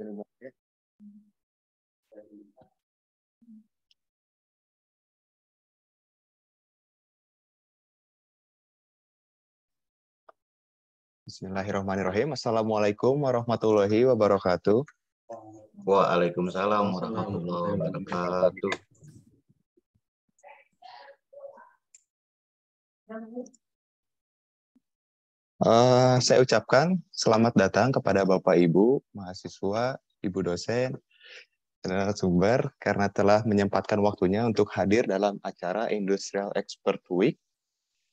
Terima kasih. Bismillahirrahmanirrahim. Assalamualaikum warahmatullahi wabarakatuh. Waalaikumsalam warahmatullahi wabarakatuh. Eh, saya ucapkan selamat datang kepada Bapak Ibu, mahasiswa, Ibu dosen, dan sumber karena telah menyempatkan waktunya untuk hadir dalam acara Industrial Expert Week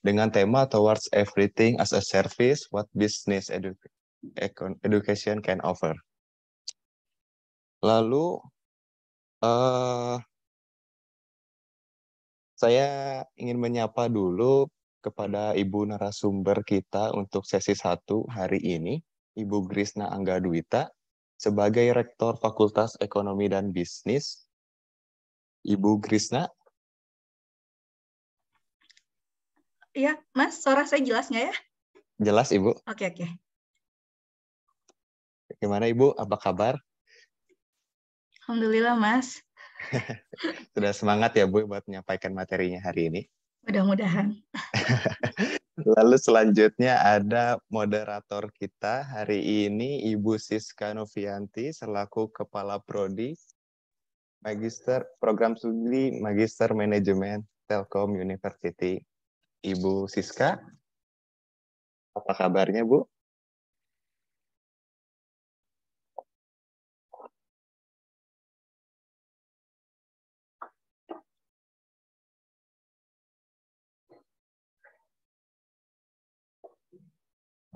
dengan tema Towards Everything as a Service, What Business Edu Education Can Offer. Lalu, uh, saya ingin menyapa dulu kepada Ibu narasumber kita untuk sesi satu hari ini, Ibu Grisna Angga Duwita, sebagai Rektor Fakultas Ekonomi dan Bisnis. Ibu Grisna. Iya, Mas, suara saya jelas nggak ya? Jelas, Ibu. Oke, oke. Gimana, Ibu? Apa kabar? Alhamdulillah, Mas. Sudah semangat ya, Bu, buat menyampaikan materinya hari ini. Mudah-mudahan. Lalu selanjutnya ada moderator kita hari ini Ibu Siska Novianti selaku Kepala Prodi Magister Program Studi Magister Manajemen Telkom University. Ibu Siska, apa kabarnya Bu?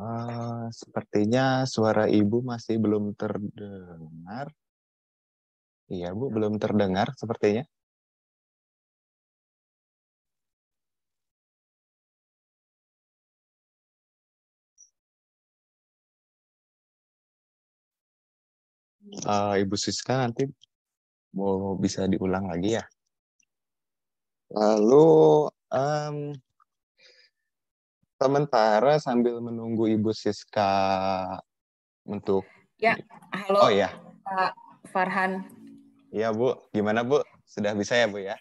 Ah, sepertinya suara Ibu masih belum terdengar. Iya, Bu, belum terdengar sepertinya. Uh, Ibu Siska nanti mau bisa diulang lagi ya. Lalu um, sementara sambil menunggu Ibu Siska untuk Ya, halo. Oh ya. Pak Farhan. Ya Bu. Gimana, Bu? Sudah bisa ya, Bu ya?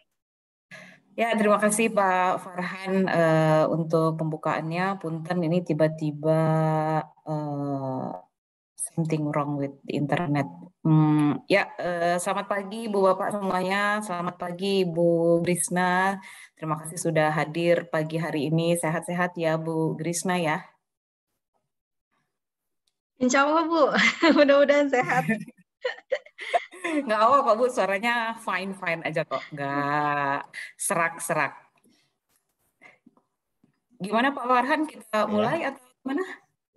Ya, terima kasih Pak Farhan uh, untuk pembukaannya. Punten ini tiba-tiba uh, something wrong with the internet. Hmm, ya, uh, selamat pagi Bu Bapak semuanya. Selamat pagi Bu Brisna. Terima kasih sudah hadir pagi hari ini. Sehat-sehat ya Bu Grisna ya. Insya Allah Bu, mudah-mudahan sehat. Nggak apa Pak Bu, suaranya fine-fine aja kok. Nggak serak-serak. Gimana Pak Warhan, kita mulai atau gimana?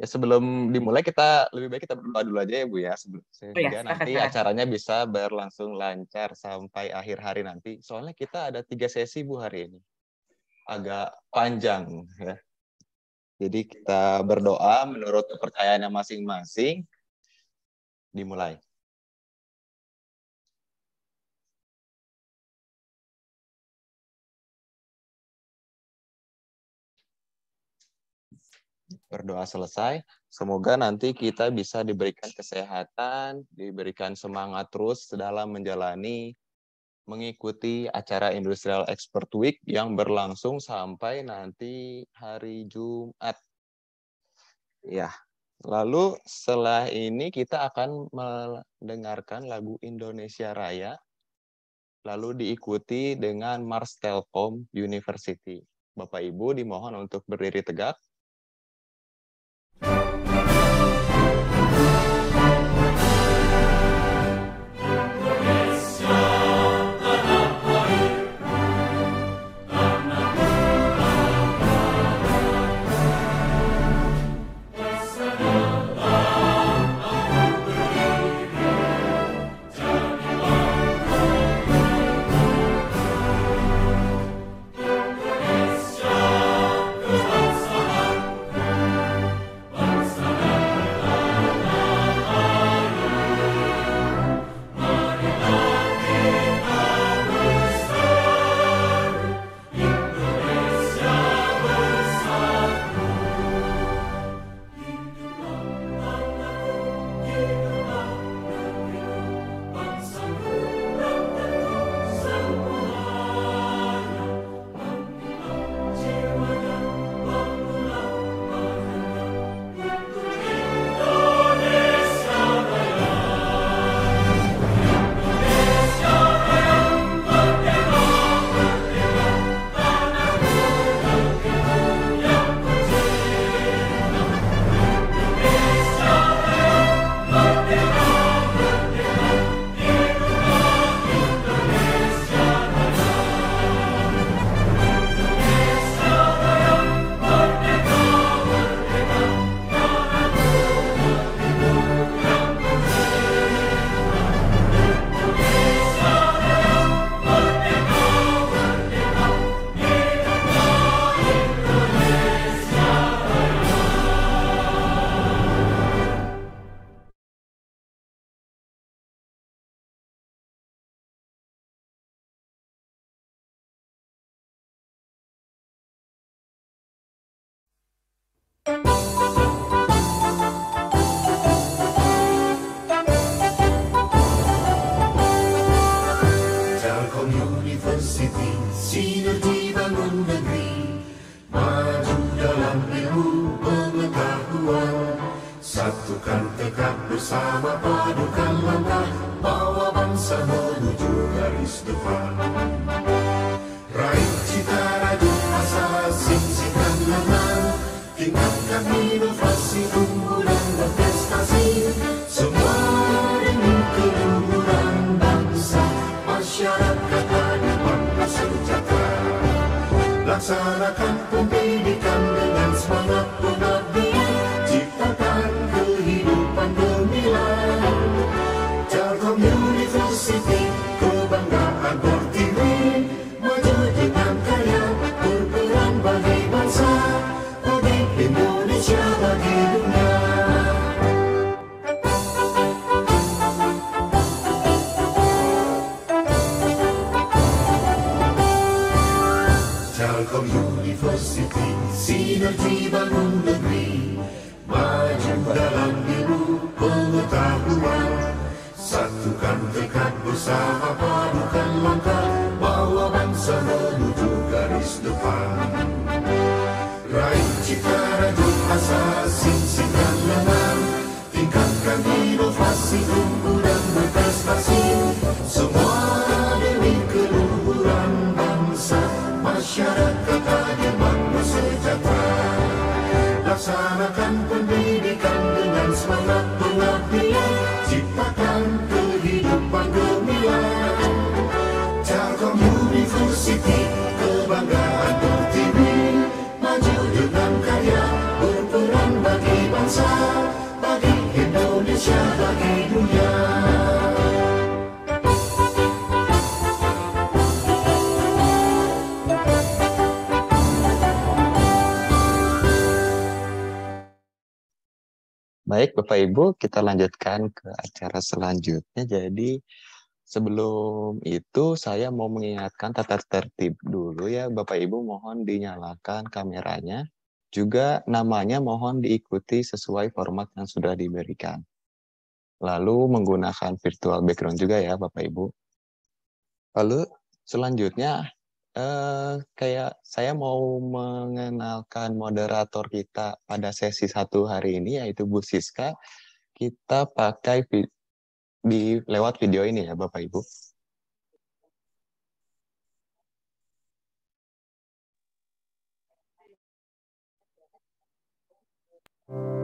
Ya sebelum dimulai kita lebih baik kita berdoa dulu aja ya Bu ya sebelum oh, sehingga oh, ya, nanti acaranya bisa berlangsung lancar sampai akhir hari nanti. Soalnya kita ada tiga sesi Bu hari ini. Agak panjang ya. Jadi kita berdoa menurut kepercayaannya masing-masing. Dimulai. berdoa selesai. Semoga nanti kita bisa diberikan kesehatan, diberikan semangat terus dalam menjalani mengikuti acara Industrial Expert Week yang berlangsung sampai nanti hari Jumat. Ya. Lalu setelah ini kita akan mendengarkan lagu Indonesia Raya lalu diikuti dengan Mars Telkom University. Bapak Ibu dimohon untuk berdiri tegak. Bersama padukan langkah Bawa bangsa menuju garis depan bersama padukan langkah Bawa bangsa menuju garis depan Raih cita rajut sing singkirkan lemah Bapak Ibu, kita lanjutkan ke acara selanjutnya. Jadi sebelum itu saya mau mengingatkan tata tertib dulu ya Bapak Ibu mohon dinyalakan kameranya. Juga namanya mohon diikuti sesuai format yang sudah diberikan. Lalu menggunakan virtual background juga ya Bapak Ibu. Lalu selanjutnya uh, kayak saya mau mengenalkan moderator kita pada sesi satu hari ini yaitu Bu Siska. Kita pakai vi di lewat video ini ya Bapak Ibu. Thank you.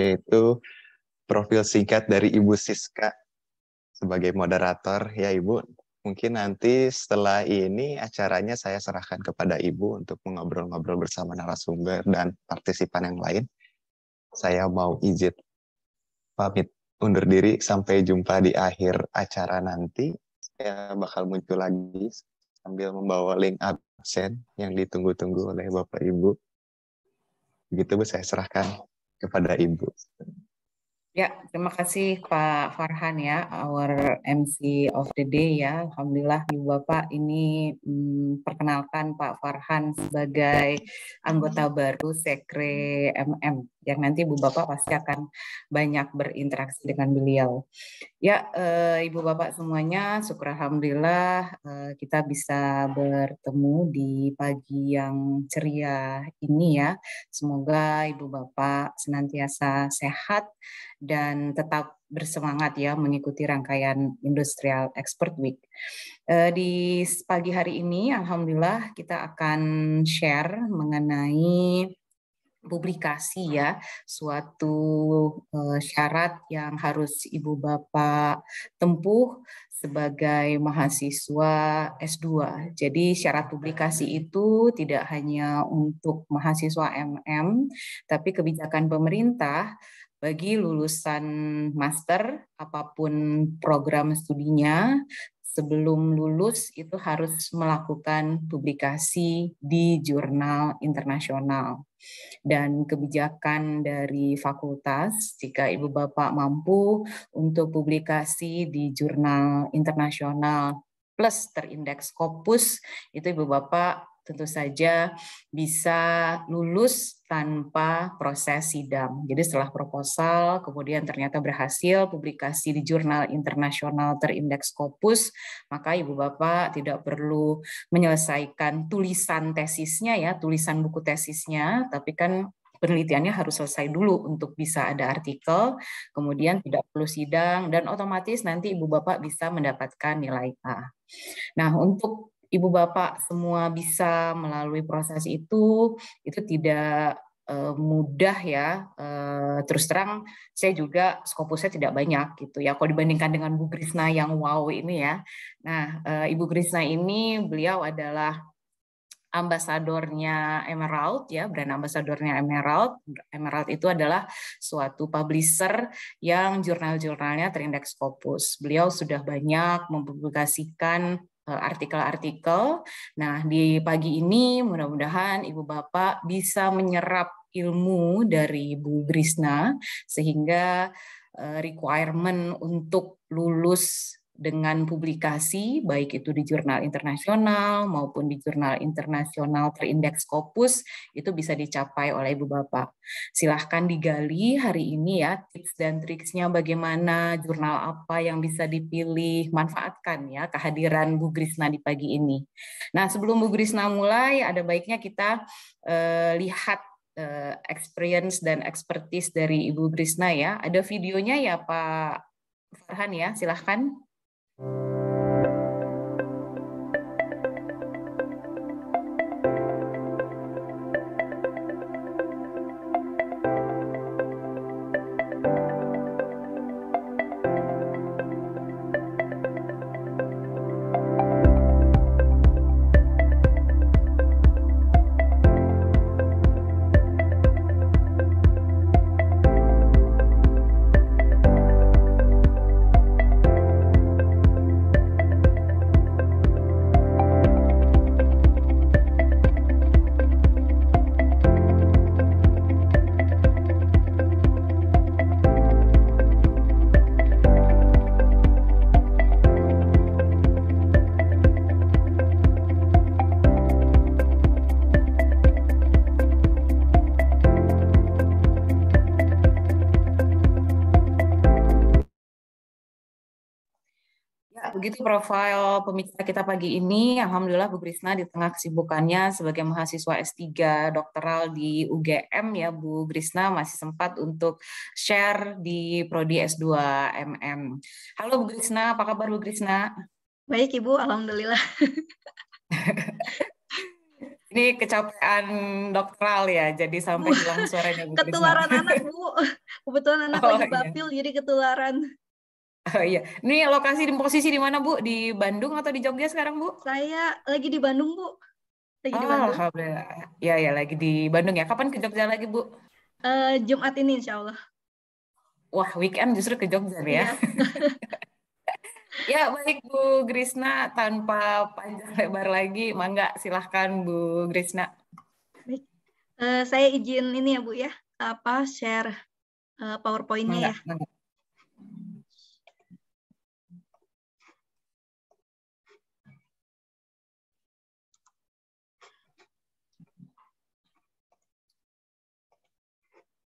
yaitu profil singkat dari Ibu Siska sebagai moderator. Ya Ibu, mungkin nanti setelah ini acaranya saya serahkan kepada Ibu untuk mengobrol-ngobrol bersama narasumber dan partisipan yang lain. Saya mau izin pamit undur diri sampai jumpa di akhir acara nanti. Saya bakal muncul lagi sambil membawa link absen yang ditunggu-tunggu oleh Bapak Ibu. Begitu Bu, saya serahkan kepada Ibu. Ya, terima kasih Pak Farhan ya, our MC of the day ya. Alhamdulillah Ibu Bapak ini hmm, perkenalkan Pak Farhan sebagai anggota baru Sekre MM yang nanti Ibu Bapak pasti akan banyak berinteraksi dengan beliau. Ya, e, Ibu Bapak semuanya, syukur Alhamdulillah e, kita bisa bertemu di pagi yang ceria ini ya. Semoga Ibu Bapak senantiasa sehat dan tetap bersemangat ya mengikuti rangkaian Industrial Expert Week. Eh, di pagi hari ini, Alhamdulillah kita akan share mengenai publikasi ya suatu eh, syarat yang harus ibu bapak tempuh sebagai mahasiswa S2. Jadi syarat publikasi itu tidak hanya untuk mahasiswa MM, tapi kebijakan pemerintah bagi lulusan master apapun program studinya sebelum lulus itu harus melakukan publikasi di jurnal internasional. Dan kebijakan dari fakultas, jika Ibu Bapak mampu untuk publikasi di jurnal internasional plus terindeks Scopus, itu Ibu Bapak tentu saja bisa lulus tanpa proses sidang. Jadi setelah proposal, kemudian ternyata berhasil publikasi di jurnal internasional terindeks Scopus, maka Ibu Bapak tidak perlu menyelesaikan tulisan tesisnya ya, tulisan buku tesisnya, tapi kan penelitiannya harus selesai dulu untuk bisa ada artikel, kemudian tidak perlu sidang, dan otomatis nanti Ibu Bapak bisa mendapatkan nilai A. Nah, untuk ibu bapak semua bisa melalui proses itu itu tidak eh, mudah ya eh, terus terang saya juga skopusnya tidak banyak gitu ya kalau dibandingkan dengan Bu Krisna yang wow ini ya nah eh, Ibu Krisna ini beliau adalah ambasadornya Emerald ya brand ambasadornya Emerald Emerald itu adalah suatu publisher yang jurnal-jurnalnya terindeks Scopus beliau sudah banyak mempublikasikan Eh, artikel-artikel. Nah, di pagi ini mudah-mudahan Ibu Bapak bisa menyerap ilmu dari Bu Grisna sehingga eh, requirement untuk lulus dengan publikasi baik itu di jurnal internasional maupun di jurnal internasional terindeks Scopus itu bisa dicapai oleh Ibu Bapak. Silahkan digali hari ini ya tips dan triksnya bagaimana jurnal apa yang bisa dipilih manfaatkan ya kehadiran Bu Grisna di pagi ini. Nah sebelum Bu Grisna mulai ada baiknya kita eh, lihat eh, experience dan expertise dari Ibu Grisna ya. Ada videonya ya Pak Farhan ya, silahkan. Thank you profil pembicara kita pagi ini. Alhamdulillah Bu Grisna di tengah kesibukannya sebagai mahasiswa S3 doktoral di UGM ya Bu Grisna masih sempat untuk share di prodi S2 MM. Halo Bu Grisna, apa kabar Bu Grisna? Baik Ibu, alhamdulillah. Ini kecapean doktoral ya, jadi sampai hilang suaranya Bu Ketularan anak Bu, kebetulan anak oh, lagi iya. bapil, iya. jadi ketularan. Oh iya, ini lokasi di posisi di mana Bu? Di Bandung atau di Jogja sekarang Bu? Saya lagi di Bandung Bu. Lagi oh, di Bandung. Alhamdulillah. Ya ya lagi di Bandung ya. Kapan ke Jogja lagi Bu? Uh, Jumat ini Insya Allah. Wah weekend justru ke Jogja ya. Iya. ya baik Bu Grisna tanpa panjang lebar lagi, mangga silahkan Bu Grisna. Baik. Uh, saya izin ini ya Bu ya apa share uh, powerpointnya ya. Mangga.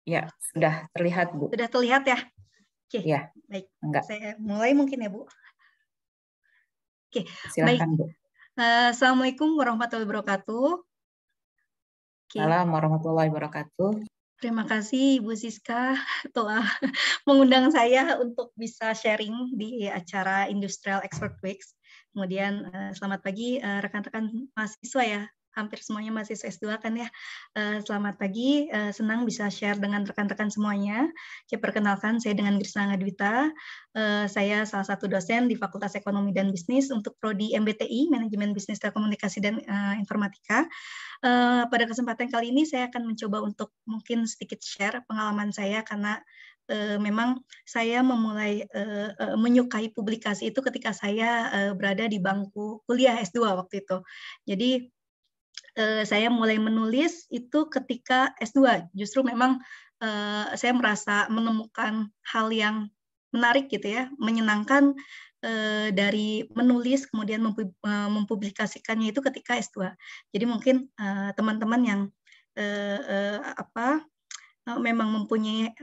Ya, sudah terlihat, Bu. Sudah terlihat ya? Oke. Ya. Baik. Enggak. Saya mulai mungkin ya, Bu. Oke, Silakan, baik. Bu. Eh, Assalamualaikum warahmatullahi wabarakatuh. Assalamualaikum warahmatullahi wabarakatuh. Terima kasih Ibu Siska telah mengundang saya untuk bisa sharing di acara Industrial Expert Weeks. Kemudian eh, selamat pagi eh, rekan-rekan mahasiswa ya hampir semuanya masih S2 kan ya. Eh, selamat pagi, eh, senang bisa share dengan rekan-rekan semuanya. Saya perkenalkan, saya dengan Grisna Ngadwita. Eh, saya salah satu dosen di Fakultas Ekonomi dan Bisnis untuk Prodi MBTI, Manajemen Bisnis Telekomunikasi dan Informatika. pada kesempatan kali ini saya akan mencoba untuk mungkin sedikit share pengalaman saya karena memang saya memulai menyukai publikasi itu ketika saya berada di bangku kuliah S2 waktu itu. Jadi eh, saya mulai menulis itu ketika S2. Justru memang eh, saya merasa menemukan hal yang menarik gitu ya, menyenangkan eh, dari menulis kemudian eh, mempublikasikannya itu ketika S2. Jadi mungkin eh, teman-teman yang eh, apa memang mempunyai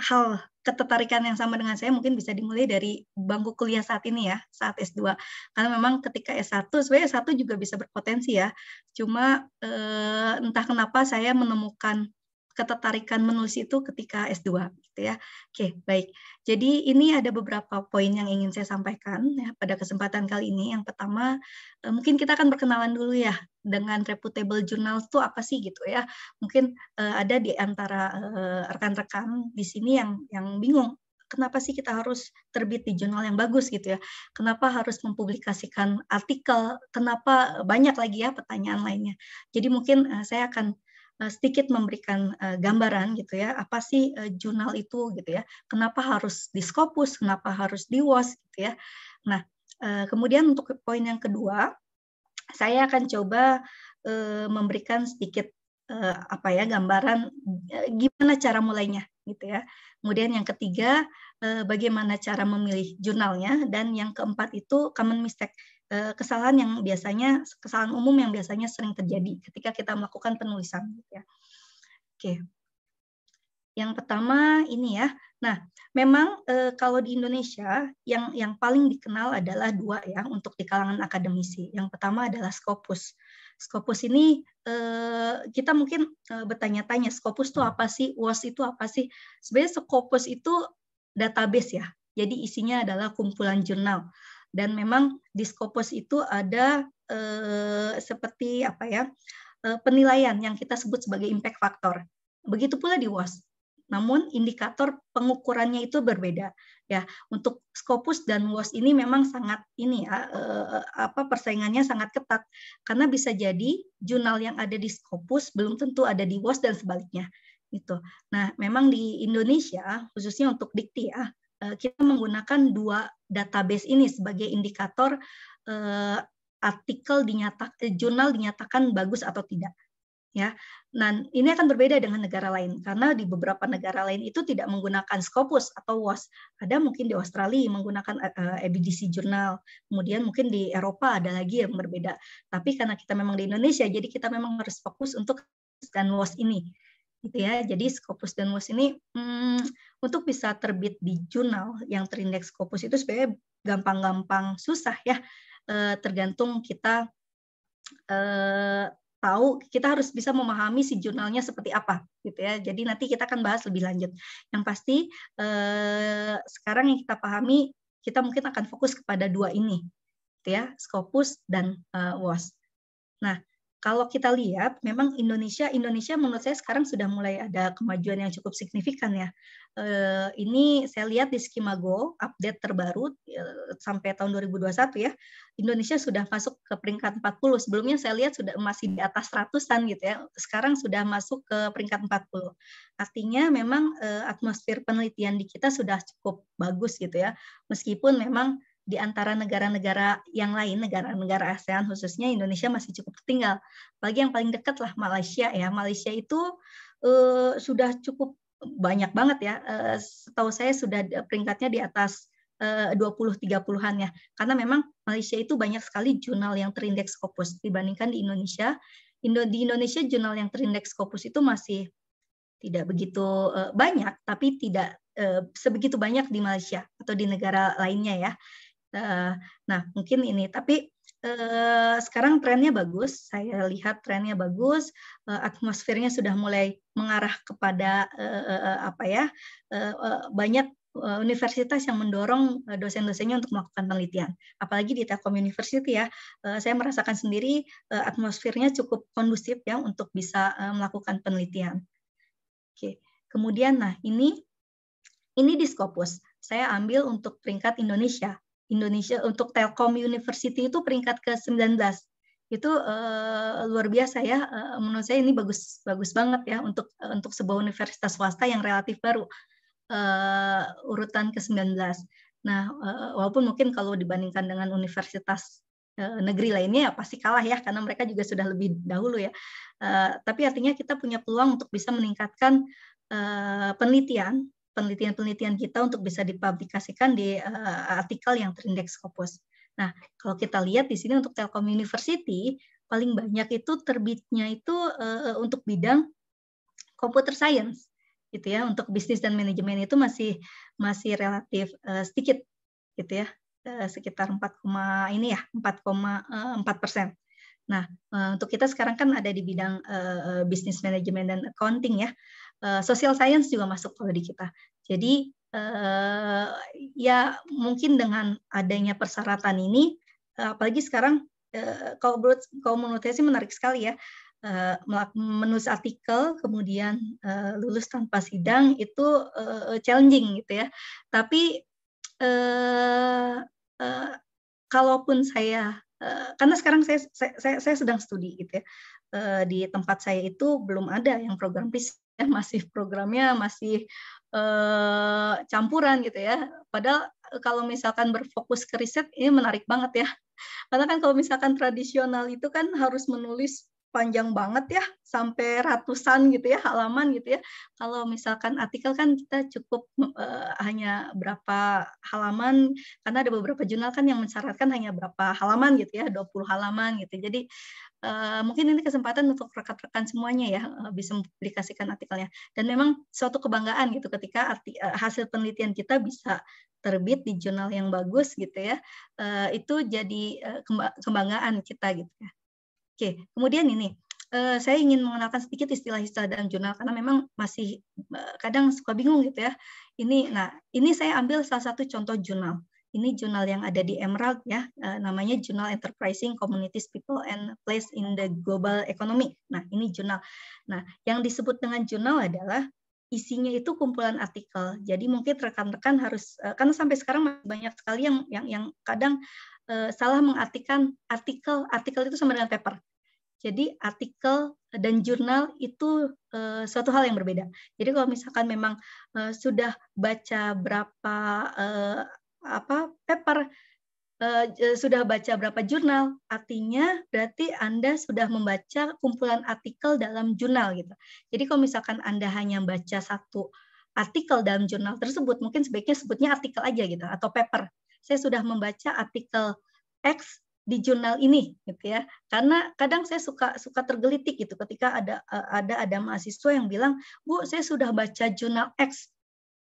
hal ketertarikan yang sama dengan saya mungkin bisa dimulai dari bangku kuliah saat ini ya, saat S2. Karena memang ketika S1, sebenarnya S1 juga bisa berpotensi ya. Cuma eh, entah kenapa saya menemukan ketertarikan menulis itu ketika S2 gitu ya. Oke, baik. Jadi ini ada beberapa poin yang ingin saya sampaikan ya pada kesempatan kali ini. Yang pertama, eh, mungkin kita akan berkenalan dulu ya dengan reputable journal itu apa sih gitu ya. Mungkin uh, ada di antara eh, rekan-rekan di sini yang yang bingung kenapa sih kita harus terbit di jurnal yang bagus gitu ya? Kenapa harus mempublikasikan artikel? Kenapa banyak lagi ya pertanyaan lainnya? Jadi mungkin saya akan Eh, sedikit memberikan eh, gambaran gitu ya apa sih eh, jurnal itu gitu ya kenapa harus di Scopus kenapa harus di WOS gitu ya nah kemudian untuk poin yang kedua saya akan coba memberikan sedikit apa ya gambaran gimana cara mulainya gitu ya. Kemudian yang ketiga bagaimana cara memilih jurnalnya dan yang keempat itu common mistake Eh, kesalahan yang biasanya kesalahan umum yang biasanya sering terjadi ketika kita melakukan penulisan gitu ya. Oke. Yang pertama ini ya. Nah, memang e, kalau di Indonesia yang yang paling dikenal adalah dua ya untuk di kalangan akademisi. Yang pertama adalah Scopus. Scopus ini e, kita mungkin e, bertanya-tanya Scopus itu apa sih? WOS itu apa sih? Sebenarnya Scopus itu database ya. Jadi isinya adalah kumpulan jurnal dan memang di Scopus itu ada eh, seperti apa ya eh, penilaian yang kita sebut sebagai impact factor. Begitu pula di WOS. Namun indikator pengukurannya itu berbeda ya. Untuk Scopus dan WOS ini memang sangat ini ya eh, apa persaingannya sangat ketat karena bisa jadi jurnal yang ada di Scopus belum tentu ada di WOS dan sebaliknya gitu. Nah, memang di Indonesia khususnya untuk dikti ya, Eh, kita menggunakan dua database ini sebagai indikator eh, artikel dinyatak eh, jurnal dinyatakan bagus atau tidak ya. Nah, ini akan berbeda dengan negara lain karena di beberapa negara lain itu tidak menggunakan Scopus atau WAS. Ada mungkin di Australia menggunakan uh, EBDC Journal, kemudian mungkin di Eropa ada lagi yang berbeda. Tapi karena kita memang di Indonesia, jadi kita memang harus fokus untuk dan WAS ini, gitu ya. Jadi Scopus dan WAS ini hmm, untuk bisa terbit di jurnal yang terindeks Scopus itu sebenarnya gampang-gampang susah ya eh, tergantung kita eh, tahu kita harus bisa memahami si jurnalnya seperti apa gitu ya jadi nanti kita akan bahas lebih lanjut yang pasti eh, sekarang yang kita pahami kita mungkin akan fokus kepada dua ini gitu ya Scopus dan WOS nah kalau kita lihat memang Indonesia Indonesia menurut saya sekarang sudah mulai ada kemajuan yang cukup signifikan ya. Eh, ini saya lihat di Skimago update terbaru eh, sampai tahun 2021 ya. Indonesia sudah masuk ke peringkat 40. Sebelumnya saya lihat sudah masih di atas ratusan gitu ya. Sekarang sudah masuk ke peringkat 40. Artinya memang eh, atmosfer penelitian di kita sudah cukup bagus gitu ya. Meskipun memang di antara negara-negara yang lain, negara-negara ASEAN khususnya Indonesia masih cukup tertinggal. Bagi yang paling dekat lah Malaysia ya. Malaysia itu uh, sudah cukup banyak banget ya. Uh, setahu saya sudah peringkatnya di atas eh, uh, 20-30-an ya. Karena memang Malaysia itu banyak sekali jurnal yang terindeks Scopus dibandingkan di Indonesia. Indo di Indonesia jurnal yang terindeks Scopus itu masih tidak begitu banyak, tapi tidak sebegitu banyak di Malaysia atau di negara lainnya ya. Uh, nah, mungkin ini. Tapi uh, sekarang trennya bagus. Saya lihat trennya bagus. Uh, atmosfernya sudah mulai mengarah kepada uh, uh, apa ya? Uh, uh, banyak universitas yang mendorong dosen-dosennya untuk melakukan penelitian. Apalagi di Telkom University ya, saya merasakan sendiri atmosfernya cukup kondusif ya untuk bisa melakukan penelitian. Oke, kemudian nah ini ini di Scopus saya ambil untuk peringkat Indonesia. Indonesia untuk Telkom University itu peringkat ke-19. Itu uh, luar biasa ya. Uh, menurut saya ini bagus bagus banget ya untuk uh, untuk sebuah universitas swasta yang relatif baru uh, urutan ke-19. Nah, uh, walaupun mungkin kalau dibandingkan dengan universitas negeri lainnya ya pasti kalah ya karena mereka juga sudah lebih dahulu ya. Uh, tapi artinya kita punya peluang untuk bisa meningkatkan uh, penelitian penelitian-penelitian kita untuk bisa dipublikasikan di uh, artikel yang terindeks Scopus. Nah, kalau kita lihat di sini untuk Telkom University paling banyak itu terbitnya itu uh, untuk bidang computer science gitu ya. Untuk bisnis dan manajemen itu masih masih relatif uh, sedikit gitu ya. Uh, sekitar 4, ini ya 4,4 persen. Nah, untuk kita sekarang kan ada di bidang uh, bisnis manajemen dan accounting ya. Eh, social science juga masuk kalau di kita. Jadi uh, ya mungkin dengan adanya persyaratan ini, uh, apalagi sekarang kalau menurut saya sih menarik sekali ya menulis artikel kemudian uh, lulus tanpa sidang itu challenging gitu ya. Tapi kalaupun saya karena sekarang saya, saya saya sedang studi gitu ya di tempat saya itu belum ada yang program riset Eh, masih programnya masih eh, campuran gitu ya. Padahal eh, kalau misalkan berfokus ke riset ini menarik banget ya. Karena kan kalau misalkan tradisional itu kan harus menulis panjang banget ya sampai ratusan gitu ya halaman gitu ya kalau misalkan artikel kan kita cukup uh, hanya berapa halaman karena ada beberapa jurnal kan yang mensyaratkan hanya berapa halaman gitu ya 20 halaman gitu jadi uh, mungkin ini kesempatan untuk rekan-rekan semuanya ya eh, bisa publikasikan artikelnya dan memang suatu kebanggaan gitu ketika arti, uh, hasil penelitian kita bisa terbit di jurnal yang bagus gitu ya uh, itu jadi uh, kebanggaan kita gitu ya Oke, kemudian ini eh, saya ingin mengenalkan sedikit istilah-istilah dalam jurnal karena memang masih eh, kadang suka bingung gitu ya. Ini, nah ini saya ambil salah satu contoh jurnal. Ini jurnal yang ada di Emerald ya, eh, namanya Jurnal Enterprising Communities, People and Place in the Global Economy. Nah ini jurnal. Nah yang disebut dengan jurnal adalah isinya itu kumpulan artikel. Jadi mungkin rekan-rekan harus karena sampai sekarang masih banyak sekali yang yang yang kadang Eh, salah mengartikan artikel. Artikel itu sama dengan paper. Jadi artikel dan jurnal itu uh, suatu hal yang berbeda. Jadi kalau misalkan memang uh, sudah baca berapa uh, apa paper uh, sudah baca berapa jurnal, artinya berarti Anda sudah membaca kumpulan artikel dalam jurnal gitu. Jadi kalau misalkan Anda hanya baca satu artikel dalam jurnal tersebut, mungkin sebaiknya sebutnya artikel aja gitu atau paper saya sudah membaca artikel X di jurnal ini gitu ya karena kadang saya suka suka tergelitik gitu ketika ada ada ada mahasiswa yang bilang bu saya sudah baca jurnal X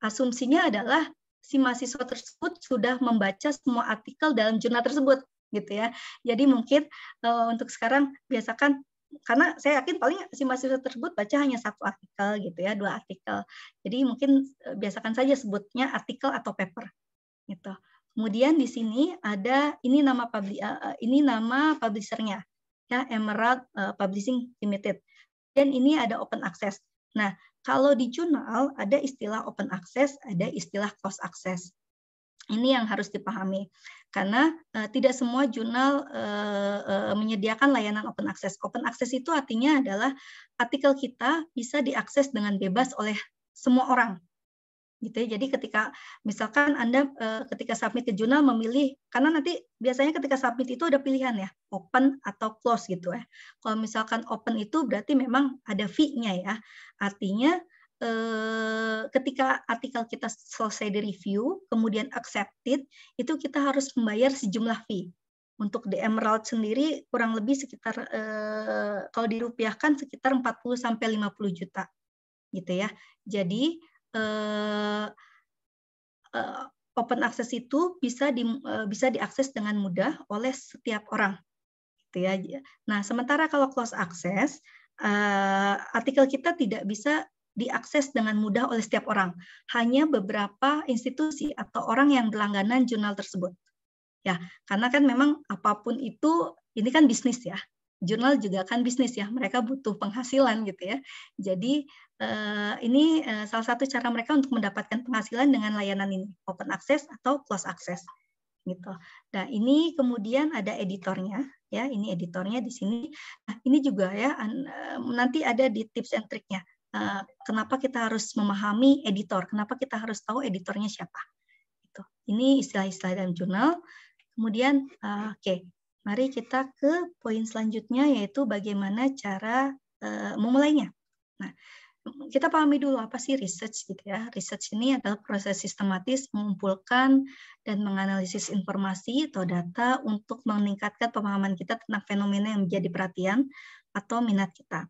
asumsinya adalah si mahasiswa tersebut sudah membaca semua artikel dalam jurnal tersebut gitu ya jadi mungkin uh, untuk sekarang biasakan karena saya yakin paling si mahasiswa tersebut baca hanya satu artikel gitu ya dua artikel jadi mungkin eh, biasakan saja sebutnya artikel atau paper gitu Kemudian di sini ada ini nama publik uh, eh, eh, ini nama publishernya ya Emerald uh, Publishing Limited. Dan ini ada open access. Nah, kalau di jurnal ada istilah open access, ada istilah closed access. Ini yang harus dipahami karena uh, tidak semua jurnal uh, uh, menyediakan layanan open access. Open access itu artinya adalah artikel kita bisa diakses dengan bebas oleh semua orang gitu ya. Jadi ketika misalkan Anda eh, ketika submit ke jurnal memilih karena nanti biasanya ketika submit itu ada pilihan ya, open atau close gitu ya. Kalau misalkan open itu berarti memang ada fee-nya ya. Artinya eh, ketika artikel kita selesai di review, kemudian accepted, itu kita harus membayar sejumlah fee. Untuk di Emerald sendiri kurang lebih sekitar eh, kalau dirupiahkan sekitar 40 sampai 50 juta gitu ya. Jadi Eh, eh, open access itu bisa di, eh, bisa diakses dengan mudah oleh setiap orang. Gitu ya. Nah, sementara kalau close access, artikel kita tidak bisa diakses dengan mudah oleh setiap orang, hanya beberapa institusi atau orang yang berlangganan jurnal tersebut. Ya, karena kan memang apapun itu ini kan bisnis ya jurnal juga kan bisnis ya, mereka butuh penghasilan gitu ya. Jadi eh, ini eh, salah satu cara mereka untuk mendapatkan penghasilan dengan layanan ini, open access atau close access gitu. Nah ini kemudian ada editornya ya, ini editornya di sini. Nah ini juga ya eh, nanti ada di tips and triknya. Kenapa kita harus memahami editor? Kenapa kita harus tahu editornya siapa? Gitu. Ini istilah-istilah dalam jurnal. Kemudian, oke, okay. Mari kita ke poin selanjutnya yaitu bagaimana cara eh, memulainya. Nah, kita pahami dulu apa sih research gitu ya. Research ini adalah proses sistematis mengumpulkan dan menganalisis informasi atau data untuk meningkatkan pemahaman kita tentang fenomena yang menjadi perhatian atau minat kita.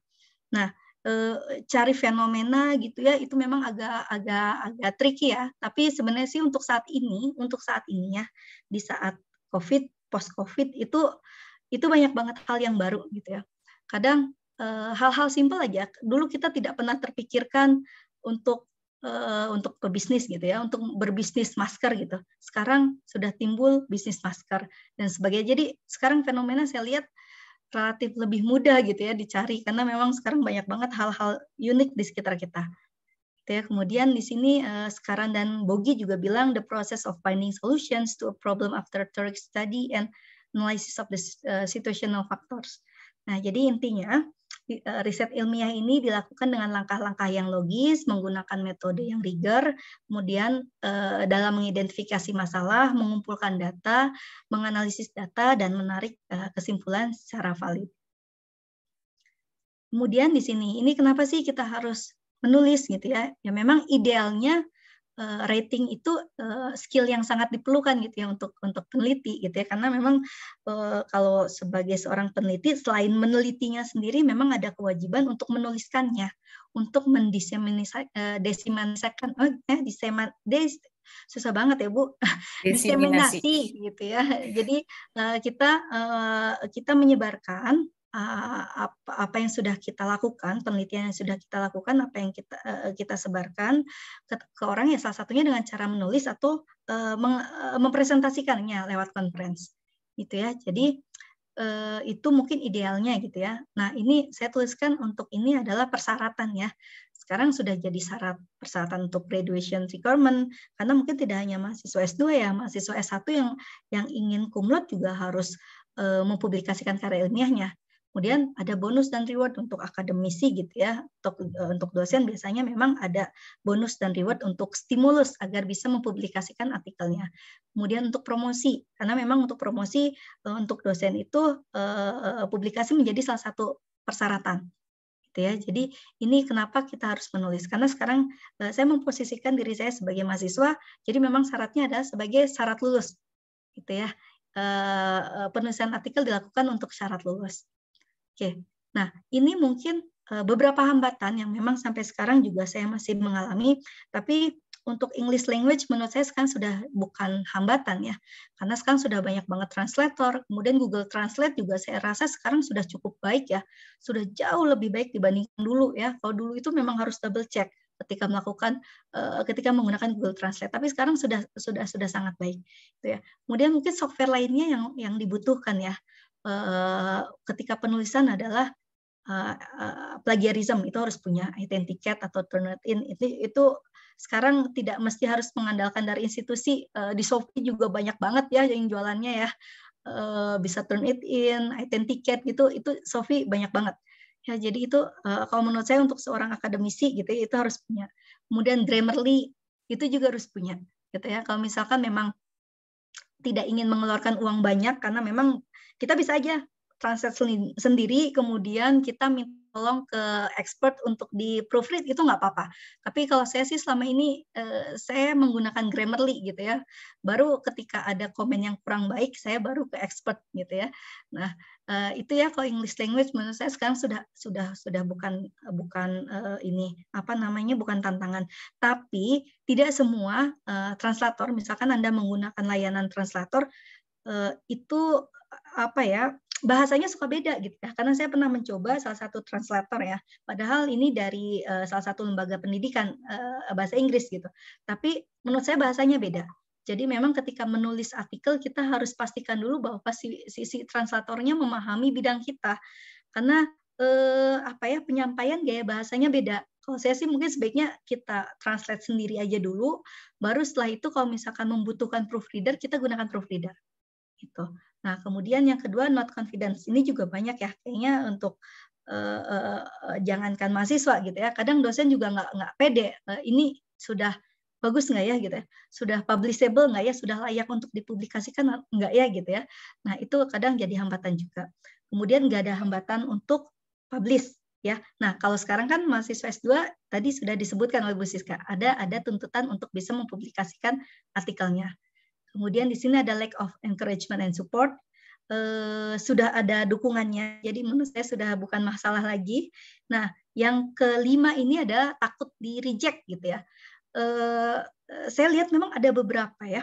Nah, eh, cari fenomena gitu ya itu memang agak agak agak tricky ya. Tapi sebenarnya sih untuk saat ini, untuk saat ini ya di saat COVID post covid itu itu banyak banget hal yang baru gitu ya kadang eh, hal-hal simpel aja dulu kita tidak pernah terpikirkan untuk e, untuk berbisnis gitu ya, untuk berbisnis masker gitu. Sekarang sudah timbul bisnis masker dan sebagainya. Jadi sekarang fenomena saya lihat relatif lebih mudah gitu ya dicari karena memang sekarang banyak banget hal-hal unik di sekitar kita. Gitu ya, kemudian di sini uh, sekarang dan Bogi juga bilang the process of finding solutions to a problem after thorough study and analysis of the eh, situational factors. Nah, jadi intinya eh, riset ilmiah ini dilakukan dengan langkah-langkah yang logis, menggunakan metode yang rigor, kemudian dalam mengidentifikasi masalah, mengumpulkan data, menganalisis data, dan menarik kesimpulan secara valid. Kemudian di sini, ini kenapa sih kita harus menulis gitu ya. Ya memang idealnya uh, rating itu uh, skill yang sangat diperlukan gitu ya untuk untuk peneliti gitu ya karena memang uh, kalau sebagai seorang peneliti selain menelitinya sendiri memang ada kewajiban untuk menuliskannya untuk mendiseminasikan uh, oh, eh, diseman, des, susah banget ya bu diseminasi gitu ya jadi kita kita menyebarkan Eh, apa, yang sudah kita lakukan, penelitian yang sudah kita lakukan, apa yang kita eh, kita sebarkan ke, orang ya salah satunya dengan cara menulis atau eh, mempresentasikannya lewat conference. Gitu ya. Jadi itu mungkin idealnya gitu ya. Nah, ini saya tuliskan untuk ini adalah persyaratan ya sekarang sudah jadi syarat persyaratan untuk graduation requirement karena mungkin tidak hanya mahasiswa S2 ya mahasiswa S1 yang yang ingin kumlot juga harus mempublikasikan karya ilmiahnya Kemudian ada bonus dan reward untuk akademisi gitu ya. Untuk e, untuk dosen biasanya memang ada bonus dan reward untuk stimulus agar bisa mempublikasikan artikelnya. Kemudian untuk promosi karena memang untuk promosi e, untuk dosen itu e, publikasi menjadi salah satu persyaratan gitu ya. Jadi ini kenapa kita harus menulis? Karena sekarang saya memposisikan diri saya sebagai mahasiswa, jadi memang syaratnya ada sebagai syarat lulus, gitu ya. penulisan artikel dilakukan untuk syarat lulus. Oke, nah ini mungkin eh, beberapa hambatan yang memang sampai sekarang juga saya masih mengalami, tapi untuk English language menurut saya sekarang sudah bukan hambatan ya. Karena sekarang sudah banyak banget translator, kemudian Google Translate juga saya rasa sekarang sudah cukup baik ya. Sudah jauh lebih baik dibandingkan dulu ya. Kalau dulu itu memang harus double check ketika melakukan eh, ketika menggunakan Google Translate tapi sekarang sudah sudah sudah sangat baik gitu ya kemudian mungkin software lainnya yang yang dibutuhkan ya Eh, ketika penulisan adalah uh, plagiarism itu harus punya identiket atau turnitin itu itu sekarang tidak mesti harus mengandalkan dari institusi uh, di Shopee juga banyak banget ya yang jualannya ya uh, bisa turn it in, identiket gitu itu Sofi banyak banget ya jadi itu uh, kalau menurut saya untuk seorang akademisi gitu ya, itu harus punya kemudian Grammarly itu juga harus punya gitu ya kalau misalkan memang tidak ingin mengeluarkan uang banyak karena memang kita bisa aja translate sendiri, kemudian kita minta tolong ke expert untuk di proofread itu nggak apa-apa. Tapi kalau saya sih selama ini eh, saya menggunakan Grammarly gitu ya. Baru ketika ada komen yang kurang baik, saya baru ke expert gitu ya. Nah eh, itu ya kalau English language menurut saya sekarang sudah sudah sudah bukan bukan eh, ini apa namanya bukan tantangan. Tapi tidak semua eh, translator, misalkan anda menggunakan layanan translator eh, itu apa ya bahasanya suka beda gitu ya karena saya pernah mencoba salah satu translator ya padahal ini dari uh, salah satu lembaga pendidikan uh, bahasa Inggris gitu tapi menurut saya bahasanya beda jadi memang ketika menulis artikel kita harus pastikan dulu bahwa si, si, si translatornya memahami bidang kita karena eh, apa ya penyampaian gaya bahasanya beda. Kalau saya sih mungkin sebaiknya kita translate sendiri aja dulu, baru setelah itu kalau misalkan membutuhkan proofreader kita gunakan proofreader. Gitu. Nah, kemudian yang kedua not confidence ini juga banyak ya kayaknya untuk uh, uh, jangankan mahasiswa gitu ya. Kadang dosen juga nggak nggak pede uh, ini sudah bagus nggak ya gitu ya sudah publishable nggak ya sudah layak untuk dipublikasikan nggak ya gitu ya nah itu kadang jadi hambatan juga kemudian nggak ada hambatan untuk publish ya nah kalau sekarang kan mahasiswa S2 tadi sudah disebutkan oleh Bu Siska ada ada tuntutan untuk bisa mempublikasikan artikelnya Kemudian di sini ada lack of encouragement and support. Eh, sudah ada dukungannya, jadi menurut saya sudah bukan masalah lagi. Nah, yang kelima ini adalah takut di reject gitu ya. Eh, eh, saya lihat memang ada beberapa ya,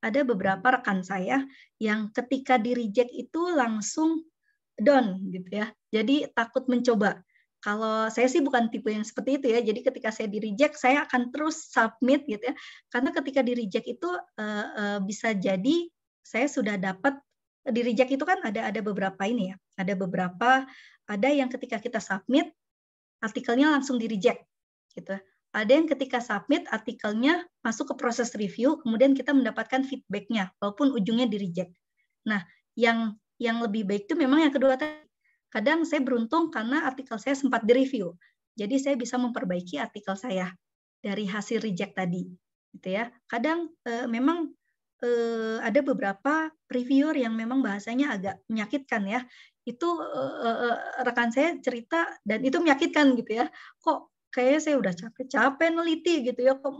ada beberapa rekan saya yang ketika di reject itu langsung down gitu ya. Jadi takut mencoba kalau saya sih bukan tipe yang seperti itu ya. Jadi ketika saya di reject, saya akan terus submit gitu ya. Karena ketika di reject itu eh, eh, bisa jadi saya sudah dapat di reject itu kan ada ada beberapa ini ya. Ada beberapa ada yang ketika kita submit artikelnya langsung di reject gitu. Ada yang ketika submit artikelnya masuk ke proses review, kemudian kita mendapatkan feedbacknya walaupun ujungnya di reject. Nah, yang yang lebih baik itu memang yang kedua tadi kadang saya beruntung karena artikel saya sempat direview. Jadi saya bisa memperbaiki artikel saya dari hasil reject tadi. Gitu ya. Kadang e, memang e, ada beberapa reviewer yang memang bahasanya agak menyakitkan ya. Itu e, rekan saya cerita dan itu menyakitkan gitu ya. Kok kayaknya saya udah capek-capek neliti gitu ya. Kok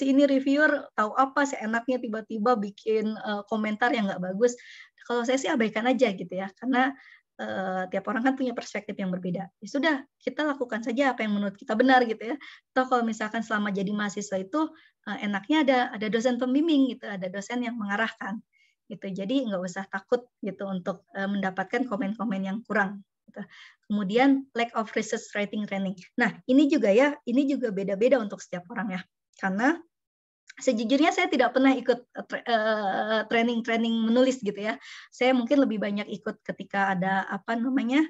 si ini reviewer tahu apa enaknya tiba-tiba bikin uh, komentar yang nggak bagus. Kalau saya sih abaikan aja gitu ya, karena uh, tiap orang kan punya perspektif yang berbeda. Ya sudah, kita lakukan saja apa yang menurut kita benar gitu ya. Atau kalau misalkan selama jadi mahasiswa itu uh, enaknya ada ada dosen pembimbing gitu, ada dosen yang mengarahkan gitu. Jadi nggak usah takut gitu untuk uh, mendapatkan komen-komen yang kurang. Gitu. Kemudian lack of research writing training. Nah ini juga ya, ini juga beda-beda untuk setiap orang ya. Karena sejujurnya saya tidak pernah ikut eh, eh, training-training menulis gitu ya. Saya mungkin lebih banyak ikut ketika ada apa namanya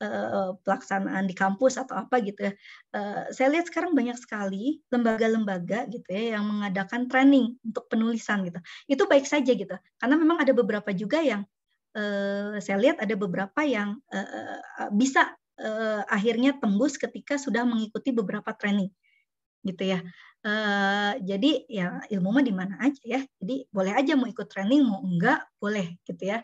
eh, pelaksanaan di kampus atau apa gitu. Ya. Saya lihat sekarang banyak sekali lembaga-lembaga gitu ya yang mengadakan training untuk penulisan gitu. Itu baik saja gitu. Karena memang ada beberapa juga yang saya lihat ada beberapa yang bisa akhirnya tembus ketika sudah mengikuti beberapa training gitu ya. Uh, jadi ya ilmu mah di mana aja ya. Jadi boleh aja mau ikut training mau enggak boleh gitu ya.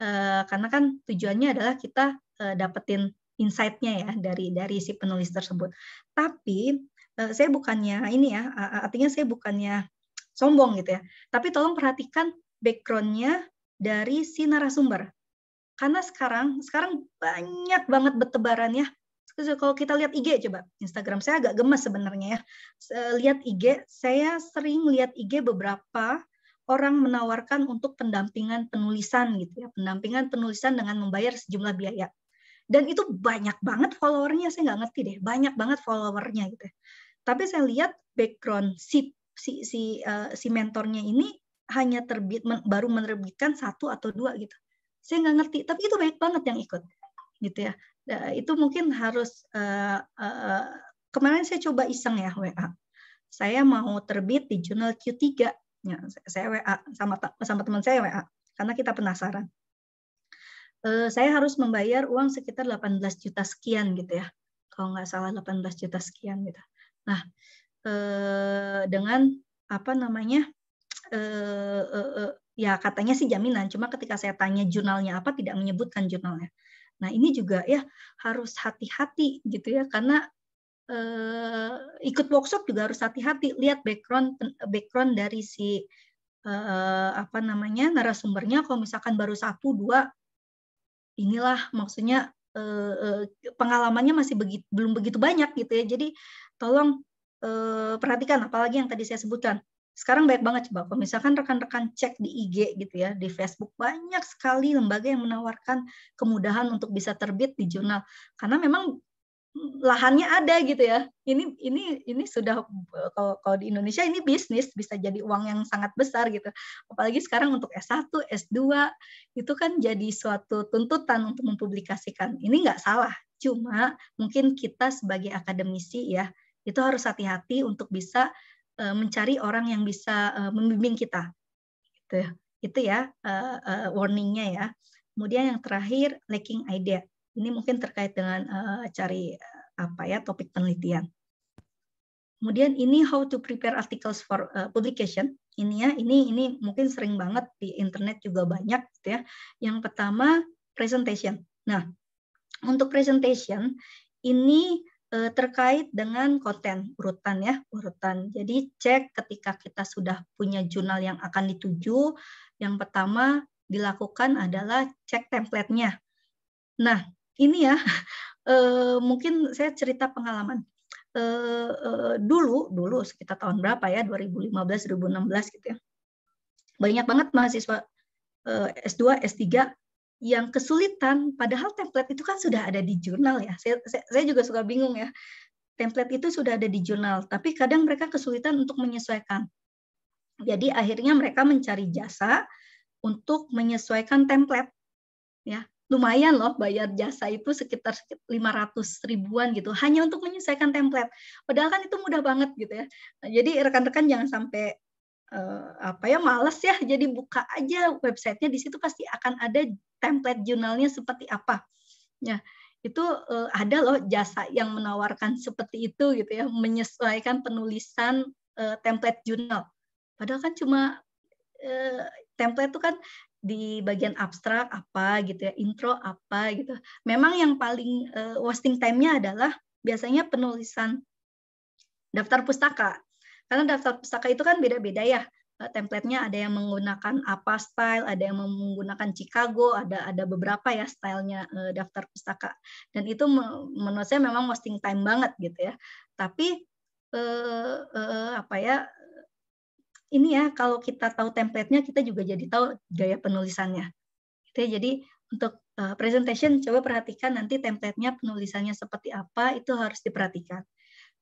Uh, karena kan tujuannya adalah kita uh, dapetin insight-nya ya dari dari si penulis tersebut. Tapi uh, saya bukannya ini ya, artinya saya bukannya sombong gitu ya. Tapi tolong perhatikan backgroundnya dari si narasumber. Karena sekarang sekarang banyak banget bertebaran ya Terus kalau kita lihat IG coba, Instagram saya agak gemes sebenarnya ya. Lihat IG, saya sering lihat IG beberapa orang menawarkan untuk pendampingan penulisan gitu ya, pendampingan penulisan dengan membayar sejumlah biaya. Dan itu banyak banget followernya, saya nggak ngerti deh, banyak banget followernya gitu. Ya. Tapi saya lihat background si si si, uh, si mentornya ini hanya terbit baru menerbitkan satu atau dua gitu. Saya nggak ngerti, tapi itu banyak banget yang ikut gitu ya. Eh, itu mungkin harus uh, uh, kemarin saya coba iseng ya WA. Saya mau terbit di jurnal Q3. Ya, saya WA sama sama teman saya WA karena kita penasaran. Uh, saya harus membayar uang sekitar 18 juta sekian gitu ya. Kalau nggak salah 18 juta sekian gitu. Nah, uh, dengan apa namanya? Uh, ya katanya sih jaminan, cuma ketika saya tanya jurnalnya apa tidak menyebutkan jurnalnya. Nah ini juga ya harus hati-hati gitu ya karena eh, ikut workshop juga harus hati-hati lihat background background dari si eh, apa namanya narasumbernya kalau misalkan baru satu dua inilah maksudnya eh, eh pengalamannya masih begitu belum begitu banyak gitu ya jadi tolong eh, perhatikan apalagi yang tadi saya sebutkan sekarang banyak banget coba kalau misalkan rekan-rekan cek di IG gitu ya di Facebook banyak sekali lembaga yang menawarkan kemudahan untuk bisa terbit di jurnal karena memang lahannya ada gitu ya ini ini ini sudah kalau, kalau di Indonesia ini bisnis bisa jadi uang yang sangat besar gitu apalagi sekarang untuk S1 S2 itu kan jadi suatu tuntutan untuk mempublikasikan ini nggak salah cuma mungkin kita sebagai akademisi ya itu harus hati-hati untuk bisa Eh, mencari orang yang bisa eh, membimbing kita. Gitu. Ya. Itu ya eh, warningnya ya. Kemudian yang terakhir lacking idea. Ini mungkin terkait dengan cari apa ya topik penelitian. Kemudian ini how to prepare articles for publication. Ini ya, ini ini mungkin sering banget di internet juga banyak gitu ya. Yang pertama presentation. Nah, untuk presentation ini uh, terkait dengan konten urutan ya urutan. Jadi cek ketika kita sudah punya jurnal yang akan dituju, yang pertama dilakukan adalah cek templatenya. Nah ini ya uh, mungkin saya cerita pengalaman. uh, uh, dulu dulu sekitar tahun berapa ya 2015 2016 gitu ya banyak banget mahasiswa S2, S3 yang kesulitan padahal template itu kan sudah ada di jurnal ya saya, saya, juga suka bingung ya template itu sudah ada di jurnal tapi kadang mereka kesulitan untuk menyesuaikan jadi akhirnya mereka mencari jasa untuk menyesuaikan template ya lumayan loh bayar jasa itu sekitar 500 ribuan gitu hanya untuk menyesuaikan template padahal kan itu mudah banget gitu ya nah, jadi rekan-rekan jangan sampai uh, apa ya males ya jadi buka aja websitenya di situ pasti akan ada template jurnalnya seperti apa ya itu uh, ada loh jasa yang menawarkan seperti itu gitu ya menyesuaikan penulisan uh, template jurnal padahal kan cuma uh, template itu kan di bagian abstrak apa gitu ya, intro apa gitu. Memang yang paling uh, wasting time-nya adalah biasanya penulisan daftar pustaka karena daftar pustaka itu kan beda-beda ya. Eh, templatenya ada yang menggunakan apa style, ada yang menggunakan Chicago, ada ada beberapa ya stylenya eh, daftar pustaka. Dan itu menurut saya memang wasting time banget gitu ya. Tapi eh, eh, apa ya ini ya kalau kita tahu templatenya kita juga jadi tahu gaya penulisannya. Gitu ya. Jadi untuk eh, presentation coba perhatikan nanti templatenya penulisannya seperti apa itu harus diperhatikan.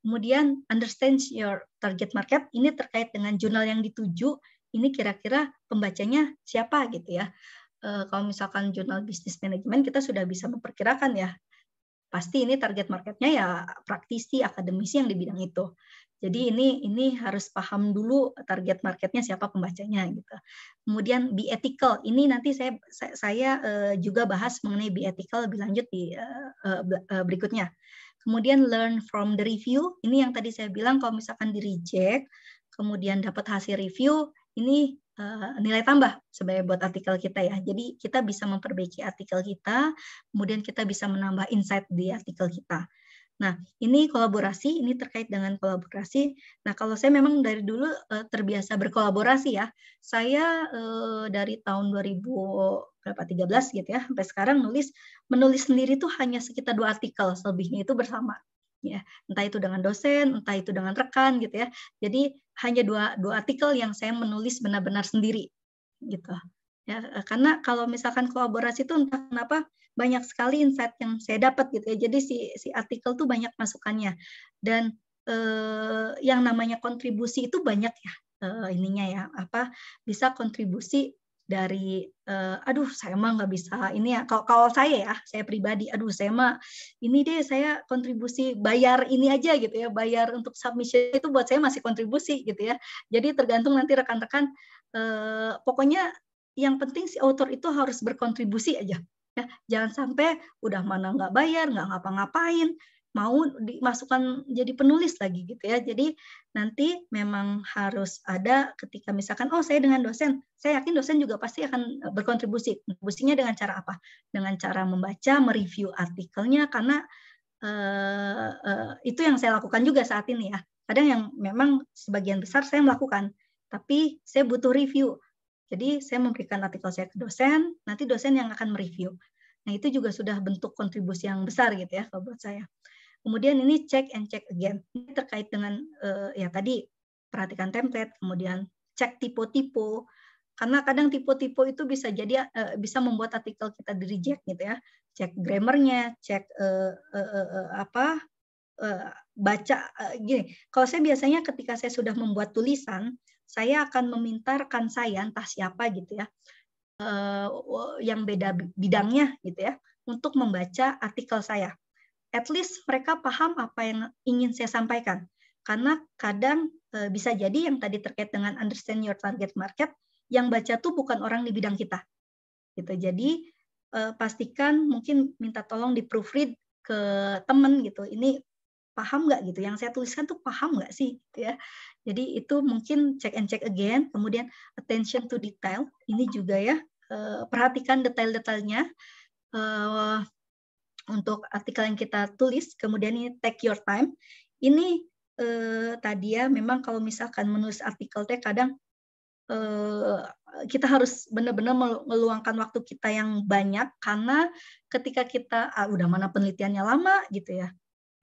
Kemudian understand your target market ini terkait dengan jurnal yang dituju, ini kira-kira pembacanya siapa gitu ya. E, kalau misalkan jurnal bisnis manajemen kita sudah bisa memperkirakan ya. Pasti ini target marketnya ya praktisi, akademisi yang di bidang itu. Jadi ini ini harus paham dulu target marketnya siapa pembacanya gitu. Kemudian be ethical. Ini nanti saya saya eh, juga bahas mengenai be ethical lebih lanjut di eh, berikutnya. Kemudian learn from the review, ini yang tadi saya bilang kalau misalkan di reject, kemudian dapat hasil review, ini uh, nilai tambah sebagai buat artikel kita ya. Jadi kita bisa memperbaiki artikel kita, kemudian kita bisa menambah insight di artikel kita. Nah, ini kolaborasi, ini terkait dengan kolaborasi. Nah, kalau saya memang dari dulu eh, terbiasa berkolaborasi ya. Saya eh, dari tahun 2000 berapa 13 gitu ya sampai sekarang nulis menulis sendiri tuh hanya sekitar dua artikel selebihnya itu bersama ya entah itu dengan dosen entah itu dengan rekan gitu ya jadi hanya dua dua artikel yang saya menulis benar-benar sendiri gitu ya karena kalau misalkan kolaborasi itu entah kenapa banyak sekali insight yang saya dapat gitu ya jadi si si artikel tuh banyak masukannya dan eh, yang namanya kontribusi itu banyak ya eh, ininya ya apa bisa kontribusi dari uh, aduh saya mah nggak bisa ini ya kalau kalau saya ya saya pribadi aduh saya mah ini deh saya kontribusi bayar ini aja gitu ya bayar untuk submission itu buat saya masih kontribusi gitu ya jadi tergantung nanti rekan-rekan uh, pokoknya yang penting si author itu harus berkontribusi aja ya jangan sampai udah mana nggak bayar nggak ngapa-ngapain mau dimasukkan jadi penulis lagi gitu ya. Jadi nanti memang harus ada ketika misalkan oh saya dengan dosen, saya yakin dosen juga pasti akan e, berkontribusi. Kontribusinya dengan cara apa? Dengan cara membaca, mereview artikelnya karena uh, uh, itu yang saya lakukan juga saat ini ya. Kadang yang memang sebagian besar saya melakukan, tapi saya butuh review. Jadi saya memberikan artikel saya ke dosen, nanti dosen yang akan mereview. Nah, itu juga sudah bentuk kontribusi yang besar gitu ya kalau buat saya. Kemudian ini check and check again. Ini terkait dengan uh, ya tadi perhatikan template, kemudian cek tipe-tipe karena kadang tipe-tipe itu bisa jadi uh, bisa membuat artikel kita di reject gitu ya. Cek grammarnya, cek uh, uh, apa baca gini. Kalau saya biasanya ketika saya sudah membuat tulisan, saya akan meminta rekan saya entah siapa gitu ya. yang beda bidangnya gitu ya untuk membaca artikel saya at least mereka paham apa yang ingin saya sampaikan. Karena kadang eh, bisa jadi yang tadi terkait dengan understand your target market, yang baca tuh bukan orang di bidang kita. Gitu. Jadi eh, pastikan mungkin minta tolong di proofread ke temen gitu. Ini paham nggak gitu? Yang saya tuliskan tuh paham nggak sih? Gitu ya. Jadi itu mungkin check and check again. Kemudian attention to detail. Ini juga ya eh, perhatikan detail-detailnya untuk artikel yang kita tulis, kemudian ini take your time. Ini eh, tadi ya memang kalau misalkan menulis artikel teh kadang eh, kita harus benar-benar meluangkan waktu kita yang banyak karena ketika kita ah, udah mana penelitiannya lama gitu ya.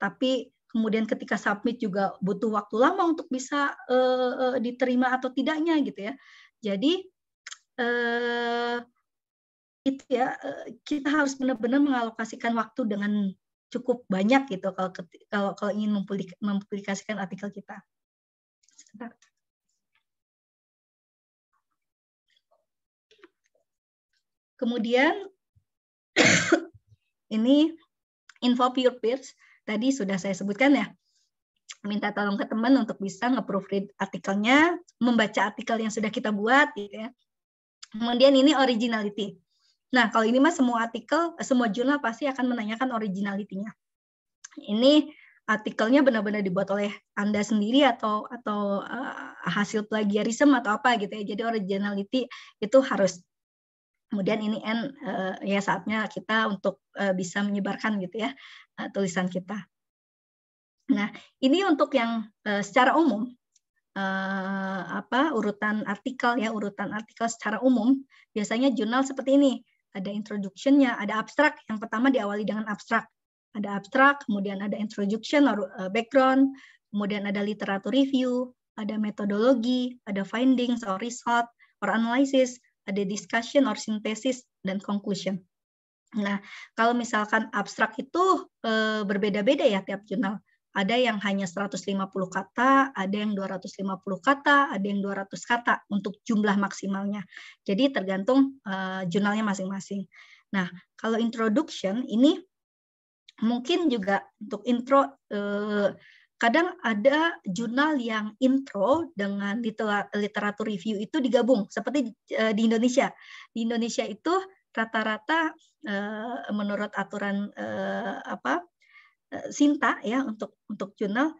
Tapi kemudian ketika submit juga butuh waktu lama untuk bisa eh, eh diterima atau tidaknya gitu ya. Jadi eh itu ya eh, kita harus benar-benar mengalokasikan waktu dengan cukup banyak gitu kalau kalau kalau ingin mempublikasikan artikel kita. Sebentar. Kemudian ini info peer peers tadi sudah saya sebutkan ya. Minta tolong ke teman untuk bisa nge-proofread artikelnya, membaca artikel yang sudah kita buat gitu ya. Kemudian ini originality Nah, kalau ini mah semua artikel, eh, semua jurnal pasti akan menanyakan originalitinya. Ini artikelnya benar-benar dibuat oleh Anda sendiri atau atau uh, hasil plagiarisme atau apa gitu ya. Jadi originality itu harus kemudian ini N uh, ya saatnya kita untuk uh, bisa menyebarkan gitu ya uh, tulisan kita. Nah, ini untuk yang uh, secara umum uh, apa urutan artikel ya urutan artikel secara umum biasanya jurnal seperti ini ada introductionnya, ada abstrak. Yang pertama diawali dengan abstrak. Ada abstrak, kemudian ada introduction, lalu eh, background, kemudian ada literatur review, ada metodologi, ada findings or result or analysis, ada discussion or synthesis, dan conclusion. Nah, kalau misalkan abstrak itu eh, berbeda-beda ya tiap jurnal ada yang hanya 150 kata, ada yang 250 kata, ada yang 200 kata untuk jumlah maksimalnya. Jadi tergantung uh, jurnalnya masing-masing. Nah, kalau introduction ini mungkin juga untuk intro uh, kadang ada jurnal yang intro dengan literatur review itu digabung seperti uh, di Indonesia. Di Indonesia itu rata-rata uh, menurut aturan uh, apa Eh, Sinta ya untuk untuk jurnal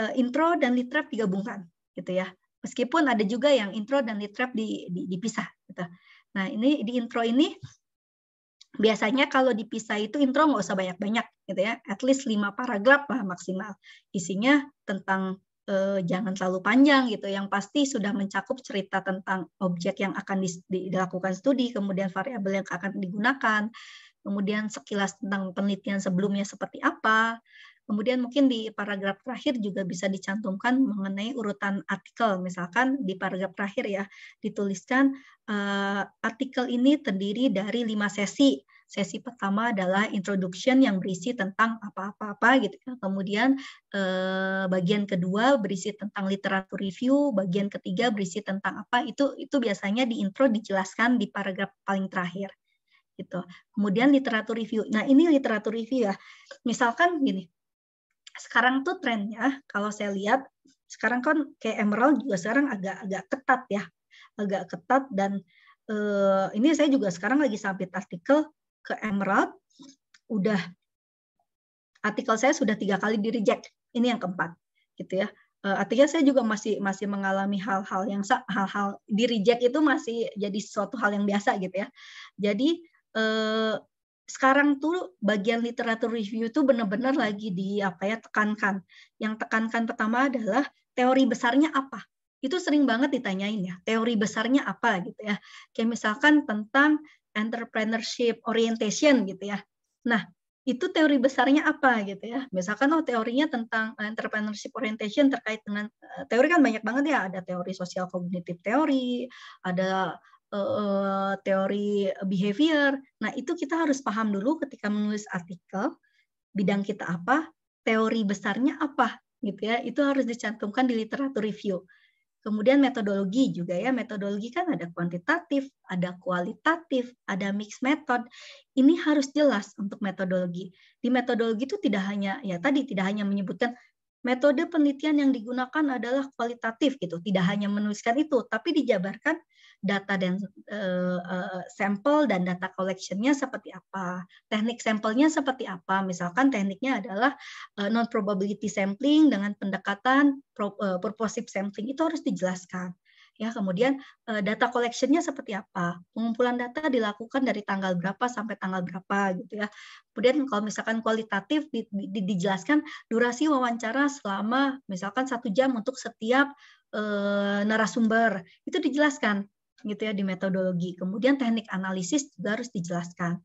eh, intro dan litrap digabungkan gitu ya. Meskipun ada juga yang intro dan litrap di, di, dipisah gitu. Nah, ini di intro ini biasanya kalau dipisah itu intro nggak usah banyak-banyak gitu ya. At least 5 paragraf lah maksimal. Isinya tentang eh, jangan terlalu panjang gitu. Yang pasti sudah mencakup cerita tentang objek yang akan di, dilakukan studi, kemudian variabel yang akan digunakan, kemudian sekilas tentang penelitian sebelumnya seperti apa, kemudian mungkin di paragraf terakhir juga bisa dicantumkan mengenai urutan artikel, misalkan di paragraf terakhir ya dituliskan uh, artikel ini terdiri dari lima sesi, sesi pertama adalah introduction yang berisi tentang apa-apa-apa gitu ya. Kemudian eh, bagian kedua berisi tentang literatur review, bagian ketiga berisi tentang apa itu itu biasanya di intro dijelaskan di paragraf paling terakhir gitu. Kemudian literatur review. Nah, ini literatur review ya. Misalkan gini. Sekarang tuh trennya kalau saya lihat sekarang kan kayak Emerald juga sekarang agak agak ketat ya. Agak ketat dan eh, ini saya juga sekarang lagi sambit artikel ke Emerald udah artikel saya sudah tiga kali di reject. Ini yang keempat gitu ya eh, artinya saya juga masih masih mengalami hal-hal yang hal-hal di reject itu masih jadi suatu hal yang biasa gitu ya. Jadi eh, sekarang tuh bagian literatur review itu benar-benar lagi di apa ya tekankan. Yang tekankan pertama adalah teori besarnya apa. Itu sering banget ditanyain ya, teori besarnya apa gitu ya. Kayak misalkan tentang entrepreneurship orientation gitu ya. Nah, itu teori besarnya apa gitu ya. Misalkan oh teorinya tentang entrepreneurship orientation terkait dengan eh, teori kan banyak banget ya, ada teori sosial kognitif teori, ada Eh, teori behavior. Nah, itu kita harus paham dulu ketika menulis artikel bidang kita apa, teori besarnya apa gitu ya. Itu harus dicantumkan di literatur review. Kemudian metodologi juga ya, metodologi kan ada kuantitatif, ada kualitatif, ada mix method. Ini harus jelas untuk metodologi. Di metodologi itu tidak hanya ya tadi tidak hanya menyebutkan metode penelitian yang digunakan adalah kualitatif gitu, tidak hanya menuliskan itu, tapi dijabarkan data dan uh, uh, sampel dan data collectionnya seperti apa, teknik sampelnya seperti apa. Misalkan tekniknya adalah uh, eh, non probability sampling dengan pendekatan pro, uh, purposive sampling itu harus dijelaskan. Ya, kemudian uh, data collectionnya seperti apa? Pengumpulan data dilakukan dari tanggal berapa sampai tanggal berapa, gitu ya. Kemudian kalau misalkan kualitatif di, di, dijelaskan durasi wawancara selama misalkan satu jam untuk setiap narasumber itu dijelaskan gitu ya di metodologi. Kemudian teknik analisis juga harus dijelaskan.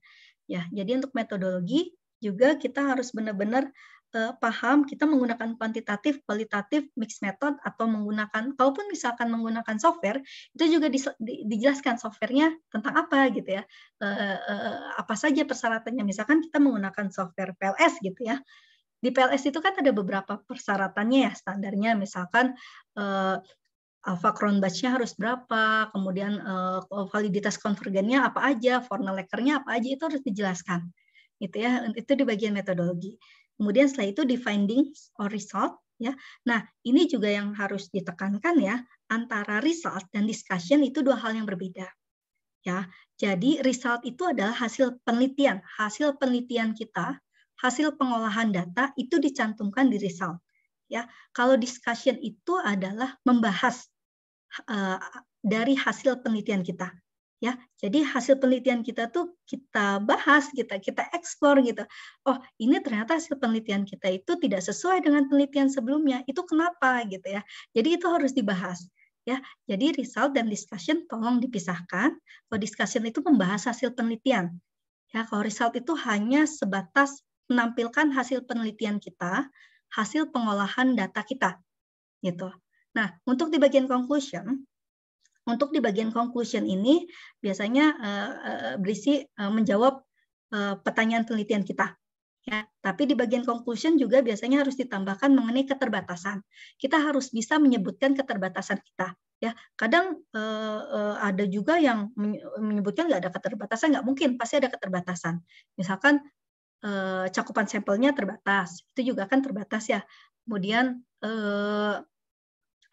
Ya, jadi untuk metodologi juga kita harus benar-benar uh, paham kita menggunakan kuantitatif, kualitatif, mix method atau menggunakan kalaupun misalkan menggunakan software itu juga di, di, dijelaskan softwarenya tentang apa gitu ya uh, uh, apa saja persyaratannya misalkan kita menggunakan software PLS gitu ya di PLS itu kan ada beberapa persyaratannya ya standarnya misalkan alpha cron batch-nya harus berapa, kemudian uh, validitas konvergennya apa aja, formal lackernya apa aja itu harus dijelaskan. gitu ya, itu di bagian metodologi. Kemudian setelah itu di findings or result ya. Nah, ini juga yang harus ditekankan ya, antara result dan discussion itu dua hal yang berbeda. Ya. Jadi result itu adalah hasil penelitian, hasil penelitian kita, hasil pengolahan data itu dicantumkan di result ya. Kalau discussion itu adalah membahas Eh, dari hasil penelitian kita ya jadi hasil penelitian kita tuh kita bahas kita kita ekspor gitu oh ini ternyata hasil penelitian kita itu tidak sesuai dengan penelitian sebelumnya itu kenapa gitu ya jadi itu harus dibahas ya jadi result dan discussion tolong dipisahkan kalau discussion itu membahas hasil penelitian ya kalau result itu hanya sebatas menampilkan hasil penelitian kita hasil pengolahan data kita gitu Nah, untuk di bagian conclusion, untuk di bagian conclusion ini biasanya eh, eh, berisi eh, menjawab pertanyaan penelitian kita. Ya, tapi di bagian conclusion juga biasanya harus ditambahkan mengenai keterbatasan. Kita harus bisa menyebutkan keterbatasan kita. Ya, kadang uh, uh, ada juga yang menyebutkan nggak ada keterbatasan, nggak mungkin pasti ada keterbatasan. Misalkan uh, cakupan sampelnya terbatas, itu juga kan terbatas ya. Kemudian uh,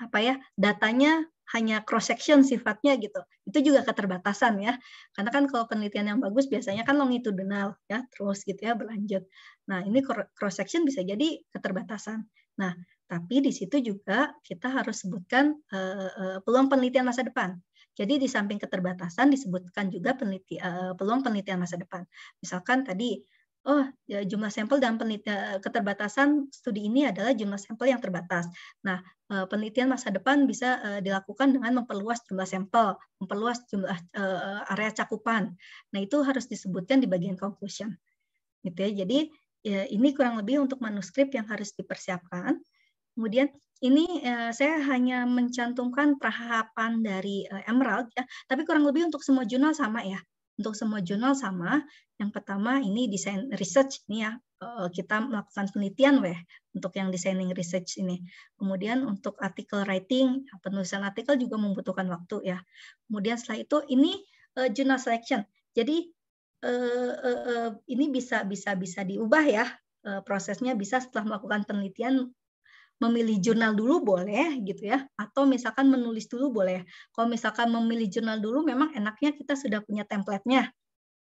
apa ya datanya hanya cross section sifatnya gitu itu juga keterbatasan ya karena kan kalau penelitian yang bagus biasanya kan longitudinal ya terus gitu ya berlanjut nah ini cross section bisa jadi keterbatasan nah tapi di situ juga kita harus sebutkan uh, uh, peluang penelitian masa depan jadi di samping keterbatasan disebutkan juga peneliti, uh, peluang penelitian masa depan misalkan tadi oh ya, jumlah sampel dan penelitian keterbatasan studi ini adalah jumlah sampel yang terbatas. Nah, Eh, penelitian masa depan bisa eh, dilakukan dengan memperluas jumlah sampel, memperluas jumlah eh, area cakupan. Nah, itu harus disebutkan di bagian conclusion. Gitu ya. Jadi ya, ini kurang lebih untuk manuskrip yang harus dipersiapkan. Kemudian ini saya hanya mencantumkan perahapan dari Emerald ya, tapi kurang lebih untuk semua jurnal sama ya. Untuk semua jurnal sama. Yang pertama ini desain research ini ya eh, kita melakukan penelitian weh untuk yang designing research ini. Kemudian untuk artikel writing, ya, penulisan artikel juga membutuhkan waktu ya. Kemudian setelah itu ini eh, jurnal selection. Jadi eh, ini bisa bisa bisa diubah ya. prosesnya bisa setelah melakukan penelitian memilih jurnal dulu boleh gitu ya atau misalkan menulis dulu boleh kalau misalkan memilih jurnal dulu memang enaknya kita sudah punya templatenya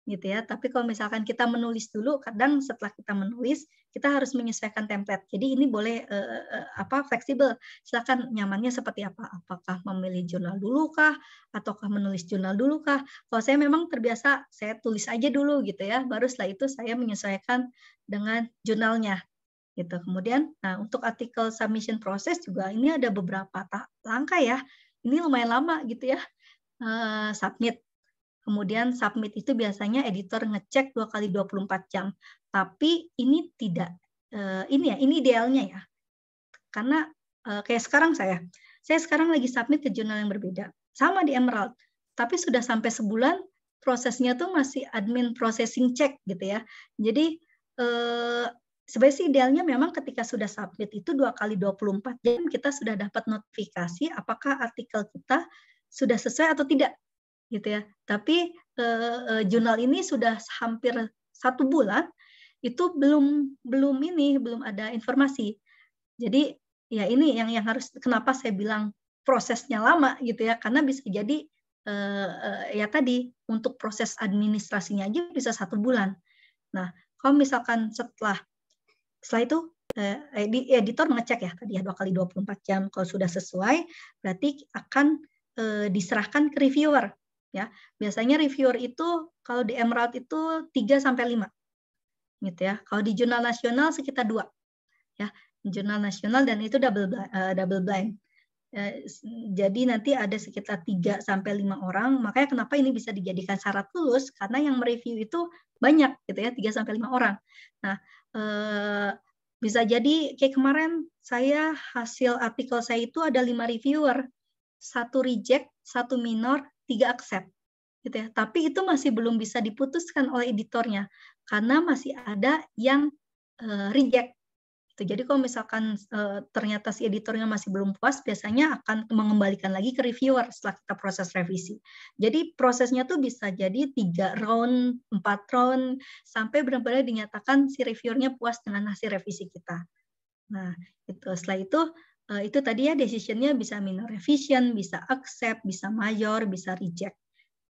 gitu ya tapi kalau misalkan kita menulis dulu kadang setelah kita menulis kita harus menyesuaikan template jadi ini boleh eh, eh, eh apa fleksibel silakan nyamannya seperti apa apakah memilih jurnal dulu kah ataukah menulis jurnal dulu kah kalau saya memang terbiasa saya tulis aja dulu gitu ya baru setelah itu saya menyesuaikan dengan jurnalnya gitu. Kemudian nah untuk artikel submission proses juga ini ada beberapa langkah ya. Ini lumayan lama gitu ya. Uh, submit. Kemudian submit itu biasanya editor ngecek dua kali 24 jam. Tapi ini tidak uh, ini ya, ini idealnya ya. Karena uh, kayak sekarang saya, saya sekarang lagi submit ke jurnal yang berbeda. Sama di Emerald, tapi sudah sampai sebulan prosesnya tuh masih admin processing check gitu ya. Jadi sebenarnya sih idealnya memang ketika sudah submit itu dua kali 24 jam kita sudah dapat notifikasi apakah artikel kita sudah sesuai atau tidak gitu ya. Tapi eh, eh, jurnal ini sudah hampir satu bulan itu belum belum ini belum ada informasi. Jadi ya ini yang yang harus kenapa saya bilang prosesnya lama gitu ya karena bisa jadi eh, eh, ya tadi untuk proses administrasinya aja bisa satu bulan. Nah kalau misalkan setelah setelah itu eh, editor mengecek ya tadi ya dua kali 24 jam kalau sudah sesuai berarti akan eh, diserahkan ke reviewer ya. Biasanya reviewer itu kalau di Emerald itu 3 sampai lima Gitu ya. Kalau di jurnal nasional sekitar dua Ya, jurnal nasional dan itu double blind, eh, double blind. jadi nanti ada sekitar 3 sampai lima orang, makanya kenapa ini bisa dijadikan syarat lulus karena yang mereview itu banyak gitu ya, tiga sampai lima orang. Nah, Eh, bisa jadi kayak kemarin saya hasil artikel saya itu ada lima reviewer, satu reject, satu minor, tiga accept, gitu ya. Tapi itu masih belum bisa diputuskan oleh editornya karena masih ada yang eh, reject Gitu. Jadi kalau misalkan e, ternyata si editornya masih belum puas, biasanya akan mengembalikan lagi ke reviewer setelah kita proses revisi. Jadi prosesnya tuh bisa jadi tiga round, empat round, sampai benar-benar dinyatakan si reviewernya puas dengan hasil revisi kita. Nah, itu setelah itu e, itu tadi ya decisionnya bisa minor revision, bisa accept, bisa major, bisa reject.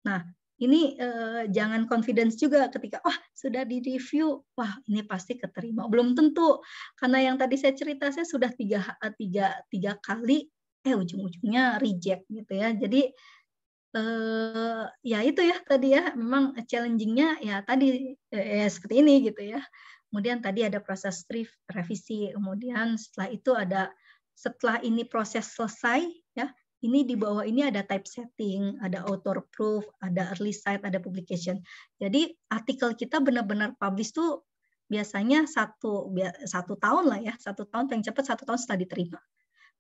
Nah, ini eh, jangan confidence juga ketika wah oh, sudah di review wah ini pasti keterima belum tentu karena yang tadi saya cerita saya sudah tiga eh, tiga tiga kali eh ujung-ujungnya reject gitu ya jadi eh, ya itu ya tadi ya memang challengingnya ya tadi eh, eh seperti ini gitu ya kemudian tadi ada proses revisi kemudian setelah itu ada setelah ini proses selesai ya ini di bawah ini ada type setting, ada author proof, ada early site, ada publication. Jadi artikel kita benar-benar publish tuh biasanya satu satu tahun lah ya, satu tahun paling cepat satu tahun setelah diterima.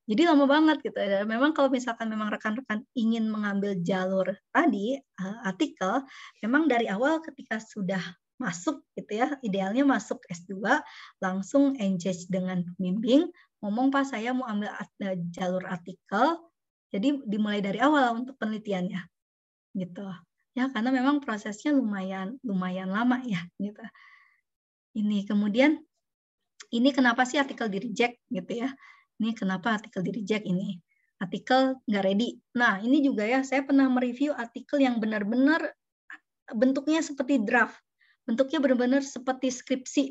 Jadi lama banget gitu. Dan memang kalau misalkan memang rekan-rekan ingin mengambil jalur tadi eh, artikel, memang dari awal ketika sudah masuk gitu ya, idealnya masuk S2 langsung engage dengan pembimbing, ngomong Pak saya mau ambil eh, jalur artikel, jadi dimulai dari awal untuk penelitiannya, gitu. Ya karena memang prosesnya lumayan lumayan lama ya, gitu. Ini kemudian ini kenapa sih artikel di reject gitu ya? Ini kenapa artikel di reject ini? Artikel nggak ready. Nah ini juga ya saya pernah mereview artikel yang benar-benar bentuknya seperti draft, bentuknya benar-benar seperti skripsi,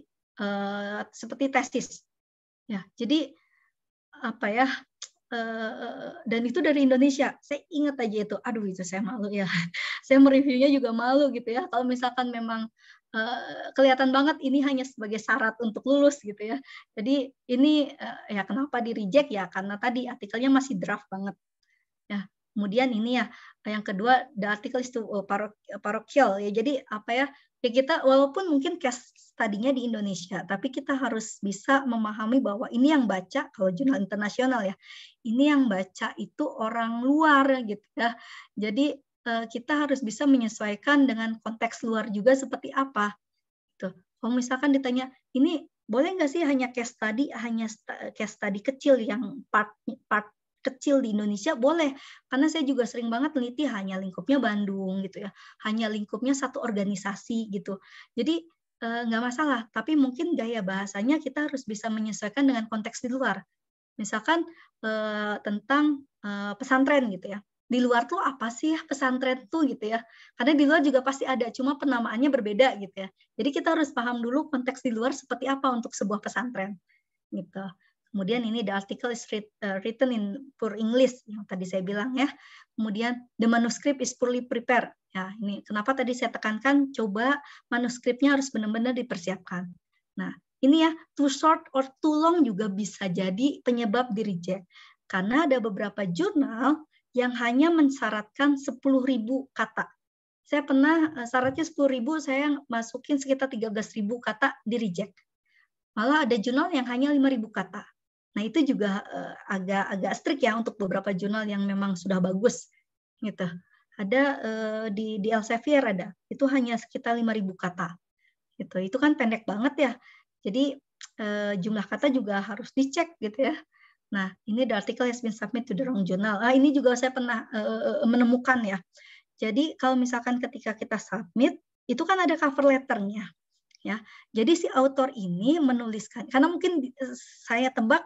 uh, seperti tesis. Ya jadi apa ya Eh, dan itu dari Indonesia. Saya ingat aja itu. Aduh itu saya malu ya. saya mereviewnya juga malu gitu ya. Kalau misalkan memang eh, kelihatan banget ini hanya sebagai syarat untuk lulus gitu ya. Jadi ini eh, ya kenapa di reject ya karena tadi artikelnya masih draft banget. Ya, kemudian ini ya yang kedua the article is too parochial ya. Jadi apa ya ya kita walaupun mungkin case tadinya di Indonesia, tapi kita harus bisa memahami bahwa ini yang baca kalau jurnal internasional ya, ini yang baca itu orang luar gitu ya. Jadi eh, kita harus bisa menyesuaikan dengan konteks luar juga seperti apa. Tuh. Gitu. Kalau misalkan ditanya, ini boleh nggak sih hanya case study, hanya case study kecil yang part part kecil di Indonesia boleh karena saya juga sering banget meniti hanya lingkupnya Bandung gitu ya hanya lingkupnya satu organisasi gitu jadi eh, nggak masalah tapi mungkin gaya bahasanya kita harus bisa menyesuaikan dengan konteks di luar misalkan eh, tentang eh, pesantren gitu ya di luar tuh apa sih pesantren tuh gitu ya karena di luar juga pasti ada cuma penamaannya berbeda gitu ya jadi kita harus paham dulu konteks di luar seperti apa untuk sebuah pesantren gitu Kemudian ini the article is eh, written in poor English yang tadi saya bilang ya. Kemudian the manuscript is poorly prepared. Ya, ini kenapa tadi saya tekankan coba manuskripnya harus benar-benar dipersiapkan. Nah, ini ya too short or too long juga bisa jadi penyebab di reject. Karena ada beberapa jurnal yang hanya mensyaratkan 10.000 kata. Saya pernah eh, syaratnya 10.000, saya masukin sekitar 13.000 kata di reject. Malah ada jurnal yang hanya 5.000 kata. Nah itu juga eh, agak agak strict ya untuk beberapa jurnal yang memang sudah bagus gitu. Ada eh, di di Elsevier ada itu hanya sekitar 5.000 kata gitu. Itu kan pendek banget ya. Jadi eh, jumlah kata juga harus dicek gitu ya. Nah, ini the article has been submitted to the wrong journal. Ah, ini juga saya pernah uh, menemukan ya. Jadi kalau misalkan ketika kita submit, itu kan ada cover letternya, ya. Jadi si autor ini menuliskan, karena mungkin saya tebak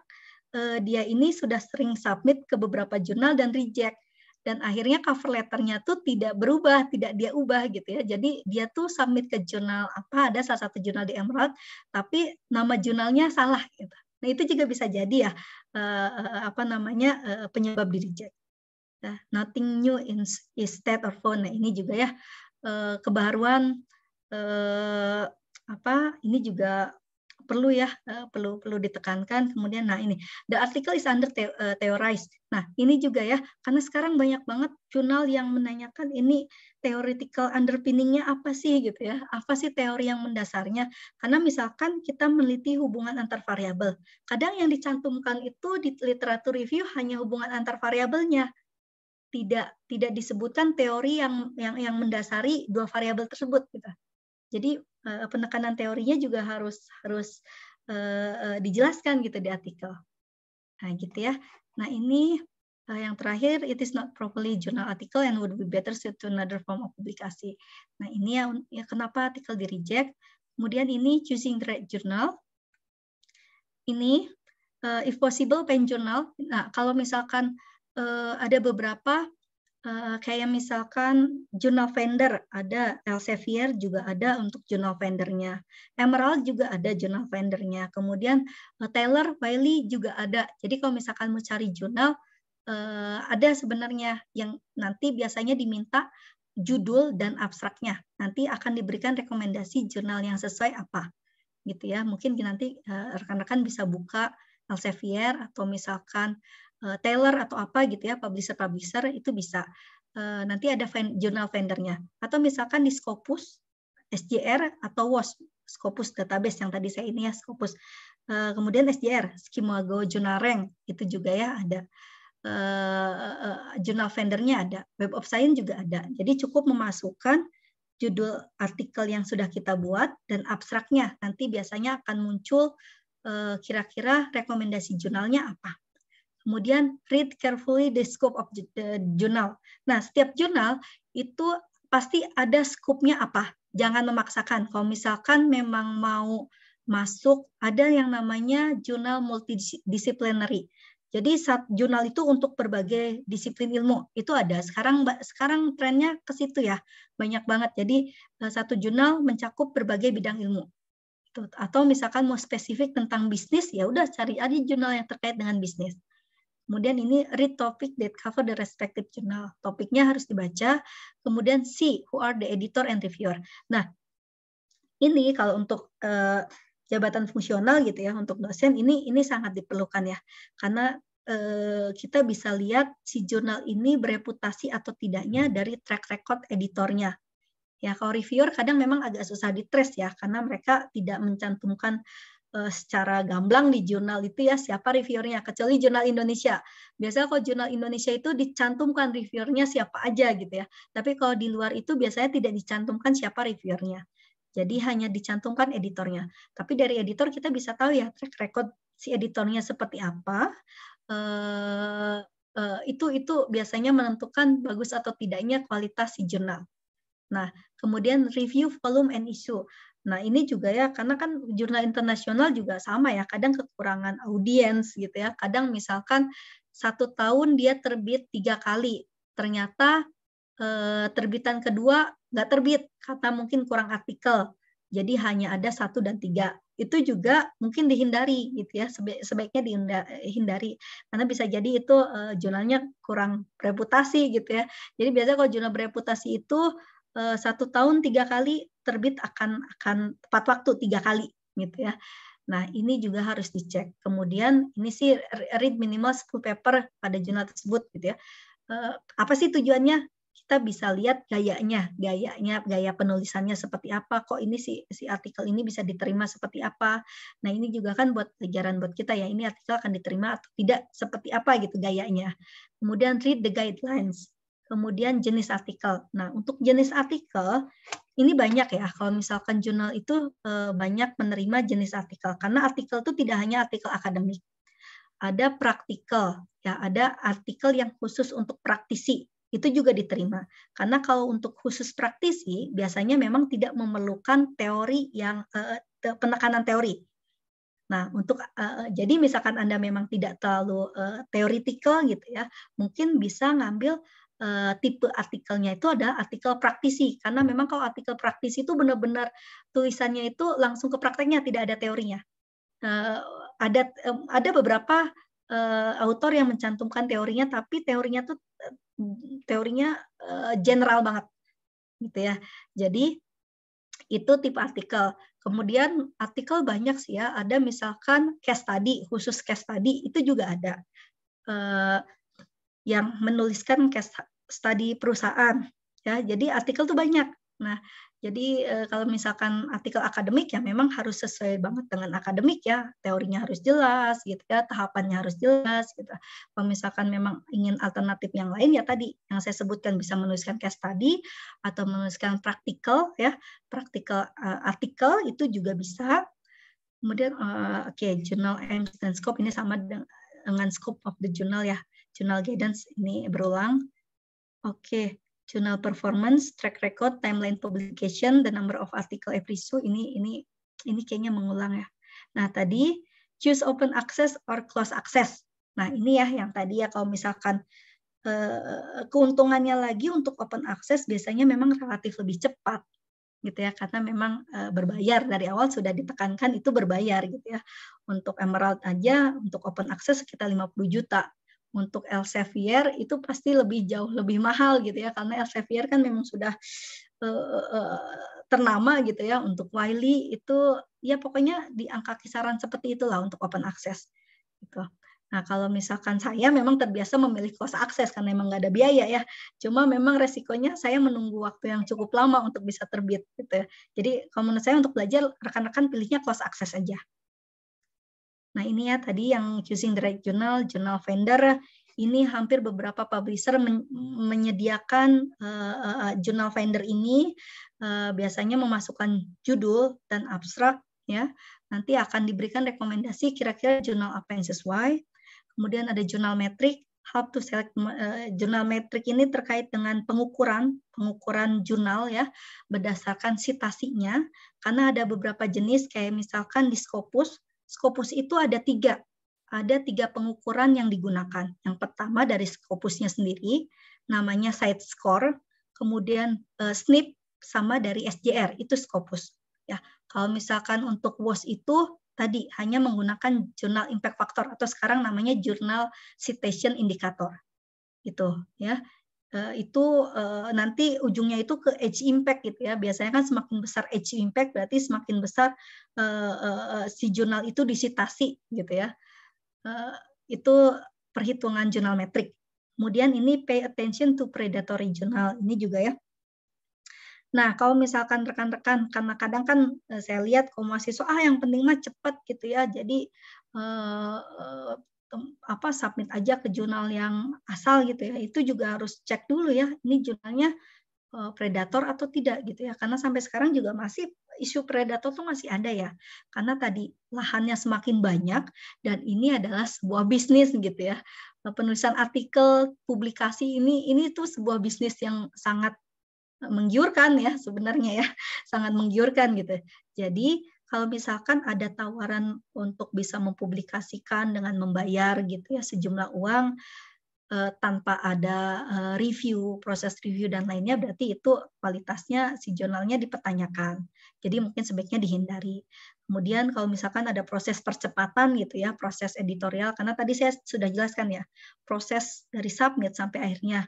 uh, dia ini sudah sering submit ke beberapa jurnal dan reject dan akhirnya cover letternya tuh tidak berubah, tidak dia ubah gitu ya. Jadi dia tuh submit ke jurnal apa ada salah satu jurnal di Emerald, tapi nama jurnalnya salah gitu. Nah itu juga bisa jadi ya uh, apa namanya uh, penyebab di reject. Nah, nothing new in state or phone. Nah ini juga ya uh, kebaruan apa ini juga perlu ya eh, perlu perlu ditekankan kemudian nah ini the article is under eh, theorized nah ini juga ya karena sekarang banyak banget jurnal yang menanyakan ini theoretical underpinningnya apa sih gitu ya apa sih teori yang mendasarnya karena misalkan kita meneliti hubungan antar variabel kadang yang dicantumkan itu di literatur review hanya hubungan antar variabelnya tidak tidak disebutkan teori yang yang yang mendasari dua variabel tersebut gitu. Jadi Eh, penekanan teorinya juga harus harus eh, eh, dijelaskan gitu di artikel. Nah, gitu ya. Nah, ini yang terakhir it is not properly journal article and would be better suited to another form of publikasi. Nah ini ya, ya kenapa artikel di reject. Kemudian ini choosing the right journal. Ini uh, if possible pen journal. Nah kalau misalkan uh, ada beberapa Eh, kayak misalkan journal Vendor ada Elsevier juga ada untuk journal Vendornya, Emerald juga ada journal Vendornya, kemudian eh, Taylor Wiley juga ada. Jadi kalau misalkan mau cari jurnal eh, ada sebenarnya yang nanti biasanya diminta judul dan abstraknya. Nanti akan diberikan rekomendasi jurnal yang sesuai apa, gitu ya. Mungkin nanti rekan-rekan bisa buka Elsevier atau misalkan Eh, Taylor atau apa gitu ya publisher-publisher itu bisa eh, nanti ada jurnal vendernya atau misalkan di Scopus SJR atau WoS Scopus database yang tadi saya ini ya Scopus eh, kemudian SJR Skimago Journal Rank itu juga ya ada jurnal vendernya ada Web of Science juga ada jadi cukup memasukkan judul artikel yang sudah kita buat dan abstraknya nanti biasanya akan muncul kira-kira rekomendasi jurnalnya apa Kemudian read carefully the scope of the journal. Nah, setiap jurnal itu pasti ada skupnya apa. Jangan memaksakan. Kalau misalkan memang mau masuk, ada yang namanya jurnal multidisciplinary. Jadi saat jurnal itu untuk berbagai disiplin ilmu itu ada. Sekarang sekarang trennya ke situ ya, banyak banget. Jadi eh, satu jurnal mencakup berbagai bidang ilmu. Atau misalkan mau spesifik tentang bisnis ya udah cari aja jurnal yang terkait dengan bisnis. Kemudian ini read topic that cover the respective journal. Topiknya harus dibaca. Kemudian C, who are the editor and reviewer. Nah, ini kalau untuk uh, jabatan fungsional gitu ya, untuk dosen ini ini sangat diperlukan ya, karena uh, kita bisa lihat si jurnal ini bereputasi atau tidaknya dari track record editornya. Ya, kalau reviewer kadang memang agak susah ditrace ya, karena mereka tidak mencantumkan Eh, secara gamblang di jurnal itu ya siapa reviewernya kecuali jurnal Indonesia biasanya kalau jurnal Indonesia itu dicantumkan reviewernya siapa aja gitu ya tapi kalau di luar itu biasanya tidak dicantumkan siapa reviewernya jadi hanya dicantumkan editornya tapi dari editor kita bisa tahu ya track record si editornya seperti apa eh, eh, itu itu biasanya menentukan bagus atau tidaknya kualitas si jurnal Nah, kemudian review volume and issue. Nah, ini juga ya, karena kan jurnal internasional juga sama ya, kadang kekurangan audiens gitu ya. Kadang misalkan satu tahun dia terbit tiga kali, ternyata eh, terbitan kedua nggak terbit, karena mungkin kurang artikel. Jadi hanya ada satu dan tiga. Itu juga mungkin dihindari gitu ya, sebaiknya dihindari. Karena bisa jadi itu eh, jurnalnya kurang reputasi gitu ya. Jadi biasanya kalau jurnal bereputasi itu eh, satu tahun tiga kali terbit akan akan tepat waktu tiga kali gitu ya. Nah, ini juga harus dicek. Kemudian ini sih read minimal 10 paper pada jurnal tersebut gitu ya. Eh, apa sih tujuannya? Kita bisa lihat gayanya, gayanya, gaya penulisannya seperti apa. Kok ini si si artikel ini bisa diterima seperti apa? Nah, ini juga kan buat pelajaran buat kita ya. Ini artikel akan diterima atau tidak seperti apa gitu gayanya. Kemudian read the guidelines kemudian jenis artikel. Nah, untuk jenis artikel ini banyak ya. Kalau misalkan jurnal itu eh, banyak menerima jenis artikel karena artikel itu tidak hanya artikel akademik. Ada praktikal, ya, ada artikel yang khusus untuk praktisi. Itu juga diterima. Karena kalau untuk khusus praktisi biasanya memang tidak memerlukan teori yang eh, penekanan teori. Nah, untuk uh, jadi misalkan Anda memang tidak terlalu uh, teoritikal gitu ya, mungkin bisa ngambil Eh, tipe artikelnya itu ada artikel praktisi karena memang kalau artikel praktisi itu benar-benar tulisannya itu langsung ke prakteknya tidak ada teorinya. Eh, ada eh, ada beberapa autor yang mencantumkan teorinya tapi teorinya tuh teorinya general banget gitu ya. Jadi itu tipe artikel. Kemudian artikel banyak sih ya, ada misalkan case study, khusus case study itu juga ada yang menuliskan case study perusahaan ya jadi artikel tuh banyak nah jadi eh, kalau misalkan artikel akademik ya memang harus sesuai banget dengan akademik ya, teorinya harus jelas gitu ya, tahapannya harus jelas gitu. Kalau misalkan memang ingin alternatif yang lain ya tadi yang saya sebutkan bisa menuliskan case study atau menuliskan praktikal ya, praktikal uh, artikel itu juga bisa. Kemudian uh, oke okay, journal and scope ini sama dengan, dengan scope of the journal ya. Jurnal guidance ini berulang. Oke, okay. jurnal performance, track record, timeline publication, the number of article every issue ini ini ini kayaknya mengulang ya. Nah, tadi choose open access or close access. Nah, ini ya yang tadi ya kalau misalkan eh, keuntungannya lagi untuk open access biasanya memang relatif lebih cepat gitu ya karena memang eh, berbayar dari awal sudah ditekankan itu berbayar gitu ya untuk emerald aja untuk open access sekitar 50 juta untuk Elsevier itu pasti lebih jauh lebih mahal gitu ya karena Elsevier kan memang sudah uh, uh, ternama gitu ya untuk Wiley itu ya pokoknya di angka kisaran seperti itulah untuk open access gitu. Nah kalau misalkan saya memang terbiasa memilih kosa akses karena memang nggak ada biaya ya. Cuma memang resikonya saya menunggu waktu yang cukup lama untuk bisa terbit gitu. Ya. Jadi kalau menurut saya untuk belajar rekan-rekan pilihnya kosa akses aja Nah ini ya tadi yang choosing the right journal, journal vendor, ini hampir beberapa publisher men menyediakan uh, uh, journal vendor ini uh, biasanya memasukkan judul dan abstrak ya nanti akan diberikan rekomendasi kira-kira jurnal apa yang sesuai kemudian ada jurnal metric how to select uh, jurnal metrik ini terkait dengan pengukuran pengukuran jurnal ya berdasarkan citasinya karena ada beberapa jenis kayak misalkan diskopus Scopus itu ada tiga. Ada tiga pengukuran yang digunakan. Yang pertama dari Scopusnya sendiri, namanya site score, kemudian uh, eh, SNP sama dari SJR, itu Scopus. Ya, kalau misalkan untuk WOS itu tadi hanya menggunakan jurnal impact factor atau sekarang namanya jurnal citation indicator. Gitu ya. Eh, itu eh, nanti ujungnya itu ke edge impact gitu ya. Biasanya kan semakin besar edge impact berarti semakin besar eh, si jurnal itu disitasi gitu ya. Itu perhitungan jurnal metrik. Kemudian ini pay attention to predatory journal ini juga ya. Nah, kalau misalkan rekan-rekan, karena kadang kan saya lihat kaum oh, mahasiswa, ah yang penting mah cepat gitu ya, jadi apa submit aja ke jurnal yang asal gitu ya itu juga harus cek dulu ya ini jurnalnya eh, predator atau tidak gitu ya karena sampai sekarang juga masih isu predator tuh masih ada ya karena tadi lahannya semakin banyak dan ini adalah sebuah bisnis gitu ya eh, penulisan artikel publikasi ini ini tuh sebuah bisnis yang sangat eh, menggiurkan ya sebenarnya ya sangat menggiurkan gitu jadi kalau misalkan ada tawaran untuk bisa mempublikasikan dengan membayar gitu ya sejumlah uang eh, tanpa ada eh, review, proses review dan lainnya berarti itu kualitasnya si jurnalnya dipertanyakan. Jadi mungkin sebaiknya dihindari. Kemudian kalau misalkan ada proses percepatan gitu ya, proses editorial karena tadi saya sudah jelaskan ya, proses dari submit sampai akhirnya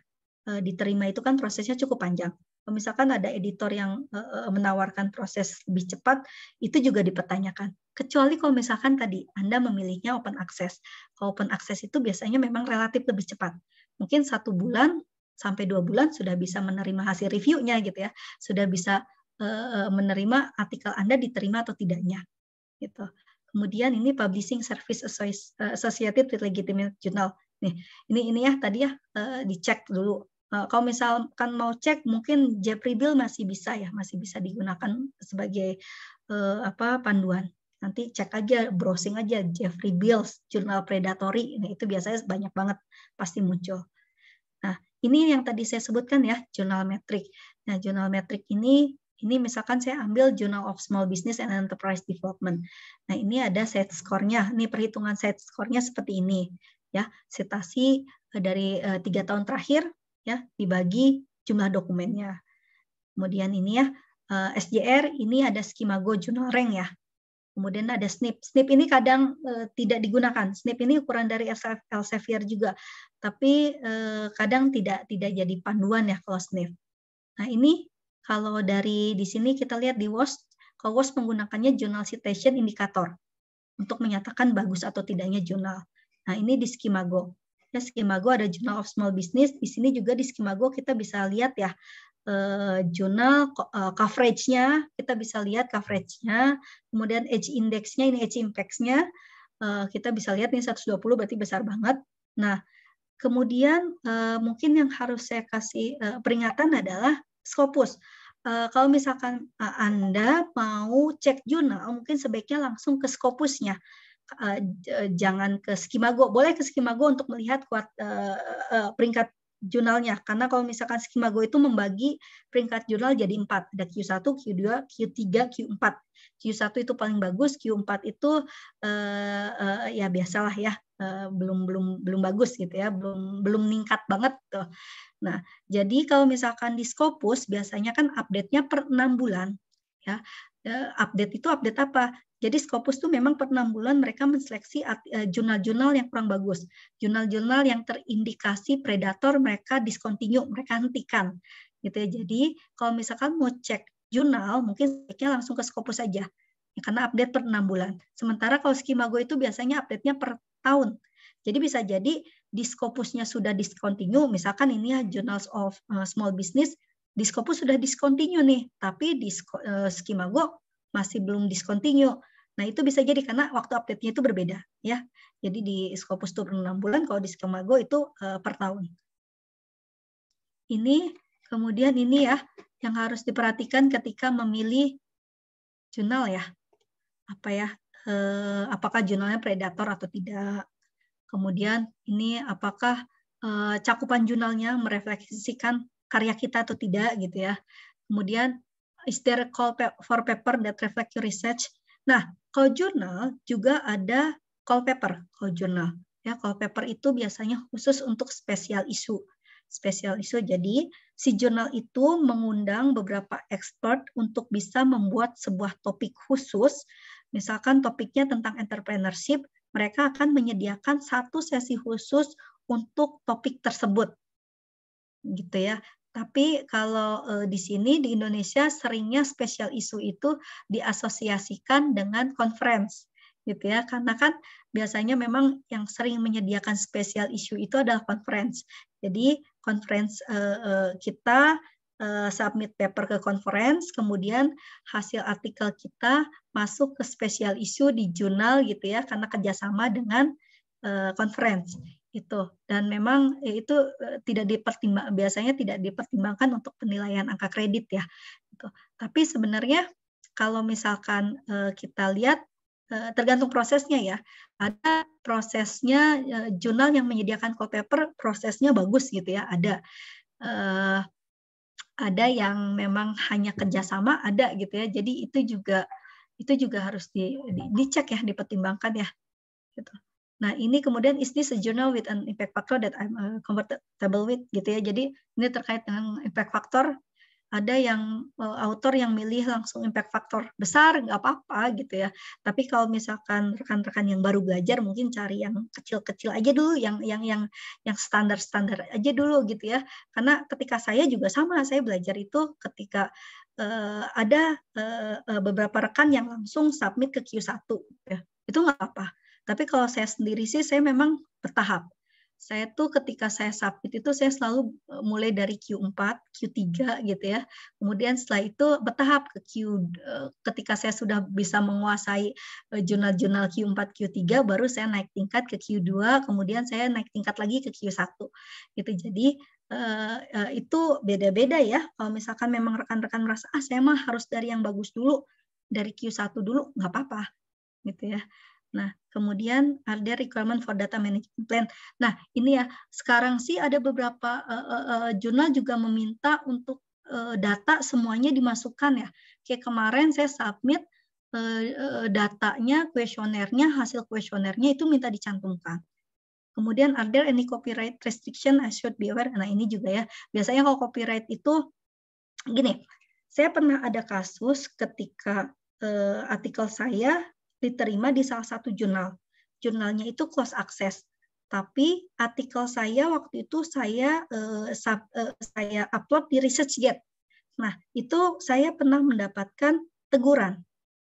eh, diterima itu kan prosesnya cukup panjang misalkan ada editor yang eh, eh, menawarkan proses lebih cepat, itu juga dipertanyakan. Kecuali kalau misalkan tadi Anda memilihnya open access. Kalau open access itu biasanya memang relatif lebih cepat. Mungkin satu bulan sampai dua bulan sudah bisa menerima hasil reviewnya gitu ya. Sudah bisa eh, menerima artikel Anda diterima atau tidaknya. Gitu. Kemudian ini Publishing Service Associated with Legitimate Journal. Nih, ini ini ya tadi ya dicek dulu Eh, kalau misalkan mau cek mungkin Jeffrey Bill masih bisa ya, masih bisa digunakan sebagai eh, apa panduan. Nanti cek aja browsing aja Jeffrey Bills jurnal predatory. Nah, itu biasanya banyak banget pasti muncul. Nah, ini yang tadi saya sebutkan ya, jurnal metric Nah, jurnal metric ini ini misalkan saya ambil Journal of Small Business and Enterprise Development. Nah, ini ada set score-nya. Ini perhitungan set score seperti ini ya, citasi eh, dari eh, tiga tahun terakhir ya dibagi jumlah dokumennya. Kemudian ini ya eh, SJR ini ada skema Go Jurnal Rank ya. Kemudian ada snip snip ini kadang uh, tidak digunakan. Snip ini ukuran dari Elsevier juga, tapi uh, kadang tidak tidak jadi panduan ya kalau snip. Nah ini kalau dari di sini kita lihat di WOS, kalau WOS menggunakannya Journal Citation Indicator untuk menyatakan bagus atau tidaknya jurnal. Nah ini di Skimago skema Skimago, ada Journal of Small Business. Di sini juga di Skimago kita bisa lihat ya eh, jurnal coveragenya, eh, coverage-nya, kita bisa lihat coverage-nya, kemudian edge index-nya, ini edge impact nya eh, kita bisa lihat ini 120 berarti besar banget. Nah, kemudian mungkin yang harus saya kasih peringatan adalah Scopus. kalau misalkan Anda mau cek jurnal, mungkin sebaiknya langsung ke Scopusnya. nya Eh, eh, jangan ke Skimago. Boleh ke Skimago untuk melihat kuat, uh, eh, uh, peringkat jurnalnya karena kalau misalkan Skimago itu membagi peringkat jurnal jadi empat ada Q1, Q2, Q3, Q4. Q1 itu paling bagus, Q4 itu uh, uh, ya biasalah ya uh, belum belum belum bagus gitu ya, belum belum meningkat banget tuh. Nah, jadi kalau misalkan di Scopus biasanya kan update-nya per enam bulan ya. Uh, update itu update apa? Jadi Scopus tuh memang per enam bulan mereka menseleksi eh, jurnal-jurnal yang kurang bagus, jurnal-jurnal yang terindikasi predator mereka discontinue, mereka hentikan. Gitu ya. Jadi kalau misalkan mau cek jurnal, mungkin sebaiknya langsung ke Scopus saja. Ya, karena update per enam bulan. Sementara kalau Skimago itu biasanya update-nya per tahun. Jadi bisa jadi di Scopusnya sudah discontinue, misalkan ini ya Journals of eh, Small Business, di Scopus sudah discontinue nih, tapi di eh, Skimago masih belum discontinue. Nah, itu bisa jadi karena waktu update-nya itu berbeda ya. Jadi di Scopus itu per 6 bulan, kalau di Skemago itu uh, per tahun. Ini kemudian ini ya yang harus diperhatikan ketika memilih jurnal ya. Apa ya? Uh, apakah jurnalnya predator atau tidak? Kemudian ini apakah uh, cakupan jurnalnya merefleksikan karya kita atau tidak gitu ya. Kemudian is there call for paper that reflect your research? Nah, call journal juga ada call paper, call journal Ya, call paper itu biasanya khusus untuk spesial isu. Spesial isu jadi si jurnal itu mengundang beberapa expert untuk bisa membuat sebuah topik khusus. Misalkan topiknya tentang entrepreneurship, mereka akan menyediakan satu sesi khusus untuk topik tersebut gitu ya. Tapi kalau e, di sini di Indonesia seringnya special issue itu diasosiasikan dengan conference gitu ya karena kan biasanya memang yang sering menyediakan special issue itu adalah conference jadi conference uh, uh, kita uh, submit paper ke conference kemudian hasil artikel kita masuk ke special issue di jurnal gitu ya karena kerjasama dengan uh, conference itu dan memang e, itu e, tidak dipertimbang biasanya tidak dipertimbangkan untuk penilaian angka kredit ya itu tapi sebenarnya kalau misalkan e, kita lihat tergantung prosesnya ya ada prosesnya jurnal yang menyediakan call paper prosesnya bagus gitu ya ada ada yang memang hanya kerjasama ada gitu ya jadi itu juga itu juga harus di, di dicek ya dipertimbangkan ya gitu Nah, ini kemudian is this a journal with an impact factor that I'm uh, comfortable with gitu ya. Jadi ini terkait dengan impact factor. Ada yang uh, author yang milih langsung impact factor besar nggak apa-apa gitu ya. Tapi kalau misalkan rekan-rekan yang baru belajar mungkin cari yang kecil-kecil aja dulu, yang yang yang yang standar-standar aja dulu gitu ya. Karena ketika saya juga sama, saya belajar itu ketika uh, ada uh, uh beberapa rekan yang langsung submit ke Q1 gitu ya. Itu nggak apa-apa tapi kalau saya sendiri sih, saya memang bertahap. Saya tuh ketika saya submit itu saya selalu eh, mulai dari Q4, Q3 gitu ya. Kemudian setelah itu bertahap ke Q eh, ketika saya sudah bisa menguasai eh, jurnal-jurnal Q4, Q3 baru saya naik tingkat ke Q2, kemudian saya naik tingkat lagi ke Q1. Gitu. Jadi itu beda-beda ya. Kalau misalkan memang rekan-rekan merasa ah saya mah harus dari yang bagus dulu, dari Q1 dulu nggak apa-apa gitu ya. Nah, kemudian are there requirement for data management plan. Nah, ini ya sekarang sih ada beberapa uh, uh, uh, jurnal juga meminta untuk uh, data semuanya dimasukkan ya. Kayak kemarin saya submit uh, uh, datanya, kuesionernya, hasil kuesionernya itu minta dicantumkan. Kemudian are there any copyright restriction I should be aware? Nah, ini juga ya. Biasanya kalau copyright itu gini, saya pernah ada kasus ketika uh, artikel saya diterima di salah satu jurnal. Jurnalnya itu close access, tapi artikel saya waktu itu saya eh, sub, eh, saya upload di ResearchGate. Nah, itu saya pernah mendapatkan teguran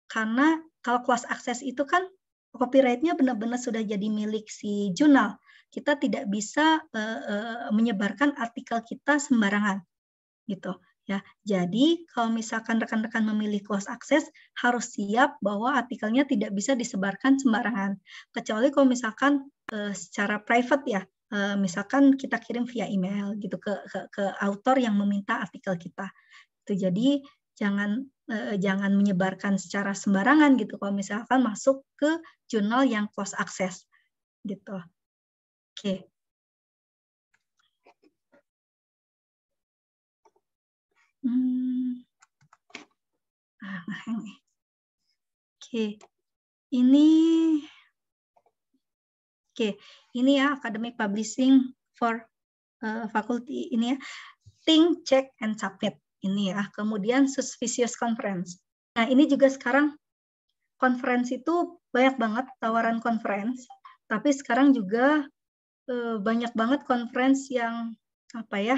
karena kalau close access itu kan copyright-nya benar-benar sudah jadi milik si jurnal. Kita tidak bisa uh, uh, menyebarkan artikel kita sembarangan gitu. Ya, jadi kalau misalkan rekan-rekan memilih close access harus siap bahwa artikelnya tidak bisa disebarkan sembarangan. Kecuali kalau misalkan e, secara private ya, e, misalkan kita kirim via email gitu ke, ke ke author yang meminta artikel kita. Itu jadi jangan e, jangan menyebarkan secara sembarangan gitu kalau misalkan masuk ke jurnal yang close access gitu. Oke. Hmm. Ah, ini nih. Oke. Ini Oke, ini ya academic publishing for uh, faculty ini ya. Think, check and submit ini ya. Kemudian suspicious conference. Nah, ini juga sekarang conference itu banyak banget tawaran conference, tapi sekarang juga uh, banyak banget conference yang apa ya?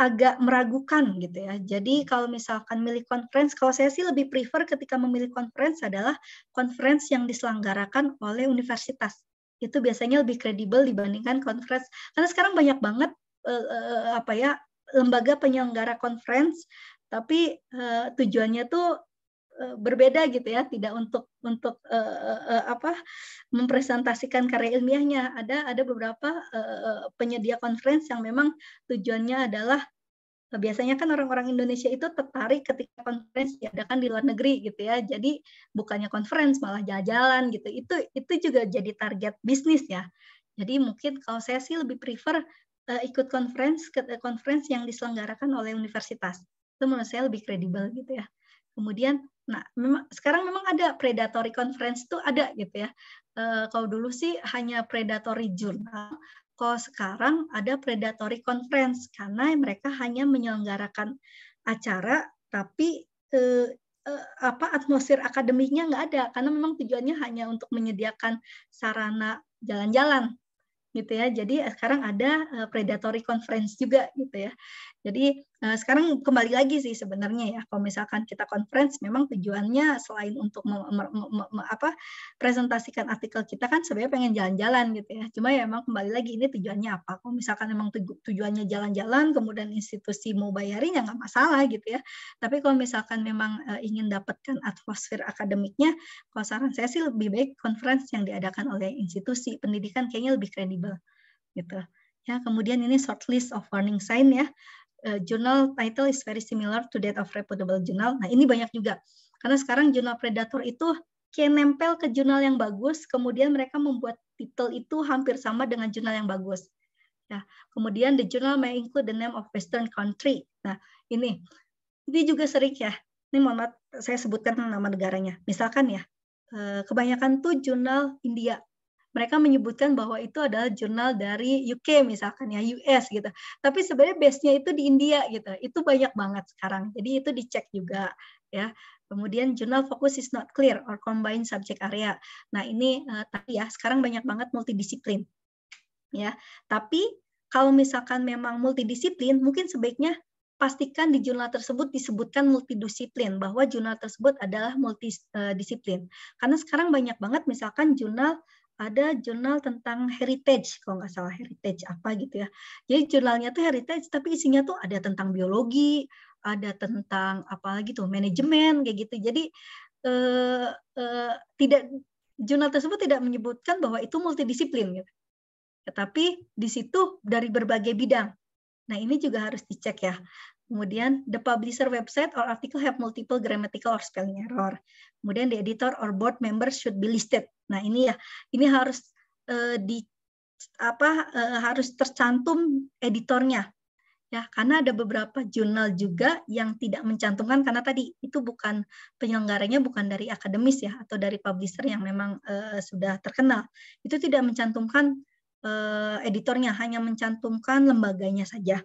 agak meragukan gitu ya. Jadi kalau misalkan milih conference, kalau saya sih lebih prefer ketika memilih conference adalah conference yang diselenggarakan oleh universitas. Itu biasanya lebih kredibel dibandingkan conference. Karena sekarang banyak banget uh, uh, apa ya lembaga penyelenggara conference, tapi uh, tujuannya tuh Eh, berbeda gitu ya tidak untuk untuk uh, uh, apa mempresentasikan karya ilmiahnya ada ada beberapa uh, penyedia conference yang memang tujuannya adalah biasanya kan orang-orang Indonesia itu tertarik ketika konferensi diadakan di luar negeri gitu ya. Jadi bukannya conference malah jalan-jalan gitu. Itu itu juga jadi target bisnis ya. Jadi mungkin kalau saya sih lebih prefer uh, ikut conference ke conference yang diselenggarakan oleh universitas. Itu menurut saya lebih kredibel gitu ya. Kemudian Nah, memang sekarang memang ada predatory conference itu ada gitu ya. E, kalau dulu sih hanya predatory journal, kalau sekarang ada predatory conference karena mereka hanya menyelenggarakan acara tapi e, e, apa atmosfer akademiknya nggak ada karena memang tujuannya hanya untuk menyediakan sarana jalan-jalan gitu ya. Jadi sekarang ada predatory conference juga gitu ya. Jadi eh, sekarang kembali lagi sih sebenarnya ya kalau misalkan kita conference memang tujuannya selain untuk me, me, me, me, apa presentasikan artikel kita kan sebenarnya pengen jalan-jalan gitu ya. Cuma ya emang kembali lagi ini tujuannya apa? Kalau misalkan memang tuju, tujuannya jalan-jalan kemudian institusi mau bayarin ya nggak masalah gitu ya. Tapi kalau misalkan memang eh, ingin dapatkan atmosfer akademiknya, kalau saran saya sih lebih baik conference yang diadakan oleh institusi pendidikan kayaknya lebih kredibel gitu. Ya, kemudian ini shortlist of warning sign ya uh, journal title is very similar to that of reputable journal. Nah, ini banyak juga. Karena sekarang jurnal predator itu kayak nempel ke jurnal yang bagus, kemudian mereka membuat title itu hampir sama dengan jurnal yang bagus. Nah, kemudian the journal may include the name of western country. Nah, ini ini juga sering ya. Ini mohon maaf saya sebutkan nama negaranya. Misalkan ya, eh, kebanyakan tuh jurnal India mereka menyebutkan bahwa itu adalah jurnal dari UK misalkan ya US gitu. Tapi sebenarnya base-nya itu di India gitu. Itu banyak banget sekarang. Jadi itu dicek juga ya. Kemudian jurnal fokus is not clear or combine subject area. Nah, ini uh, tadi ya sekarang banyak banget multidisiplin. Ya. Tapi kalau misalkan memang multidisiplin, mungkin sebaiknya pastikan di jurnal tersebut disebutkan multidisiplin bahwa jurnal tersebut adalah multidisiplin. Eh, Karena sekarang banyak banget misalkan jurnal ada jurnal tentang heritage kalau nggak salah heritage apa gitu ya jadi jurnalnya tuh heritage tapi isinya tuh ada tentang biologi ada tentang apalagi tuh manajemen kayak gitu jadi eh, eh, tidak jurnal tersebut tidak menyebutkan bahwa itu multidisiplin gitu tetapi di situ dari berbagai bidang nah ini juga harus dicek ya Kemudian, the publisher website or article have multiple grammatical or spelling error. Kemudian, the editor or board member should be listed. Nah, ini ya, ini harus uh, di apa uh, harus tercantum editornya. Ya, karena ada beberapa jurnal juga yang tidak mencantumkan karena tadi itu bukan penyelenggaranya bukan dari akademis ya atau dari publisher yang memang uh, sudah terkenal. Itu tidak mencantumkan editornya, hanya mencantumkan lembaganya saja.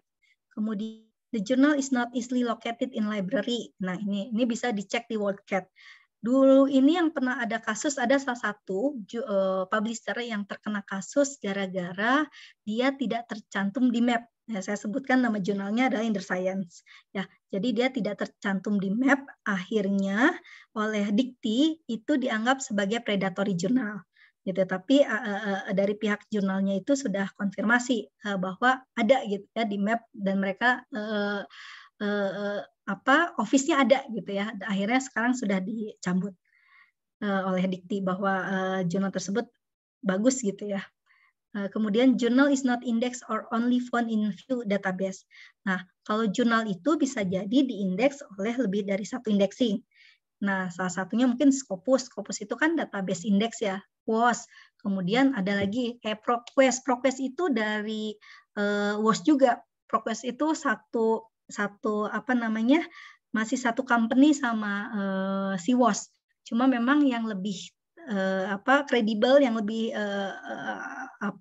Kemudian The journal is not easily located in library. Nah, ini ini bisa dicek di WordCat. Dulu ini yang pernah ada kasus ada salah satu uh, publisher yang terkena kasus gara-gara dia tidak tercantum di map. Ya, saya sebutkan nama jurnalnya adalah Inder Science. Ya, jadi dia tidak tercantum di map. Akhirnya oleh Dikti itu dianggap sebagai predatory jurnal gitu tapi uh, uh, dari pihak jurnalnya itu sudah konfirmasi uh, bahwa ada gitu ya di map dan mereka uh, uh, apa office-nya ada gitu ya akhirnya sekarang sudah dicabut uh, oleh dikti bahwa uh, jurnal tersebut bagus gitu ya uh, kemudian jurnal is not indexed or only found in few database nah kalau jurnal itu bisa jadi diindeks oleh lebih dari satu indexing Nah, salah satunya mungkin Scopus. Scopus itu kan database indeks ya. WOS. Kemudian ada lagi kayak ProQuest. ProQuest itu dari uh, eh, WOS juga. ProQuest itu satu satu apa namanya? masih satu company sama uh, si WOS. Cuma memang yang lebih uh, apa kredibel yang lebih uh, uh,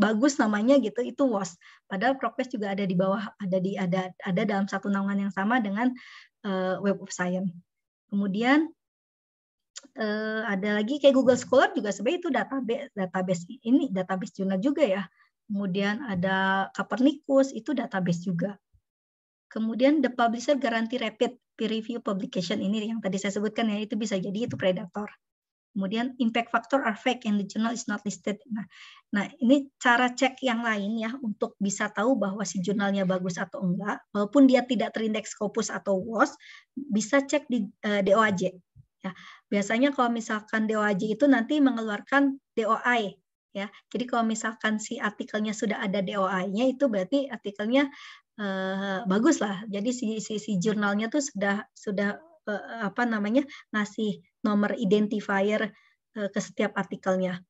bagus namanya gitu itu WOS. Padahal ProQuest juga ada di bawah ada di ada ada dalam satu naungan yang sama dengan uh, Web of Science. Kemudian uh, ada lagi kayak Google Scholar juga sebenarnya itu database database ini database jurnal juga ya. Kemudian ada Copernicus itu database juga. Kemudian the publisher guarantee rapid peer review publication ini yang tadi saya sebutkan ya itu bisa jadi itu predator. Kemudian impact factor are fake and the journal is not listed. Nah, nah ini cara cek yang lain ya untuk bisa tahu bahwa si jurnalnya bagus atau enggak, walaupun dia tidak terindeks Scopus atau WOS, bisa cek di uh, eh, DOAJ. Ya, Biasanya kalau misalkan DOAJ itu nanti mengeluarkan DOI ya. Jadi kalau misalkan si artikelnya sudah ada DOI-nya itu berarti artikelnya eh, bagus lah. Jadi si, si si jurnalnya tuh sudah sudah eh, apa namanya ngasih nomor identifier eh, ke setiap artikelnya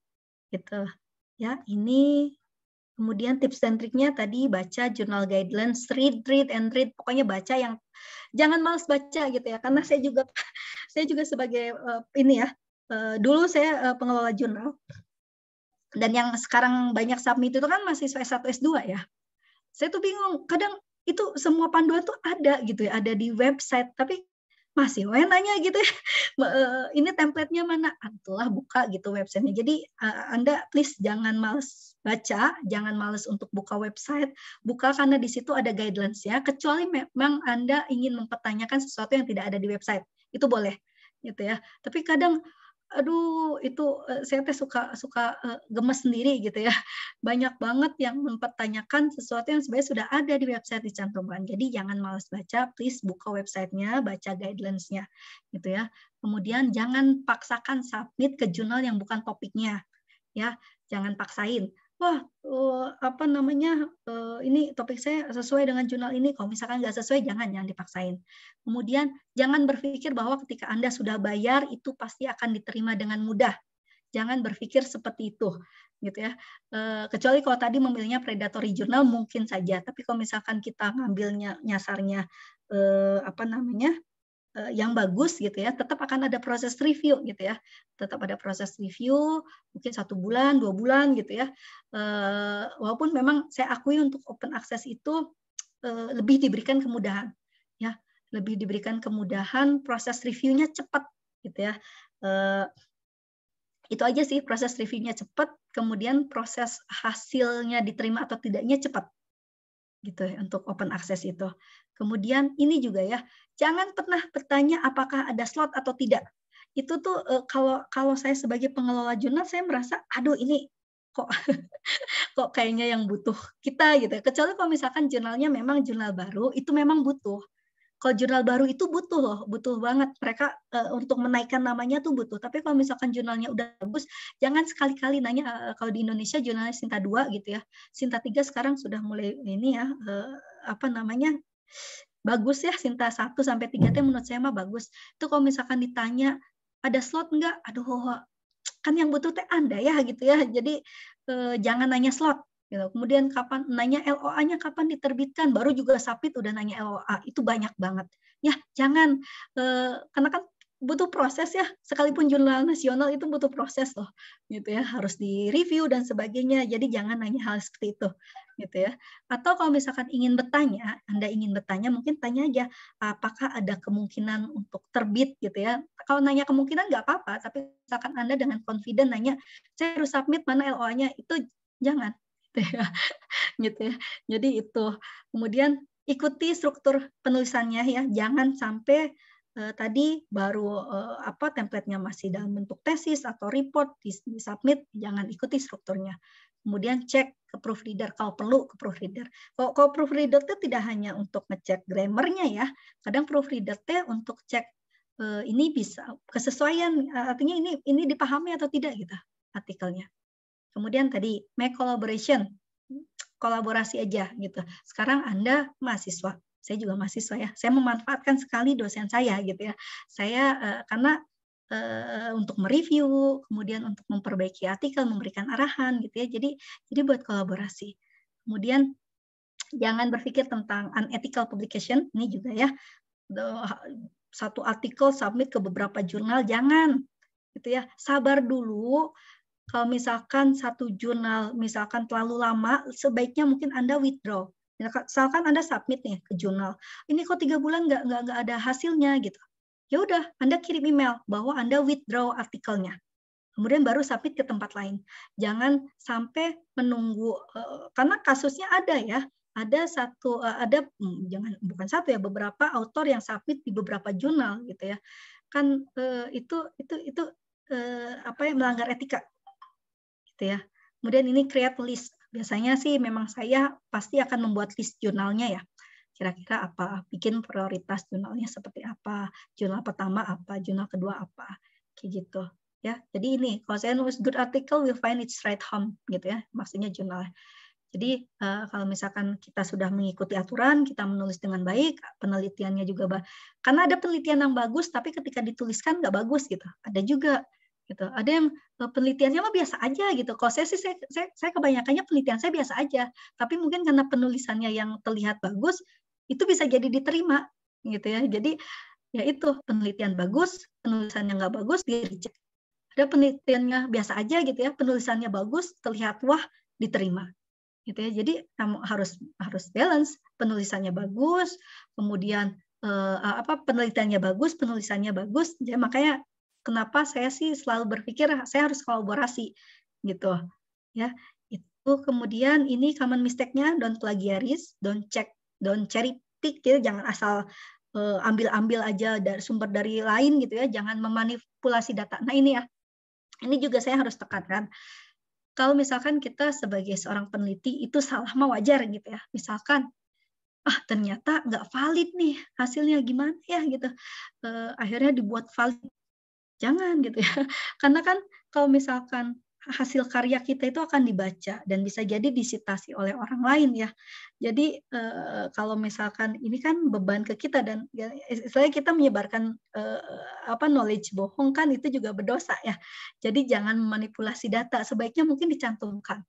gitu. Ya ini kemudian tips dan triknya tadi baca jurnal guidelines, read, read and read. Pokoknya baca yang jangan males baca gitu ya. Karena saya juga saya juga sebagai uh, ini ya, uh, dulu saya uh, pengelola jurnal. Dan yang sekarang banyak submit itu kan masih S1, S2 ya. Saya tuh bingung, kadang itu semua panduan tuh ada gitu ya, ada di website. Tapi masih Mau nanya gitu ya, ini templatenya mana? Itulah ah, buka gitu websitenya. Jadi Anda please jangan males baca, jangan males untuk buka website, buka karena di situ ada guidelines ya, kecuali memang Anda ingin mempertanyakan sesuatu yang tidak ada di website itu boleh gitu ya tapi kadang aduh itu eh, saya teh suka suka eh, gemes sendiri gitu ya banyak banget yang mempertanyakan sesuatu yang sebenarnya sudah ada di website dicantumkan jadi jangan malas baca please buka websitenya baca guidelinesnya gitu ya kemudian jangan paksakan submit ke jurnal yang bukan topiknya ya jangan paksain wah uh, apa namanya uh, ini topik saya sesuai dengan jurnal ini kalau misalkan nggak sesuai jangan jangan dipaksain kemudian jangan berpikir bahwa ketika anda sudah bayar itu pasti akan diterima dengan mudah jangan berpikir seperti itu gitu ya uh, kecuali kalau tadi memilihnya predatory jurnal mungkin saja tapi kalau misalkan kita ngambilnya nyasarnya uh, apa namanya Eh, yang bagus gitu ya tetap akan ada proses review gitu ya tetap ada proses review mungkin satu bulan dua bulan gitu ya eh, walaupun memang saya akui untuk open access itu eh, lebih diberikan kemudahan ya lebih diberikan kemudahan proses reviewnya cepat gitu ya itu aja sih proses reviewnya cepat kemudian proses hasilnya diterima atau tidaknya cepat gitu ya untuk open access itu. Kemudian ini juga ya, jangan pernah bertanya apakah ada slot atau tidak. Itu tuh eh, kalau kalau saya sebagai pengelola jurnal saya merasa aduh ini kok kok kayaknya yang butuh kita gitu. Kecuali kalau misalkan jurnalnya memang jurnal baru itu memang butuh kalau jurnal baru itu butuh loh, butuh banget mereka uh, untuk menaikkan namanya tuh butuh. Tapi kalau misalkan jurnalnya udah bagus, jangan sekali-kali nanya uh, kalau di Indonesia jurnalnya Sinta 2 gitu ya. Sinta 3 sekarang sudah mulai ini ya uh, apa namanya? bagus ya Sinta 1 sampai 3 itu menurut saya mah bagus. Itu kalau misalkan ditanya ada slot enggak? Aduh, kan yang butuh teh Anda ya gitu ya. Jadi eh, jangan nanya slot gitu. Kemudian kapan nanya LOA-nya kapan diterbitkan, baru juga Sapit udah nanya LOA, itu banyak banget. Ya, jangan eh, karena kan butuh proses ya. Sekalipun jurnal nasional itu butuh proses loh, gitu ya. Harus di-review dan sebagainya. Jadi jangan nanya hal seperti itu, gitu ya. Atau kalau misalkan ingin bertanya, Anda ingin bertanya, mungkin tanya aja apakah ada kemungkinan untuk terbit, gitu ya. Kalau nanya kemungkinan nggak apa-apa, tapi misalkan Anda dengan confident nanya, saya harus submit mana LOA-nya, itu jangan gitu ya. gitu ya. Jadi itu. Kemudian ikuti struktur penulisannya ya. Jangan sampai uh, tadi baru eh, apa templatenya masih dalam bentuk tesis atau report di, di submit, jangan ikuti strukturnya. Kemudian cek ke proofreader kalau perlu ke proofreader. Kalau, kalau proofreader itu tidak hanya untuk ngecek grammarnya ya, kadang proofreader itu untuk cek eh, ini bisa kesesuaian eh, artinya ini ini dipahami atau tidak gitu artikelnya Kemudian tadi make collaboration, kolaborasi aja gitu. Sekarang Anda mahasiswa, saya juga mahasiswa ya. Saya memanfaatkan sekali dosen saya gitu ya. Saya eh, karena eh, untuk mereview, kemudian untuk memperbaiki artikel, memberikan arahan gitu ya. Jadi jadi buat kolaborasi. Kemudian jangan berpikir tentang unethical publication ini juga ya. Satu artikel submit ke beberapa jurnal jangan gitu ya. Sabar dulu kalau misalkan satu jurnal misalkan terlalu lama, sebaiknya mungkin Anda withdraw. Misalkan Anda submit nih ke jurnal, ini kok tiga bulan nggak nggak nggak ada hasilnya gitu. Ya udah, Anda kirim email bahwa Anda withdraw artikelnya kemudian baru submit ke tempat lain. Jangan sampai menunggu eh, karena kasusnya ada ya. Ada satu eh, ada hmm, jangan bukan satu ya beberapa autor yang submit di beberapa jurnal gitu ya. Kan eh, itu itu itu apa yang melanggar etika gitu ya. Kemudian ini create list. Biasanya sih memang saya pasti akan membuat list jurnalnya ya. Kira-kira apa, bikin prioritas jurnalnya seperti apa, jurnal pertama apa, jurnal kedua apa, kayak gitu. Ya, jadi ini kalau saya nulis good article will find its right home gitu ya, maksudnya jurnal. Jadi eh, kalau misalkan kita sudah mengikuti aturan, kita menulis dengan baik, penelitiannya juga karena ada penelitian yang bagus, tapi ketika dituliskan nggak bagus gitu. Ada juga gitu ada yang e, penelitiannya mah biasa aja gitu kalau saya sih saya, saya, saya kebanyakannya penelitian saya biasa aja tapi mungkin karena penulisannya yang terlihat bagus itu bisa jadi diterima gitu ya jadi ya itu penelitian bagus penulisan yang nggak bagus di reject ada penelitiannya biasa aja gitu ya penulisannya bagus terlihat wah diterima gitu ya jadi kamu harus harus balance penulisannya bagus kemudian eh, apa penelitiannya bagus penulisannya bagus ya makanya kenapa saya sih selalu berpikir saya harus kolaborasi gitu ya itu kemudian ini common mistake-nya don't plagiarize, don't check don't cherry pick gitu jangan asal eh, ambil-ambil aja dari sumber dari lain gitu ya jangan memanipulasi data nah ini ya ini juga saya harus tekankan kalau misalkan kita sebagai seorang peneliti itu salah mah wajar gitu ya misalkan ah ternyata nggak valid nih hasilnya gimana ya gitu eh, akhirnya dibuat valid Jangan gitu ya. Karena kan kalau misalkan hasil karya kita itu akan dibaca dan bisa jadi disitasi oleh orang lain ya. Jadi eh, kalau misalkan ini kan beban ke kita dan saya kita menyebarkan eh, apa knowledge bohong kan itu juga berdosa ya. Jadi jangan memanipulasi data, sebaiknya mungkin dicantumkan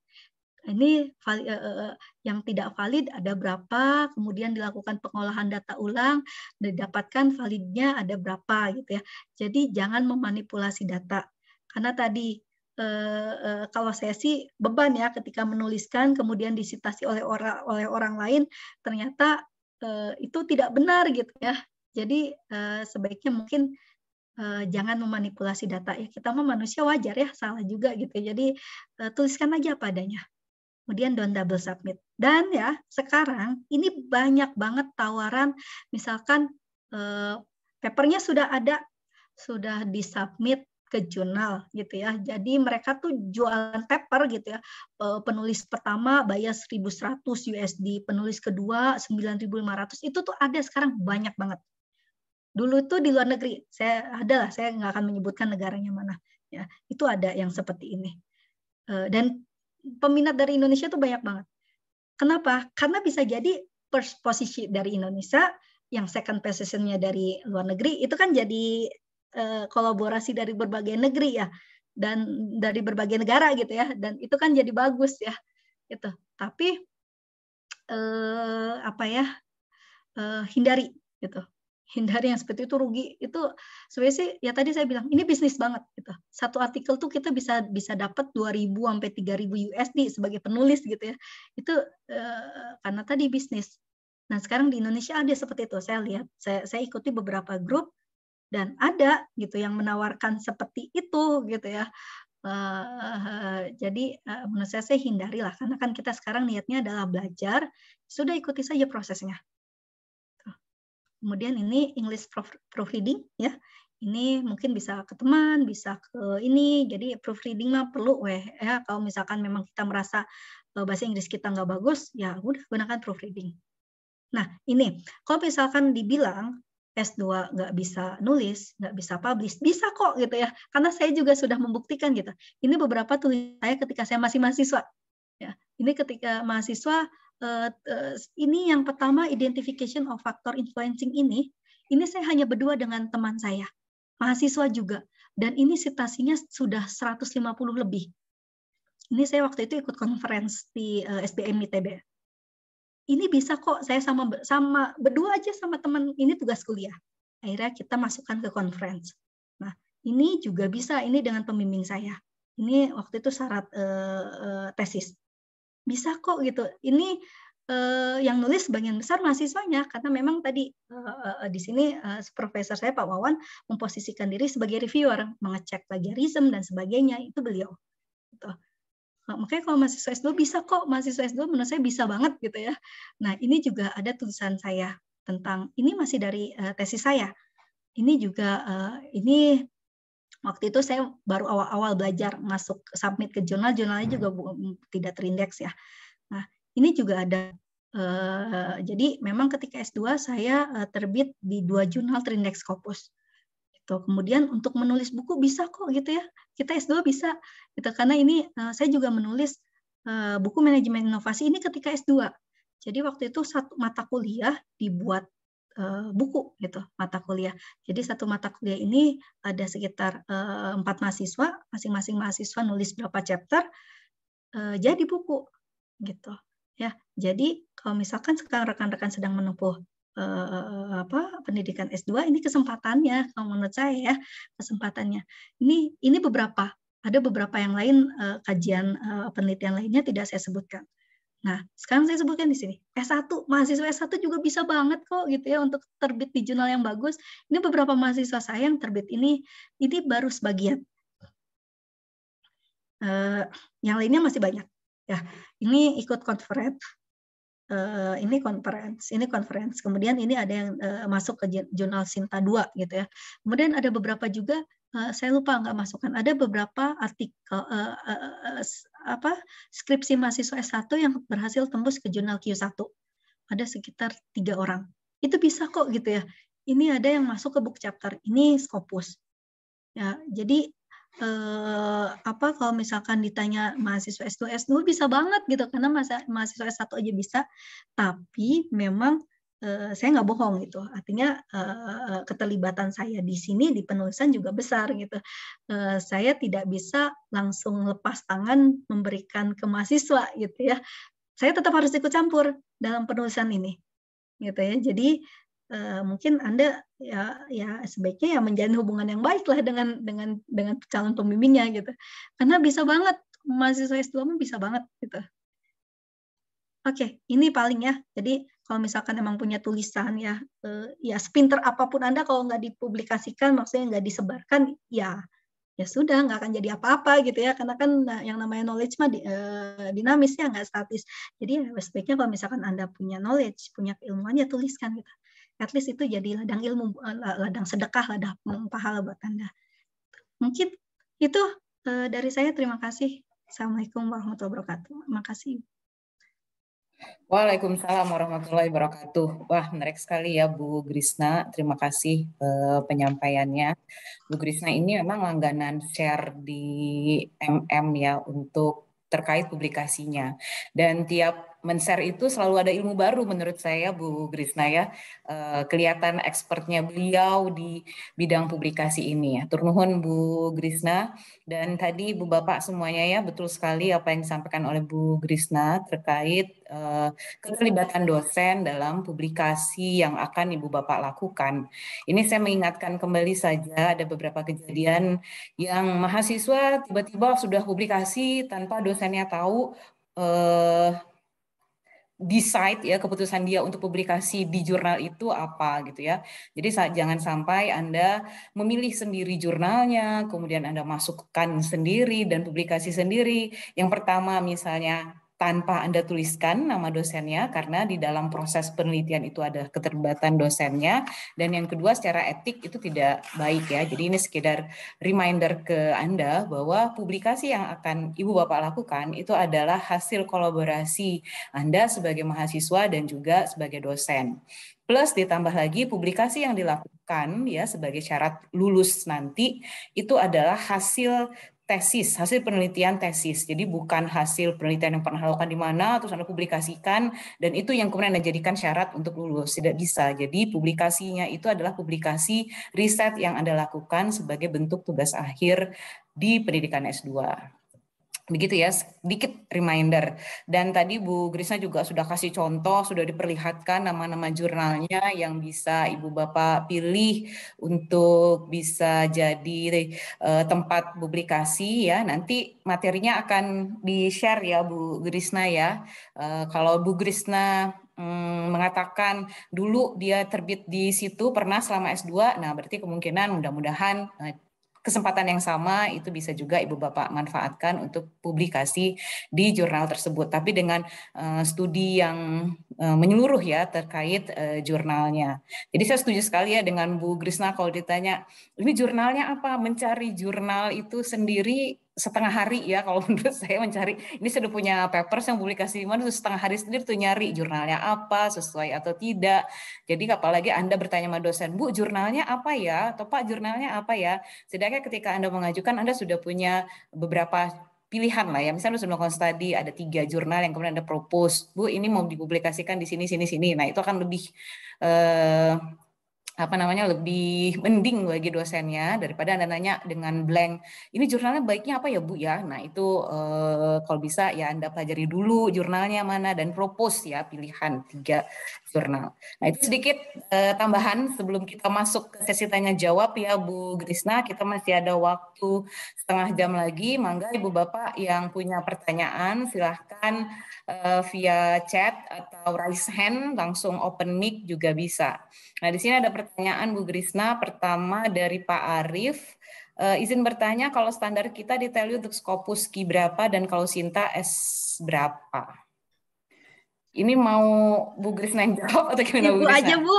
ini eh, eh, eh, yang tidak valid ada berapa, kemudian dilakukan pengolahan data ulang, didapatkan validnya ada berapa gitu ya. Jadi jangan memanipulasi data. Karena tadi kalau saya sih beban ya ketika menuliskan kemudian disitasi oleh orang oleh orang lain ternyata itu tidak benar gitu ya. Jadi sebaiknya mungkin jangan memanipulasi data ya kita mah manusia wajar ya salah juga gitu ya. jadi tuliskan aja adanya kemudian don't double submit. Dan ya sekarang ini banyak banget tawaran, misalkan eh, papernya sudah ada, sudah disubmit ke jurnal gitu ya. Jadi mereka tuh jualan paper gitu ya. Eh, penulis pertama bayar 1100 USD, penulis kedua 9500. Itu tuh ada sekarang banyak banget. Dulu itu di luar negeri, saya adalah saya nggak akan menyebutkan negaranya mana. Ya, itu ada yang seperti ini. Eh, dan peminat dari Indonesia tuh banyak banget. Kenapa? Karena bisa jadi first posisi dari Indonesia, yang second positionnya dari luar negeri itu kan jadi uh, kolaborasi dari berbagai negeri ya dan dari berbagai negara gitu ya dan itu kan jadi bagus ya itu tapi uh, apa ya uh, hindari gitu hindari yang seperti itu rugi itu sebenarnya sih ya tadi saya bilang ini bisnis banget gitu satu artikel tuh kita bisa bisa dapat 2000 sampai 3000 USD sebagai penulis gitu ya itu eh, karena tadi bisnis nah sekarang di Indonesia ada seperti itu saya lihat saya saya ikuti beberapa grup dan ada gitu yang menawarkan seperti itu gitu ya Uh, uh, jadi uh, menurut saya saya hindari lah karena kan kita sekarang niatnya adalah belajar sudah ikuti saja prosesnya Kemudian ini English proofreading ya. Ini mungkin bisa ke teman, bisa ke ini. Jadi proofreading mah perlu weh ya kalau misalkan memang kita merasa eh, bahasa Inggris kita nggak bagus, ya udah gunakan proofreading. Nah, ini kalau misalkan dibilang S2 nggak bisa nulis, nggak bisa publish, bisa kok gitu ya. Karena saya juga sudah membuktikan gitu. Ini beberapa tulis saya ketika saya masih mahasiswa. Ya, ini ketika mahasiswa Eh, ini yang pertama identification of factor influencing ini, ini saya hanya berdua dengan teman saya, mahasiswa juga. Dan ini citasinya sudah 150 lebih. Ini saya waktu itu ikut conference di eh, SBM ITB. Ini bisa kok saya sama sama berdua aja sama teman ini tugas kuliah. Akhirnya kita masukkan ke conference. Nah, ini juga bisa ini dengan pembimbing saya. Ini waktu itu syarat uh, tesis bisa kok gitu ini eh, yang nulis sebagian besar mahasiswanya karena memang tadi eh, di sini eh, profesor saya Pak Wawan memposisikan diri sebagai reviewer mengecek plagiarisme dan sebagainya itu beliau gitu. Nah, makanya kalau mahasiswa S2 bisa kok mahasiswa S2 menurut saya bisa banget gitu ya nah ini juga ada tulisan saya tentang ini masih dari uh, tesis saya ini juga uh, ini waktu itu saya baru awal-awal belajar masuk submit ke jurnal, jurnalnya hmm. juga tidak terindeks ya. Nah, ini juga ada Uh, jadi memang ketika S2 saya uh, terbit di dua jurnal terindeks Scopus. Itu Kemudian untuk menulis buku bisa kok gitu ya. Kita S2 bisa. Gitu. Karena ini uh, saya juga menulis buku manajemen inovasi ini ketika S2. Jadi waktu itu satu mata kuliah dibuat Eh, buku gitu mata kuliah. Jadi satu mata kuliah ini ada sekitar eh, empat mahasiswa, masing-masing mahasiswa nulis berapa chapter eh, jadi buku gitu ya. Jadi kalau misalkan sekarang rekan-rekan sedang menempuh apa pendidikan S2 ini kesempatannya kalau menurut saya ya kesempatannya. Ini ini beberapa ada beberapa yang lain kajian penelitian lainnya tidak saya sebutkan. Nah, sekarang saya sebutkan di sini, S1, mahasiswa S1 juga bisa banget kok gitu ya untuk terbit di jurnal yang bagus. Ini beberapa mahasiswa saya yang terbit ini, ini baru sebagian. Uh, yang lainnya masih banyak. Ya, ini ikut konferensi, Uh, eh, ini conference, ini conference. Kemudian ini ada yang uh, masuk ke jurnal Sinta 2 gitu ya. Kemudian ada beberapa juga Eh, saya lupa nggak masukkan ada beberapa artikel uh, uh, apa skripsi mahasiswa S1 yang berhasil tembus ke jurnal Q1 ada sekitar tiga orang itu bisa kok gitu ya ini ada yang masuk ke book chapter ini Scopus ya jadi eh, apa kalau misalkan ditanya mahasiswa S2 S2 bisa banget gitu karena masa mahasiswa S1 aja bisa tapi memang Eh, saya nggak bohong gitu artinya eh, eh, keterlibatan saya di sini di penulisan juga besar gitu saya tidak bisa langsung lepas tangan memberikan ke mahasiswa gitu ya saya tetap harus ikut campur dalam penulisan ini gitu ya jadi mungkin anda ya ya sebaiknya ya menjalin hubungan yang baik lah dengan dengan dengan calon pembimbingnya gitu karena bisa banget mahasiswa S2 bisa banget gitu oke okay, ini paling ya jadi kalau misalkan emang punya tulisan ya eh, ya sepinter apapun anda kalau nggak dipublikasikan maksudnya nggak disebarkan ya ya sudah nggak akan jadi apa-apa gitu ya karena kan nah, yang namanya knowledge mah di, eh, dinamis ya nggak statis jadi ya, sebaiknya kalau misalkan anda punya knowledge punya ilmunya tuliskan gitu at least itu jadi ladang ilmu eh, ladang sedekah ladang pahala buat anda mungkin itu eh, dari saya terima kasih assalamualaikum warahmatullahi wabarakatuh terima kasih Waalaikumsalam warahmatullahi wabarakatuh. Wah, menarik sekali ya Bu Grisna. Terima kasih eh, penyampaiannya. Bu Grisna ini memang langganan share di MM ya untuk terkait publikasinya. Dan tiap men-share itu selalu ada ilmu baru menurut saya Bu Grisna ya. Eh, kelihatan expertnya beliau di bidang publikasi ini ya. Turnuhun Bu Grisna dan tadi Bu Bapak semuanya ya betul sekali apa yang disampaikan oleh Bu Grisna terkait uh, keterlibatan dosen dalam publikasi yang akan Ibu Bapak lakukan. Ini saya mengingatkan kembali saja ada beberapa kejadian yang mahasiswa tiba-tiba sudah publikasi tanpa dosennya tahu eh, decide ya keputusan dia untuk publikasi di jurnal itu apa gitu ya. Jadi jangan sampai Anda memilih sendiri jurnalnya, kemudian Anda masukkan sendiri dan publikasi sendiri. Yang pertama misalnya tanpa Anda tuliskan nama dosennya karena di dalam proses penelitian itu ada keterlibatan dosennya dan yang kedua secara etik itu tidak baik ya. Jadi ini sekedar reminder ke Anda bahwa publikasi yang akan Ibu Bapak lakukan itu adalah hasil kolaborasi Anda sebagai mahasiswa dan juga sebagai dosen. Plus ditambah lagi publikasi yang dilakukan ya sebagai syarat lulus nanti itu adalah hasil tesis, hasil penelitian tesis. Jadi bukan hasil penelitian yang pernah lakukan di mana, terus Anda publikasikan, dan itu yang kemudian Anda jadikan syarat untuk lulus. Tidak bisa. Jadi publikasinya itu adalah publikasi riset yang Anda lakukan sebagai bentuk tugas akhir di pendidikan S2. Begitu ya, sedikit reminder. Dan tadi Bu Grisna juga sudah kasih contoh, sudah diperlihatkan nama-nama jurnalnya yang bisa Ibu Bapak pilih untuk bisa jadi uh, tempat publikasi ya. Nanti materinya akan di-share ya Bu Grisna ya. Uh, kalau Bu Grisna hmm, mengatakan dulu dia terbit di situ pernah selama S2, nah berarti kemungkinan mudah-mudahan eh, kesempatan yang sama itu bisa juga ibu bapak manfaatkan untuk publikasi di jurnal tersebut tapi dengan uh, studi yang uh, menyeluruh ya terkait uh, jurnalnya jadi saya setuju sekali ya dengan Bu Grisna kalau ditanya ini jurnalnya apa mencari jurnal itu sendiri setengah hari ya kalau menurut saya mencari ini sudah punya papers yang publikasi di mana setengah hari sendiri tuh nyari jurnalnya apa sesuai atau tidak jadi apalagi anda bertanya sama dosen bu jurnalnya apa ya atau pak jurnalnya apa ya sedangkan ketika anda mengajukan anda sudah punya beberapa pilihan lah ya misalnya sudah melakukan studi ada tiga jurnal yang kemudian anda propose bu ini mau dipublikasikan di sini sini sini nah itu akan lebih eh, apa namanya lebih mending bagi dosennya daripada anda nanya dengan blank ini jurnalnya baiknya apa ya bu ya nah itu eh, kalau bisa ya anda pelajari dulu jurnalnya mana dan propose ya pilihan tiga jurnal. Nah itu sedikit uh, tambahan sebelum kita masuk ke sesi tanya jawab ya Bu Grisna, kita masih ada waktu setengah jam lagi. Mangga Ibu Bapak yang punya pertanyaan silahkan uh, via chat atau raise hand langsung open mic juga bisa. Nah di sini ada pertanyaan Bu Grisna pertama dari Pak Arif. Uh, eh, izin bertanya kalau standar kita detail untuk Scopus Ki berapa dan kalau Sinta S berapa? Ini mau Bu Grisna yang jawab atau gimana Ibu nah. Bu Grisna? aja Bu.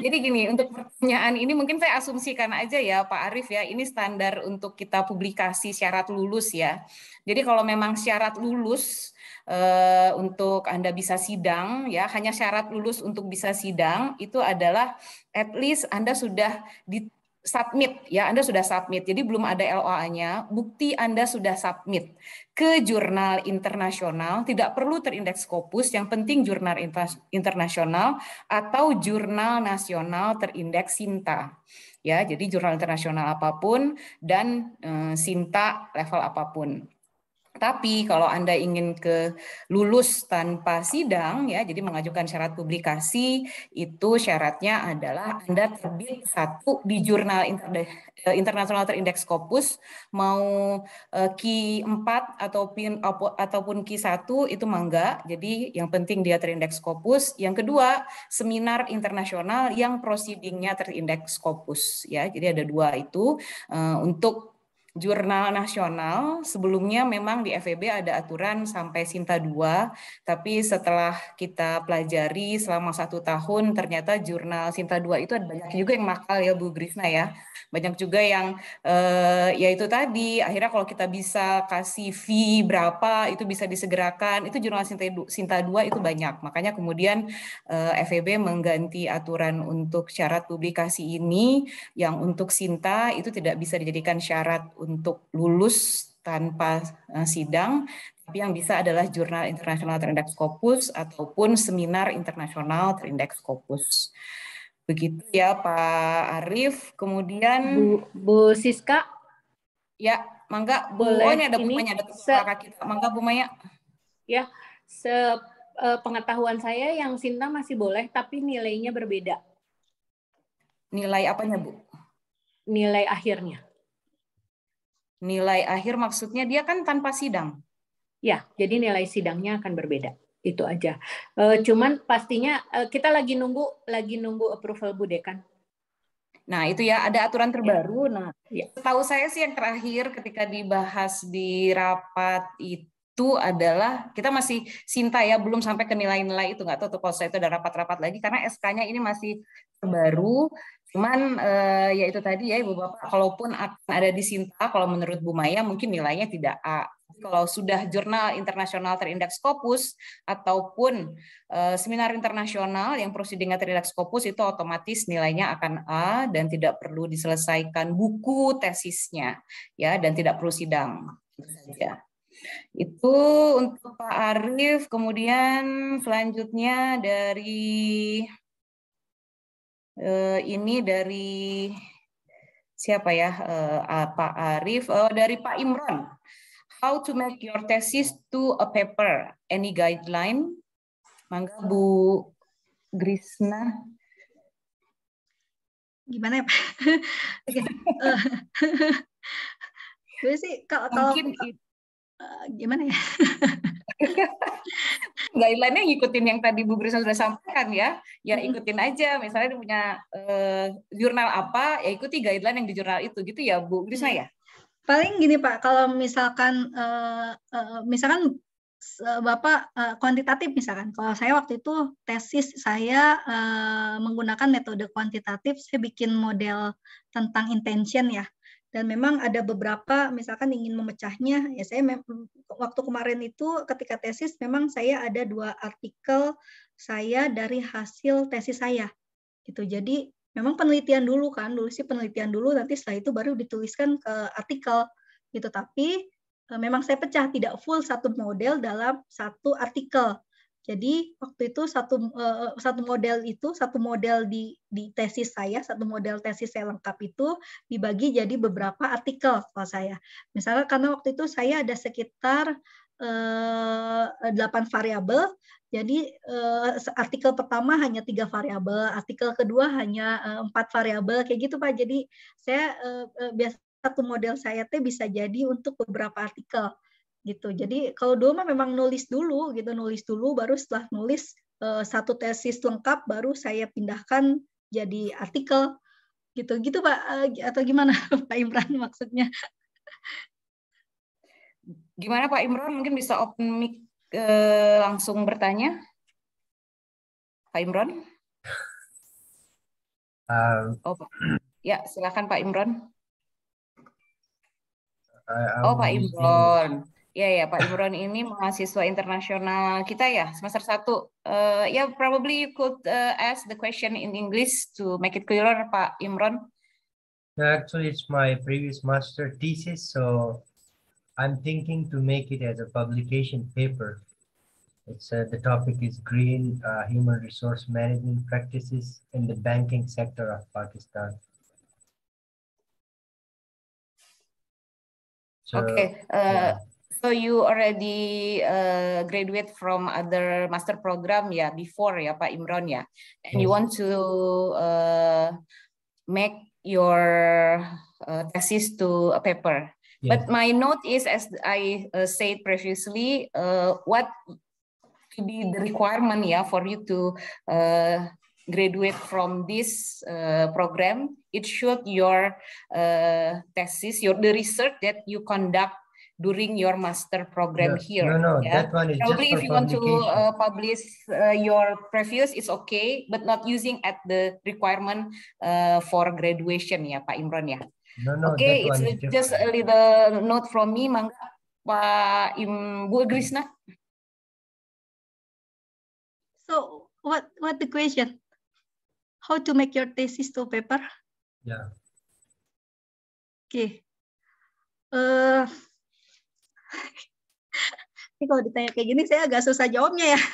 Jadi gini, untuk pertanyaan ini mungkin saya asumsikan aja ya Pak Arif ya, ini standar untuk kita publikasi syarat lulus ya. Jadi kalau memang syarat lulus eh, untuk Anda bisa sidang ya, hanya syarat lulus untuk bisa sidang itu adalah at least Anda sudah di submit ya Anda sudah submit. Jadi belum ada LOA-nya, bukti Anda sudah submit ke jurnal internasional, tidak perlu terindeks Scopus, yang penting jurnal internasional atau jurnal nasional terindeks Sinta. Ya, jadi jurnal internasional apapun dan eh, Sinta level apapun. Tapi kalau Anda ingin ke lulus tanpa sidang ya, jadi mengajukan syarat publikasi itu syaratnya adalah Anda terbit satu di jurnal eh, internasional terindeks Scopus mau Q4 eh, ataupun ataupun Q1 itu mangga. Jadi yang penting dia terindeks Scopus. Yang kedua, seminar internasional yang prosidingnya terindeks Scopus ya. Jadi ada dua itu eh, untuk jurnal nasional sebelumnya memang di FEB ada aturan sampai Sinta 2, tapi setelah kita pelajari selama satu tahun ternyata jurnal Sinta 2 itu ada banyak juga yang makal ya Bu Grisna ya. Banyak juga yang eh, ya itu tadi akhirnya kalau kita bisa kasih fee berapa itu bisa disegerakan. Itu jurnal Sinta, Sinta 2 itu banyak. Makanya kemudian eh, FEB mengganti aturan untuk syarat publikasi ini yang untuk Sinta itu tidak bisa dijadikan syarat untuk lulus tanpa eh, sidang, tapi yang bisa adalah jurnal internasional terindeks Scopus ataupun seminar internasional terindeks Scopus. Begitu ya Pak Arif. Kemudian Bu, Bu Siska? Ya, mangga oh, boleh. Oh, ini ada bumanya, ada se- kita. Mangga bumanya. Ya, se eh, pengetahuan saya yang Sinta masih boleh, tapi nilainya berbeda. Nilai apanya, Bu? Nilai akhirnya. Nilai akhir maksudnya dia kan tanpa sidang. Ya, jadi nilai sidangnya akan berbeda. Itu aja. E, cuman pastinya e, kita lagi nunggu lagi nunggu approval Bu Dekan. Nah, itu ya ada aturan terbaru. Ya. Nah, ya. tahu saya sih yang terakhir ketika dibahas di rapat itu itu adalah kita masih Sinta ya belum sampai ke nilai-nilai itu nggak tahu tuh kalau saya itu ada rapat-rapat lagi karena SK-nya ini masih baru cuman eh, ya itu tadi ya Ibu Bapak kalaupun akan ada di Sinta kalau menurut Bu Maya mungkin nilainya tidak A kalau sudah jurnal internasional terindeks Scopus ataupun eh, seminar internasional yang prosedingnya terindeks Scopus itu otomatis nilainya akan A dan tidak perlu diselesaikan buku tesisnya ya dan tidak perlu sidang ya. Itu untuk Pak Arif, kemudian selanjutnya dari eh, ini dari siapa ya eh, ah, Pak Arif eh, dari Pak Imron. How to make your thesis to a paper? Any guideline? Mangga Bu Grisna. Gimana ya Pak? Oke. Eh, gue sih kalau kalau, Eh, gimana ya? Guideline-nya ngikutin yang tadi Bu Brisa sudah sampaikan ya, ya ikutin aja. Misalnya dia punya uh, jurnal apa, ya ikuti guideline yang di jurnal itu gitu ya Bu Brisa ya. Paling gini Pak, kalau misalkan uh, misalkan Bapak kuantitatif misalkan. Kalau saya waktu itu tesis saya menggunakan metode kuantitatif, saya bikin model tentang intention ya dan memang ada beberapa misalkan ingin memecahnya ya saya waktu kemarin itu ketika tesis memang saya ada dua artikel saya dari hasil tesis saya gitu jadi memang penelitian dulu kan dulu sih penelitian dulu nanti setelah itu baru dituliskan ke artikel gitu tapi e, memang saya pecah tidak full satu model dalam satu artikel jadi waktu itu satu eh, satu model itu satu model di di tesis saya satu model tesis saya lengkap itu dibagi jadi beberapa artikel kalau saya. Misalnya karena waktu itu saya ada sekitar eh, delapan variabel. Jadi eh, artikel pertama hanya tiga variabel, artikel kedua hanya empat variabel kayak gitu Pak. Jadi saya biasa satu model saya teh bisa jadi untuk beberapa artikel gitu. Jadi kalau dulu mah memang nulis dulu gitu, nulis dulu baru setelah nulis eh, satu tesis lengkap baru saya pindahkan jadi artikel gitu gitu pak eh, atau gimana pak Imran maksudnya gimana pak Imran mungkin bisa open mic uh, langsung bertanya pak Imran Uh, oh ya silakan pak Imran uh, oh pak Imran Ya ya Pak Imron ini mahasiswa internasional kita ya semester 1. Uh, eh, ya yeah, probably you could uh, ask the question in English to make it clearer Pak Imron. Actually it's my previous master thesis so I'm thinking to make it as a publication paper. It's uh, the topic is green uh, human resource management practices in the banking sector of Pakistan. So, okay. Uh, yeah. So you already uh, graduate from other master program ya yeah, before ya yeah, Pak Imron ya, yeah. and you want to uh, make your uh, thesis to a paper. Yeah. But my note is, as I uh, said previously, uh, what could be the requirement ya yeah, for you to uh, graduate from this uh, program? It should your uh, thesis, your the research that you conduct during your master program no, here. No, no, yeah? that one is probably if you want to uh, publish uh, your previous, it's okay, but not using at the requirement uh, for graduation ya, Pak Imron ya. No, no, okay, it's uh, just a little note from me, Mangga, Pak Im Bu Grisna. So what what the question? How to make your thesis to paper? Yeah. Okay. Uh, Ini kalau ditanya kayak gini saya agak susah jawabnya ya.